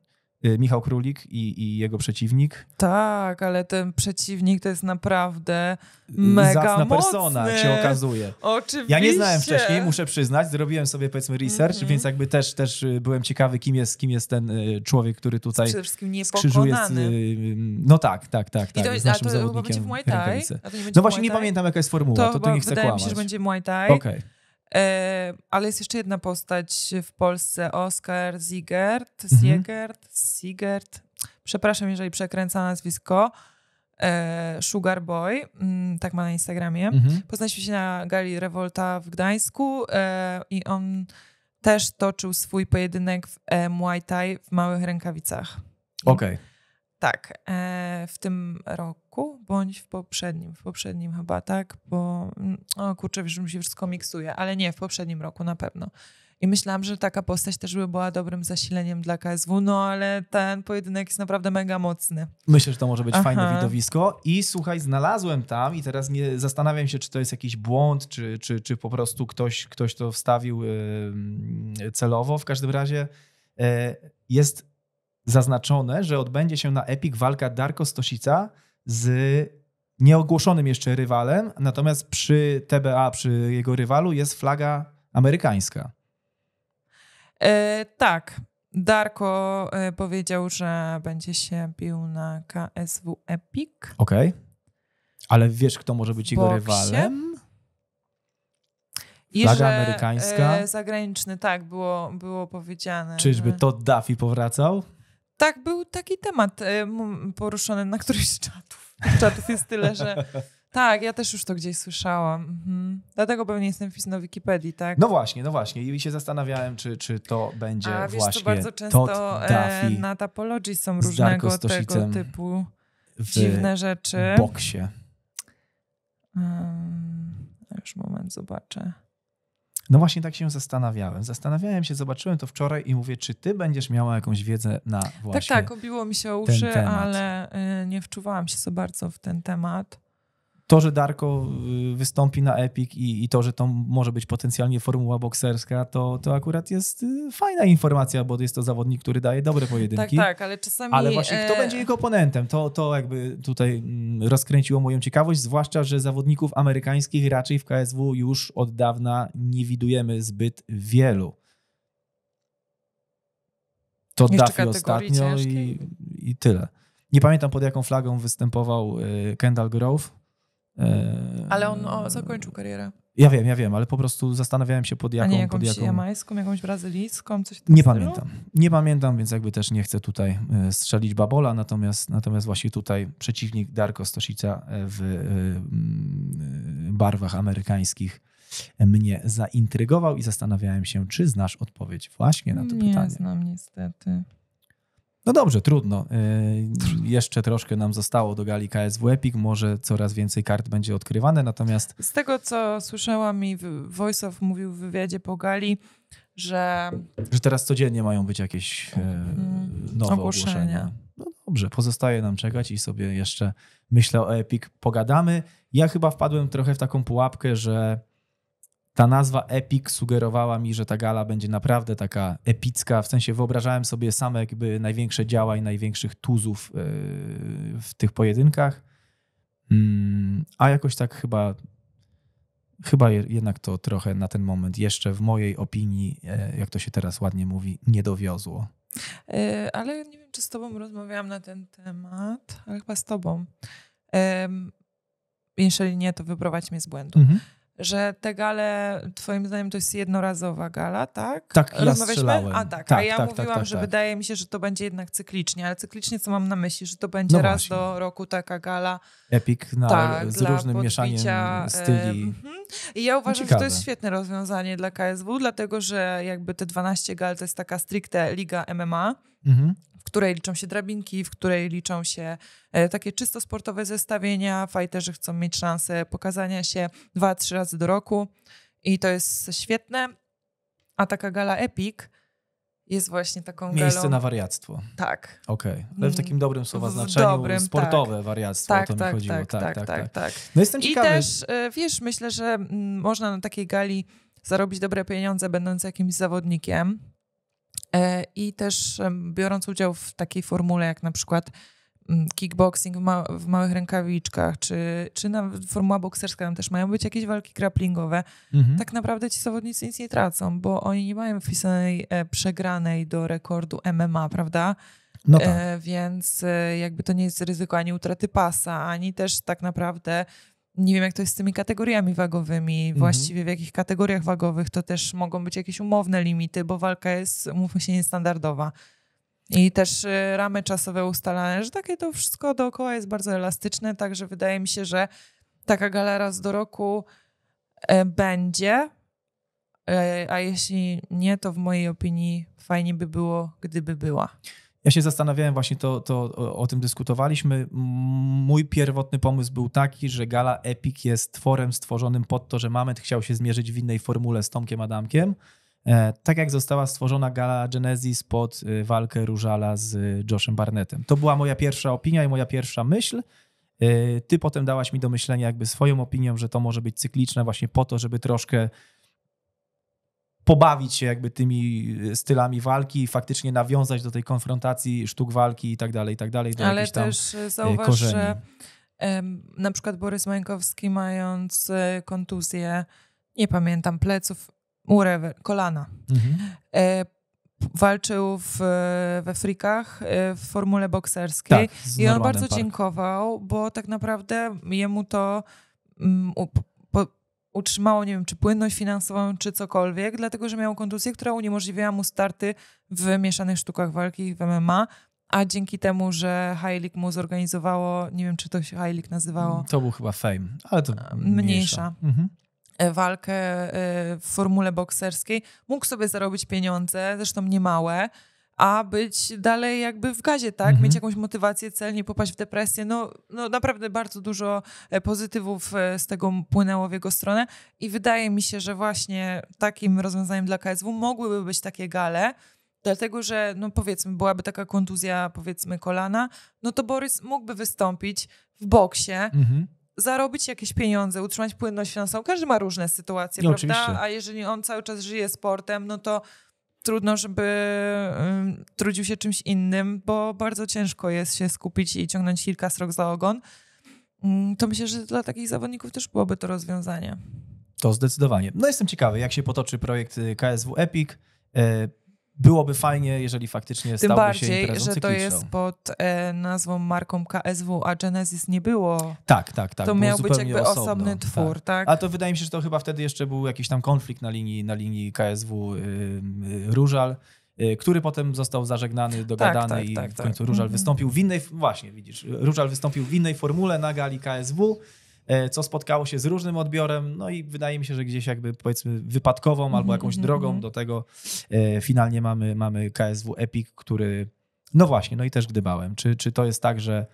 S1: Y, Michał Królik i, i, jego przeciwnik.
S2: Tak, ale ten przeciwnik to jest naprawdę y, mega Zacna mocny. persona, się okazuje. Oczywiście. Ja nie znałem wcześniej,
S1: muszę przyznać. Zrobiłem sobie, powiedzmy, research, mm -hmm. więc jakby też, też y, byłem ciekawy, kim jest, kim jest ten człowiek, który tutaj Przede wszystkim mm, no tak, tak, tak. tak I to, tak, jest naszym a to zawodnikiem będzie no Muay Thai? no właśnie, nie pamiętam, jaka jest formuła, to, to nie chcę kłamać. Wydaje mi się, że będzie Muay Thai. Okej.
S2: Okay. E, ale jest jeszcze jedna postać w Polsce, Oskar Ziegert, mhm. Ziegert, Ziegert, przepraszam, jeżeli przekręca nazwisko, e, Sugar Boy, mm, tak ma na Instagramie. Mhm. Poznaliśmy się na gali Revolta w Gdańsku e, i on też toczył swój pojedynek w Muay Thai w małych rękawicach. Okej. Okay. Tak, w tym roku roku, bądź w poprzednim, w poprzednim chyba, tak? Bo, mm, o kurczę, wiesz mi się wszystko miksuje, ale nie, w poprzednim roku na pewno. I myślałam, że taka postać też by była dobrym zasileniem dla KSW, no ale ten pojedynek jest naprawdę mega mocny.
S1: Myślę, że to może być Aha. fajne widowisko. I słuchaj, znalazłem tam i teraz nie zastanawiam się, czy to jest jakiś błąd, czy, czy, czy po prostu ktoś, ktoś to wstawił yy, celowo. W każdym razie yy, jest zaznaczone, że odbędzie się na Epic walka Darko Stosica z nieogłoszonym jeszcze rywalem, natomiast przy TBA, przy jego rywalu jest flaga amerykańska.
S2: E, tak. Darko e, powiedział, że będzie się bił na KSW Epic.
S1: Okej. Okay. Ale wiesz, kto może być jego rywalem? Flaga I że, amerykańska. E,
S2: zagraniczny, tak, było, było powiedziane. Czyżby że...
S1: to Duffy powracał?
S2: tak, był taki temat e, poruszony na któryś z czatów. Czatów jest tyle, że. Tak, ja też już to gdzieś słyszałam. Mhm. Dlatego pewnie jestem wpis na Wikipedii, tak?
S1: No właśnie, no właśnie. I się zastanawiałem, czy, czy to będzie A, wiesz, właśnie. To bardzo często e, na
S2: Tapologii są różnego tego typu dziwne rzeczy. W boksie. Um, już moment, zobaczę.
S1: No właśnie tak się zastanawiałem. Zastanawiałem się, zobaczyłem to wczoraj i mówię, czy ty będziesz miała jakąś wiedzę na właśnie Tak, tak, obiło mi się o uszy,
S2: ale y, nie wczuwałam się za bardzo w ten temat
S1: to, że Darko y, wystąpi na Epic i, i, to, że to może być potencjalnie formuła bokserska, to, to akurat jest y, fajna informacja, bo jest to zawodnik, który daje dobre pojedynki. Tak, tak, ale czasami... Ale właśnie kto e, będzie jego oponentem? To, to jakby tutaj mm, rozkręciło moją ciekawość, zwłaszcza, że zawodników amerykańskich raczej w KSW już od dawna nie widujemy zbyt wielu. To Duffy ostatnio i, i tyle. Nie pamiętam pod jaką flagą występował y, Kendall Grove, Eee, ale on o,
S2: zakończył karierę.
S1: Ja wiem, ja wiem, ale po prostu zastanawiałem się pod jaką... A nie jakąś pod jaką...
S2: jamańską, jakąś brazylijską, coś takiego? Nie pamiętam.
S1: Nie pamiętam, więc jakby też nie chcę tutaj e, strzelić babola, natomiast, natomiast właśnie tutaj przeciwnik Darko Stosica e, w e, barwach amerykańskich mnie zaintrygował i zastanawiałem się, czy znasz odpowiedź właśnie na to nie pytanie. Nie
S2: znam niestety.
S1: No dobrze, e, trudno. jeszcze troszkę nam zostało do gali KSW Epic. Może coraz więcej kart będzie odkrywane, natomiast...
S2: Z tego, co słyszałam i Voice of mówił w wywiadzie po gali, że...
S1: Że teraz codziennie mają być jakieś e, mhm. nowe ogłoszenia. ogłoszenia. No dobrze, pozostaje nam czekać i sobie jeszcze myślę o Epic pogadamy. Ja chyba wpadłem trochę w taką pułapkę, że ta nazwa Epic sugerowała mi, że ta gala będzie naprawdę taka epicka, w sensie wyobrażałem sobie same jakby największe działa i największych tuzów e, w tych pojedynkach, mm, a jakoś tak chyba, chyba jednak to trochę na ten moment jeszcze w mojej opinii, e, jak to się teraz ładnie mówi, nie dowiozło.
S2: E, ale nie wiem, czy z tobą rozmawiałam na ten temat, ale chyba z tobą. Jeżeli nie, to wyprowadź mnie z błędu. Mhm że te gale, twoim zdaniem to jest jednorazowa gala, tak? Tak, ja strzelałem. A tak, tak a ja tak, tak, mówiłam, tak, że tak. wydaje mi się, że to będzie jednak cyklicznie, ale cyklicznie co mam na myśli, że to będzie no raz do roku taka gala. Epic na, tak, z różnym mieszaniem e, styli. Y I ja uważam, Ciekawe. że to jest świetne rozwiązanie dla KSW, dlatego że jakby te 12 gal to jest taka stricte liga MMA, Mhm której liczą się drabinki, w której liczą się e, takie czysto sportowe zestawienia. Fajterzy chcą mieć szansę pokazania się dwa, trzy razy do roku i to jest świetne. A taka gala Epic jest właśnie taką Miejsce galą... na wariactwo. Tak. Okej, okay. ale w takim dobrym słowa znaczeniu dobrym, sportowe tak. wariactwo, tak, o to tak, mi chodziło. Tak tak, tak tak tak, tak, tak, No jestem ciekawy. I też, e, wiesz, myślę, że mm, można na takiej gali zarobić dobre pieniądze będąc jakimś zawodnikiem. E, I też biorąc udział w takiej formule, jak na przykład mm, kickboxing w, ma w małych rękawiczkach, czy, czy nawet formuła bokserska, tam też mają być jakieś walki grapplingowe, mhm. tak naprawdę ci zawodnicy nic nie tracą, bo oni nie mają wpisanej e, przegranej do rekordu MMA, prawda? No e, tak. e, więc e, jakby to nie jest ryzyko ani utraty pasa, ani też tak naprawdę nie wiem, jak to jest z tymi kategoriami wagowymi, mhm. właściwie w jakich kategoriach wagowych to też mogą być jakieś umowne limity, bo walka jest, mówmy się, niestandardowa. I też y, ramy czasowe ustalane, że takie to wszystko dookoła jest bardzo elastyczne, także wydaje mi się, że taka gala raz do roku e, będzie, e, a jeśli nie, to w mojej opinii fajnie by było, gdyby była.
S1: Ja się zastanawiałem, właśnie to, to o, tym dyskutowaliśmy. Mój pierwotny pomysł był taki, że gala Epic jest tworem stworzonym pod to, że Mamet chciał się zmierzyć w innej formule z Tomkiem Adamkiem. E, tak jak została stworzona gala Genesis pod y, walkę Różala z y, Joshem Barnettem. To była moja pierwsza opinia i moja pierwsza myśl. E, ty potem dałaś mi do myślenia jakby swoją opinią, że to może być cykliczne właśnie po to, żeby troszkę pobawić się jakby tymi e, stylami walki i faktycznie nawiązać do tej konfrontacji sztuk walki i tak dalej, i tak dalej. Do Ale też e, e, zauważ, korzeni. że
S2: na przykład Borys Mańkowski mając kontuzję, nie pamiętam, pleców, whatever, kolana. Mhm. Walczył w, we frikach w formule bokserskiej tak, i on bardzo Park. dziękował, bo tak naprawdę jemu to mm, utrzymało, nie wiem, czy płynność finansową, czy cokolwiek, dlatego że miał kontuzję, która uniemożliwiała mu starty w mieszanych sztukach walki w MMA, a dzięki temu, że Heilig mu zorganizowało, nie wiem, czy to się Heilig nazywało. To był chyba fame,
S1: ale to e, mniejsza. mniejsza. Mhm.
S2: E, walkę e, w formule bokserskiej, mógł sobie zarobić pieniądze, zresztą niemałe, a być dalej jakby w gazie, tak? Mhm. Mieć jakąś motywację, cel, nie popaść w depresję. No, no naprawdę bardzo dużo e, pozytywów e, z tego płynęło w jego stronę i wydaje mi się, że właśnie takim rozwiązaniem dla KSW mogłyby być takie gale, dlatego że, no powiedzmy, byłaby taka kontuzja, powiedzmy, kolana, no to Borys mógłby wystąpić w boksie, mhm zarobić jakieś pieniądze, utrzymać płynność finansową. Każdy ma różne sytuacje, no, prawda? Oczywiście. A jeżeli on cały czas żyje sportem, no to trudno, żeby trudził się czymś innym, bo bardzo ciężko jest się skupić i ciągnąć kilka srok za ogon. Mm, to myślę, że dla takich zawodników też byłoby to rozwiązanie.
S1: To zdecydowanie. No jestem ciekawy, jak się potoczy projekt y, KSW Epic. E, byłoby fajnie, jeżeli faktycznie Tym stałby bardziej, się bardziej, że cykliczną. to jest no.
S2: pod e, nazwą marką KSW, a Genesis nie było. Tak, tak, tak. To miał być jakby osobno, osobny tak. twór, tak.
S1: tak. A to wydaje mi się, że to chyba wtedy jeszcze był jakiś tam konflikt na linii, na linii KSW y, y, Różal y, który potem został zażegnany, tak, dogadany tak, tak, i tak, w tak. końcu Różal mhm. wystąpił w innej, właśnie widzisz, Różal wystąpił w innej formule na gali KSW E, co spotkało się z różnym odbiorem, no i wydaje mi się, że gdzieś jakby powiedzmy wypadkową albo mhm, jakąś mhm, drogą mhm. do tego e, finalnie mamy, mamy KSW Epic, który, no właśnie, no i też gdybałem, czy, czy to jest tak, że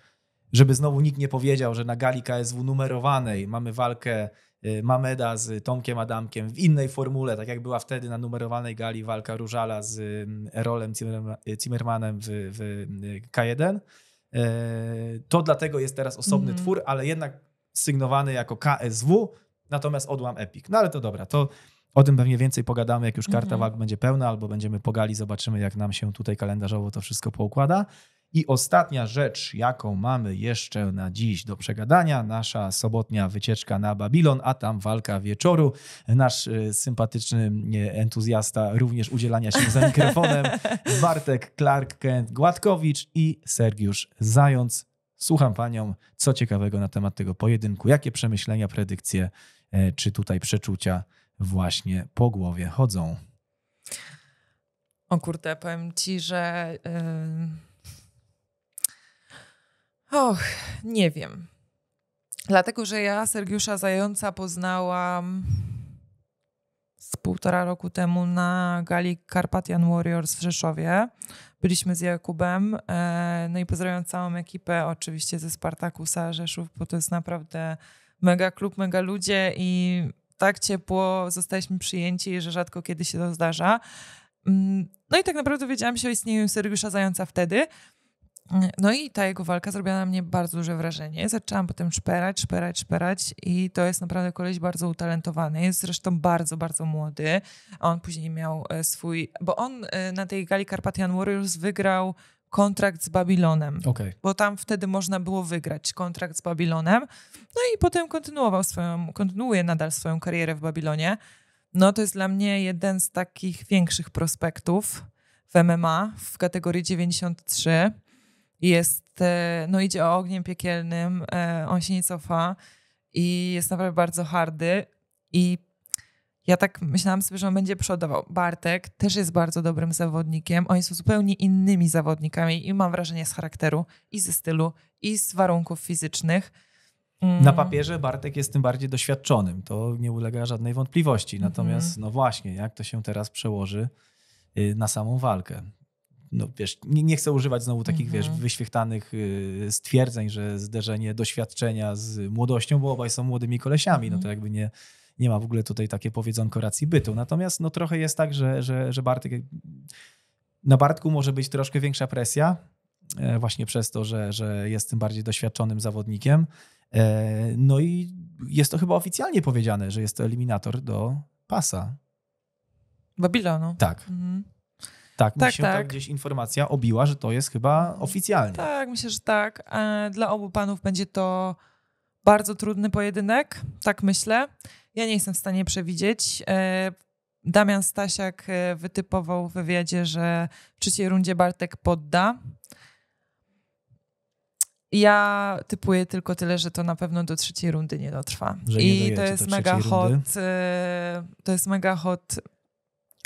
S1: żeby znowu nikt nie powiedział, że na gali KSW numerowanej mamy walkę e, Mameda z Tomkiem Adamkiem w innej formule, tak jak była wtedy na numerowanej gali walka Różala z mm, Erolem Zimmermanem w, w mm, K1. To dlatego jest teraz osobny mm. twór, ale jednak sygnowany jako KSW, natomiast odłam Epic. No ale to dobra, to o tym pewnie więcej pogadamy, jak już karta mhm. wag będzie pełna, albo będziemy pogali, zobaczymy, jak nam się tutaj kalendarzowo to wszystko poukłada. I ostatnia rzecz, jaką mamy jeszcze na dziś do przegadania, nasza sobotnia wycieczka na Babilon, a tam walka wieczoru. Nasz y, sympatyczny entuzjasta również udzielania się za mikrofonem, Bartek Clark Kent Gładkowicz i Sergiusz Zając. Słucham panią, co ciekawego na temat tego pojedynku, jakie przemyślenia, predykcje e, czy tutaj przeczucia właśnie po głowie chodzą.
S2: O kurde, powiem ci, że. Yy... Och, nie wiem. Dlatego, że ja Sergiusza Zająca poznałam z półtora roku temu na gali Carpathian Warriors w Rzeszowie byliśmy z Jakubem. E, no i pozdrawiam całą ekipę, oczywiście ze Spartakusa Rzeszów, bo to jest naprawdę mega klub, mega ludzie i tak ciepło zostaliśmy przyjęci, że rzadko kiedy się to zdarza. Mm, no i tak naprawdę wiedziałam się o istnieniu Seriusza Zająca wtedy. No i ta jego walka zrobiła na mnie bardzo duże wrażenie. Zaczęłam potem szperać, szperać, szperać i to jest naprawdę koleś bardzo utalentowany. Jest zresztą bardzo, bardzo młody. A on później miał e, swój... Bo on e, na tej gali Carpathian Warriors wygrał kontrakt z Babilonem. Okay. Bo tam wtedy można było wygrać kontrakt z Babilonem. No i potem kontynuował swoją... Kontynuuje nadal swoją karierę w Babilonie. No to jest dla mnie jeden z takich większych prospektów w MMA w kategorii 93 jest, e, no idzie o ogniem piekielnym, e, on się nie cofa i jest naprawdę bardzo hardy i ja tak myślałam sobie, że on będzie przodował. Bartek też jest bardzo dobrym zawodnikiem. Oni są zupełnie innymi zawodnikami i mam wrażenie z charakteru, i ze stylu, i z warunków fizycznych. Mm. Na
S1: papierze Bartek jest tym bardziej doświadczonym, to nie ulega żadnej wątpliwości. Mhm. Natomiast, mm -hmm. no właśnie, jak to się teraz przełoży y, na samą walkę? no wiesz, nie, nie chcę używać znowu takich, mhm. wiesz, wyświechtanych y, stwierdzeń, że zderzenie doświadczenia z młodością, bo obaj są młodymi kolesiami, mhm. no to mhm. jakby nie, nie ma w ogóle tutaj takie powiedzonko racji bytu. Natomiast no trochę jest tak, że, że, że Bartek, na Bartku może być troszkę większa presja, e, właśnie przez to, że, że jest tym bardziej doświadczonym zawodnikiem. E, no i jest to chyba oficjalnie powiedziane, że jest to eliminator do pasa.
S2: Babila, no. Tak. Mhm. Tak, tak, się tak.
S1: gdzieś informacja obiła, że to jest chyba oficjalnie.
S2: Tak, myślę, że tak. E, dla obu panów będzie to bardzo trudny pojedynek, tak myślę. Ja nie jestem w stanie przewidzieć. E, Damian Stasiak e, wytypował w wywiadzie, że w trzeciej rundzie Bartek podda. Ja typuję tylko tyle, że to na pewno do trzeciej rundy nie dotrwa. Nie I to jest mega rundy. hot. To jest mega hot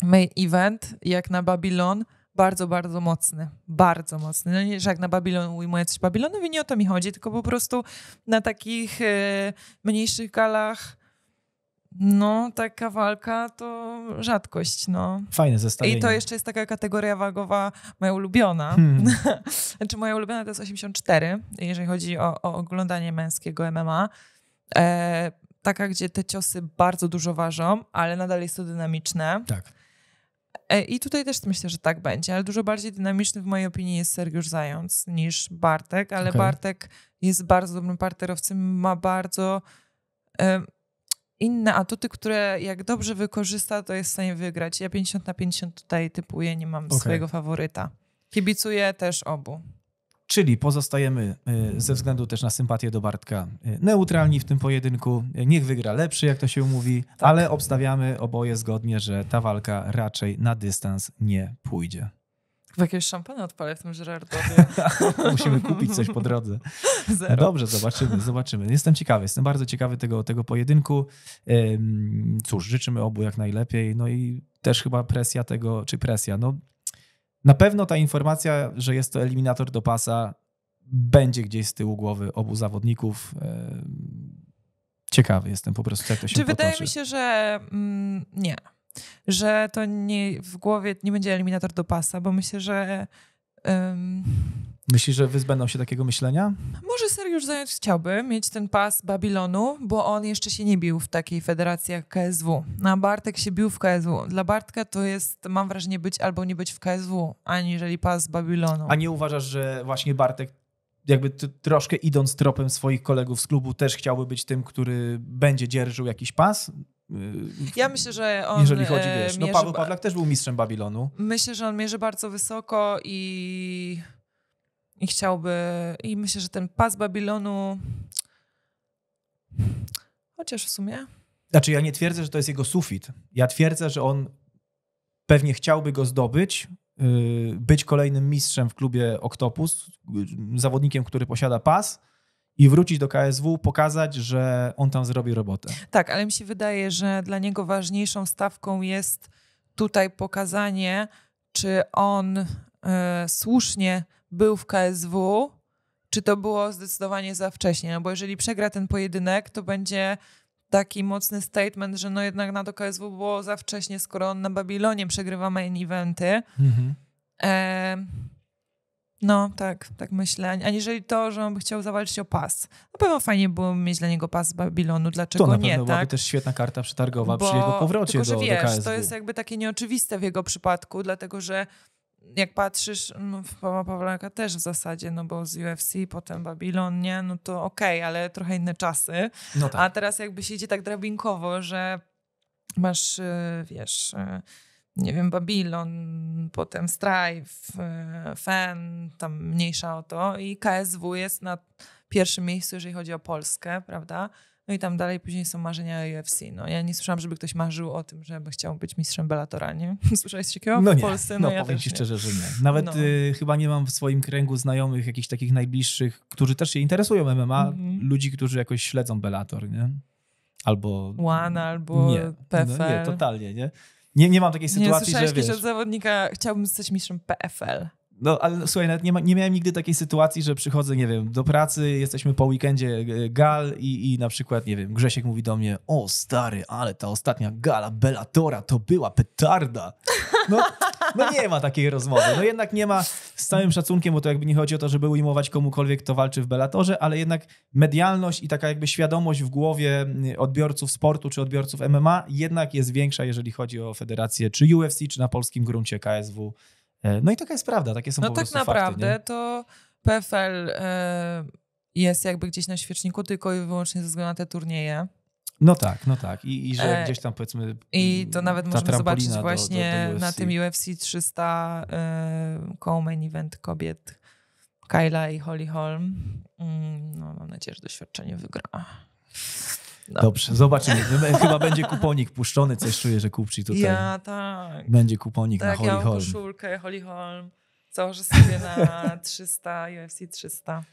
S2: main event jak na Babylon bardzo, bardzo mocny. Bardzo mocny. No nie, że jak na Babilon ujmując coś Babilonowi, nie o to mi chodzi, tylko po prostu na takich e, mniejszych galach no, taka walka to rzadkość, no. Fajne zestawienie. I to jeszcze jest taka kategoria wagowa moja ulubiona. Hmm. znaczy moja ulubiona to jest 84, jeżeli chodzi o, o oglądanie męskiego MMA. E, taka, gdzie te ciosy bardzo dużo ważą, ale nadal jest to dynamiczne. Tak E, I tutaj też myślę, że tak będzie, ale dużo bardziej dynamiczny w mojej opinii jest Sergiusz Zając niż Bartek, ale okay. Bartek jest bardzo dobrym parterowcem, ma bardzo inne atuty, które jak dobrze wykorzysta, to jest w stanie wygrać. Ja 50 na 50 tutaj typuję, nie mam okay. swojego faworyta. Kibicuję też obu.
S1: Czyli pozostajemy e, ze względu też na sympatię do Bartka e, neutralni w tym pojedynku. E, niech wygra lepszy, jak to się mówi, tak. ale obstawiamy oboje zgodnie, że ta walka raczej na dystans nie pójdzie.
S2: W jakieś szampana odpalę w tym Żerardowie. Musimy kupić coś po drodze. Zero. Dobrze, zobaczymy,
S1: zobaczymy. Jestem ciekawy, jestem bardzo ciekawy tego, tego pojedynku. Cóż, życzymy obu jak najlepiej. No i też chyba presja tego, czy presja, no na pewno ta informacja, że jest to eliminator do pasa, będzie gdzieś z tyłu głowy obu zawodników. Ehm, ciekawy jestem po prostu, jak to się Czy wydaje mi
S2: się, że mm, nie. Że to nie w głowie nie będzie eliminator do pasa, bo myślę, że. Um
S1: Myślisz, że wyzbędą się takiego myślenia?
S2: Może Sergiusz Zając chciałby mieć ten pas Babilonu, bo on jeszcze się nie bił w takiej federacji jak KSW. A Bartek się bił w KSW. Dla Bartka to jest, mam wrażenie, być albo nie być w KSW, aniżeli pas Babilonu. A nie uważasz, że właśnie Bartek
S1: jakby troszkę idąc tropem swoich kolegów z klubu też chciałby być tym, który będzie dzierżył jakiś pas? Y, ja
S2: myślę, że on. Jeżeli chodzi, e, wiesz, no mierzy... no Paweł Pawlak też był
S1: mistrzem Babilonu.
S2: Myślę, że on mierzy bardzo wysoko i i chciałby. I myślę, że ten pas Babilonu. Chociaż w sumie.
S1: Znaczy, ja nie twierdzę, że to jest jego sufit. Ja twierdzę, że on pewnie chciałby go zdobyć, y, być kolejnym mistrzem w klubie Octopus, y, zawodnikiem, który posiada pas i wrócić do KSW, pokazać, że on tam zrobi robotę.
S2: Tak, ale mi się wydaje, że dla niego ważniejszą stawką jest tutaj pokazanie, czy on y, słusznie był w KSW, czy to było zdecydowanie za wcześnie? No bo jeżeli przegra ten pojedynek, to będzie taki mocny statement, że no jednak na to KSW było za wcześnie, skoro on na Babilonie przegrywa main eventy. Mhm. E, no, tak, tak myślę. Aniżeli to, że on by chciał zawalczyć o pas. Na pewno fajnie było mieć dla niego pas z Babilonu, dlaczego nie, To na pewno byłaby tak?
S1: też świetna karta przetargowa Bo, przy jego powrocie tylko, że wiesz, do KSW. to jest
S2: jakby takie nieoczywiste w jego przypadku, dlatego że jak patrzysz, no, Pawła Pawlaka też w zasadzie, no bo z UFC, potem Babylon, nie? No to okej, okay, ale trochę inne czasy. No tak. A teraz jakby się idzie tak drabinkowo, że masz, y, wiesz, y, nie wiem, Babylon, potem Strive, y, Fen, tam mniejsza o to i KSW jest na pierwszym miejscu, jeżeli chodzi o Polskę, prawda? No i tam dalej później są marzenia UFC. No ja nie słyszałam, żeby ktoś marzył o tym, żeby chciał być mistrzem Bellatora, nie? Słyszałeś takiego no nie. Polsce? No, no ja powiem ci szczerze, nie. że nie. Nawet no.
S1: y, chyba nie mam w swoim kręgu znajomych jakichś takich najbliższych, którzy też się interesują MMA, mm -hmm. ludzi, którzy jakoś śledzą Bellator, nie? Albo... One, albo nie. PFL. No nie, totalnie, nie? Nie, nie mam takiej sytuacji, nie, słyszałeś że wiesz...
S2: od zawodnika, chciałbym zostać mistrzem PFL.
S1: No ale no, słuchaj, nawet nie, ma, nie miałem nigdy takiej sytuacji, że przychodzę, nie wiem, do pracy, jesteśmy po weekendzie e, gal i, i na przykład, nie wiem, Grzesiek mówi do mnie, o stary, ale ta ostatnia gala Bellatora to była petarda. No, no nie ma takiej rozmowy. No jednak nie ma, z całym szacunkiem, bo to jakby nie chodzi o to, żeby ujmować komukolwiek, kto walczy w Bellatorze, ale jednak medialność i taka jakby świadomość w głowie mm, odbiorców sportu czy odbiorców MMA jednak jest większa, jeżeli chodzi o federację czy UFC, czy na polskim gruncie KSW E, no i taka jest prawda, takie są no po tak prostu fakty. No tak naprawdę
S2: to PFL e, jest jakby gdzieś na świeczniku tylko i wyłącznie ze względu na te turnieje.
S1: No tak, no tak. I, i że e, gdzieś tam powiedzmy. I to nawet możemy zobaczyć właśnie do, do, do na tym
S2: UFC 300 y, koło main event kobiet Kyla i Holly Holm. Mm, no, mam nadzieję, że doświadczenie wygra.
S1: No. Dobrze, zobaczymy. Chyba będzie kuponik puszczony, coś czuję, że kupci tutaj. Ja tak. Będzie kuponik tak, na Holly ja Holm.
S2: koszulkę Holly Holm. Założę sobie na 300, UFC 300.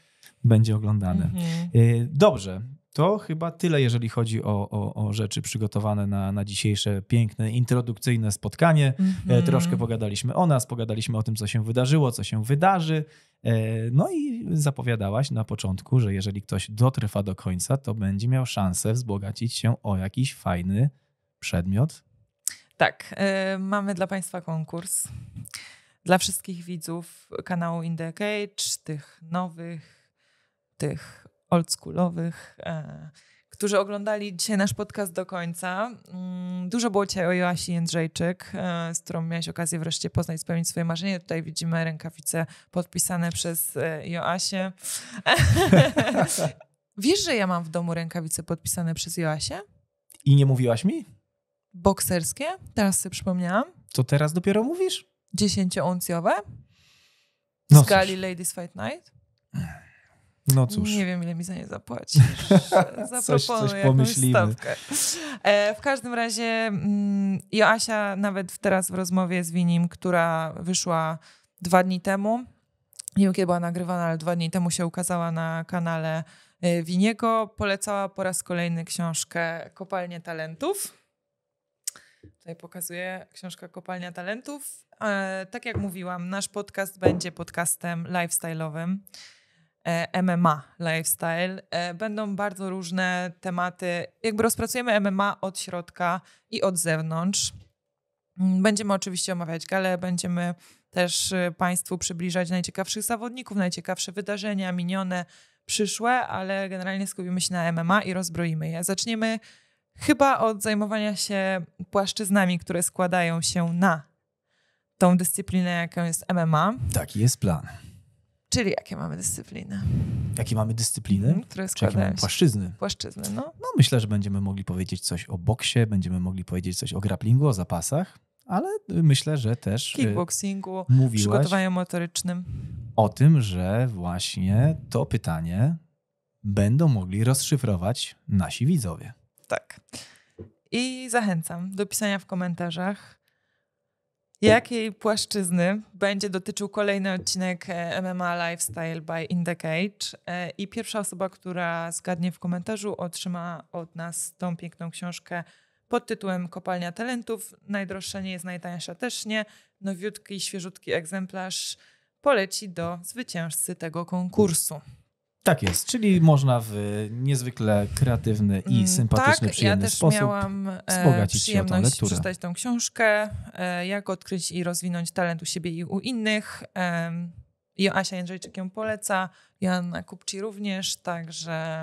S1: Będzie oglądane. Mhm. Y, dobrze, to chyba tyle, jeżeli chodzi o, o, o rzeczy przygotowane na, na dzisiejsze piękne, introdukcyjne spotkanie. Mm-hmm. Troszkę pogadaliśmy o nas, pogadaliśmy o tym, co się wydarzyło, co się wydarzy. E, no i zapowiadałaś na początku, że jeżeli ktoś dotrwa do końca, to będzie miał szansę wzbogacić się o jakiś fajny
S2: przedmiot. Tak, yy, mamy dla Państwa konkurs. Dla wszystkich widzów kanału In The Cage, tych nowych, tych oldschoolowych, e, którzy oglądali dzisiaj nasz podcast do końca. Mm, dużo było Cię o Joasi Jędrzejczyk, e, z którą miałeś okazję wreszcie poznać, spełnić swoje marzenie. Tutaj widzimy rękawice podpisane przez e, Joasię. Wiesz, że ja mam w domu rękawice podpisane przez Joasię?
S1: I nie mówiłaś mi?
S2: Bokserskie, teraz sobie przypomniałam.
S1: Co teraz dopiero
S2: mówisz? Dziesięciouncjowe. No z gali Ladies Fight Night. No cóż. Nie wiem, ile mi za nie zapłacisz. Zaproponuję coś, coś pomyślimy. stawkę. E, w każdym razie mm, Joasia nawet teraz w rozmowie z Winim, która wyszła dwa dni temu, nie wiem kiedy była nagrywana, ale dwa dni temu się ukazała na kanale e, Winiego, polecała po raz kolejny książkę Kopalnie Talentów. Tutaj pokazuję książkę Kopalnia Talentów. E, tak jak mówiłam, nasz podcast będzie podcastem lifestyle'owym E, MMA lifestyle. E, będą bardzo różne tematy. Jakby rozpracujemy MMA od środka i od zewnątrz. Mm, będziemy oczywiście omawiać galę, będziemy też y, Państwu przybliżać najciekawszych zawodników, najciekawsze wydarzenia, minione, przyszłe, ale generalnie skupimy się na MMA i rozbroimy je. Zaczniemy chyba od zajmowania się płaszczyznami, które składają się na tą dyscyplinę, jaką jest MMA.
S1: Taki jest plan.
S2: Czyli jakie mamy dyscypliny?
S1: Jakie mamy dyscypliny? Mhm, które składają płaszczyzny?
S2: Płaszczyzny, no.
S1: No myślę, że będziemy mogli powiedzieć coś o boksie, będziemy mogli powiedzieć coś o grapplingu, o zapasach, ale myślę, że też y, kickboxingu, mówiłaś przygotowaniu
S2: motorycznym.
S1: O tym, że właśnie to pytanie będą mogli rozszyfrować nasi widzowie. Tak.
S2: I zachęcam do pisania w komentarzach Jakiej płaszczyzny będzie dotyczył kolejny odcinek e, MMA Lifestyle by In The Cage? E, I pierwsza osoba, która zgadnie w komentarzu, otrzyma od nas tą piękną książkę pod tytułem Kopalnia Talentów. Najdroższa nie jest najtańsza też nie. Nowiutki, świeżutki egzemplarz poleci do zwycięzcy tego konkursu.
S1: Tak jest, czyli można w niezwykle kreatywny i mm, sympatyczny, tak, przyjemny ja też sposób miałam e, wzbogacić przyjemność się tą przeczytać
S2: tą książkę, e, jak odkryć i rozwinąć talent u siebie i u innych. Joasia Jędrzejczyk ją poleca, Joanna Kupci również, także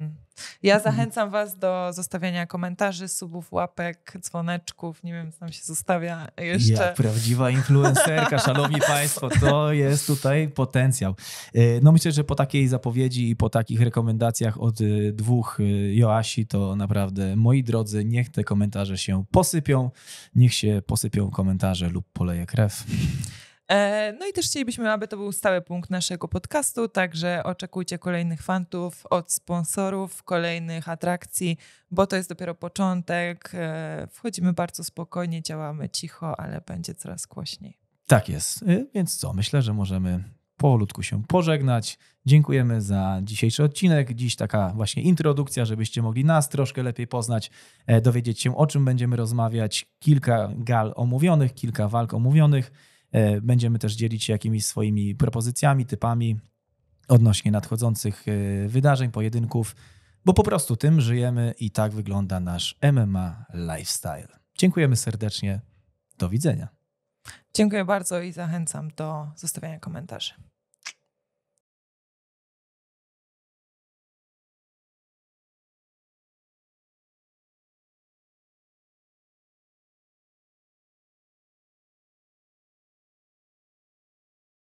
S2: mm, ja mhm. zachęcam Was do zostawiania komentarzy, subów, łapek, dzwoneczków, nie wiem, co tam się zostawia jeszcze. Ja, prawdziwa influencerka, szanowni Państwo, to
S1: jest tutaj potencjał. Y, no myślę, że po takiej zapowiedzi i po takich rekomendacjach od y, dwóch y, Joasi, to naprawdę, moi drodzy, niech te komentarze się posypią, niech się posypią komentarze lub poleje krew.
S2: E, no i też chcielibyśmy, aby to był stały punkt naszego podcastu, także oczekujcie kolejnych fantów od sponsorów, kolejnych atrakcji, bo to jest dopiero początek. E, wchodzimy bardzo spokojnie, działamy cicho, ale będzie coraz głośniej. Tak jest. E, więc
S1: co? Myślę, że możemy powolutku się pożegnać. Dziękujemy za dzisiejszy odcinek. Dziś taka właśnie introdukcja, żebyście mogli nas troszkę lepiej poznać, dowiedzieć się o czym będziemy rozmawiać. Kilka gal omówionych, kilka walk omówionych. E, będziemy też dzielić się jakimiś swoimi propozycjami, typami odnośnie nadchodzących e, wydarzeń, pojedynków, bo po prostu tym żyjemy i tak wygląda nasz MMA lifestyle. Dziękujemy serdecznie. Do widzenia.
S2: Dziękuję bardzo i zachęcam do zostawiania komentarzy.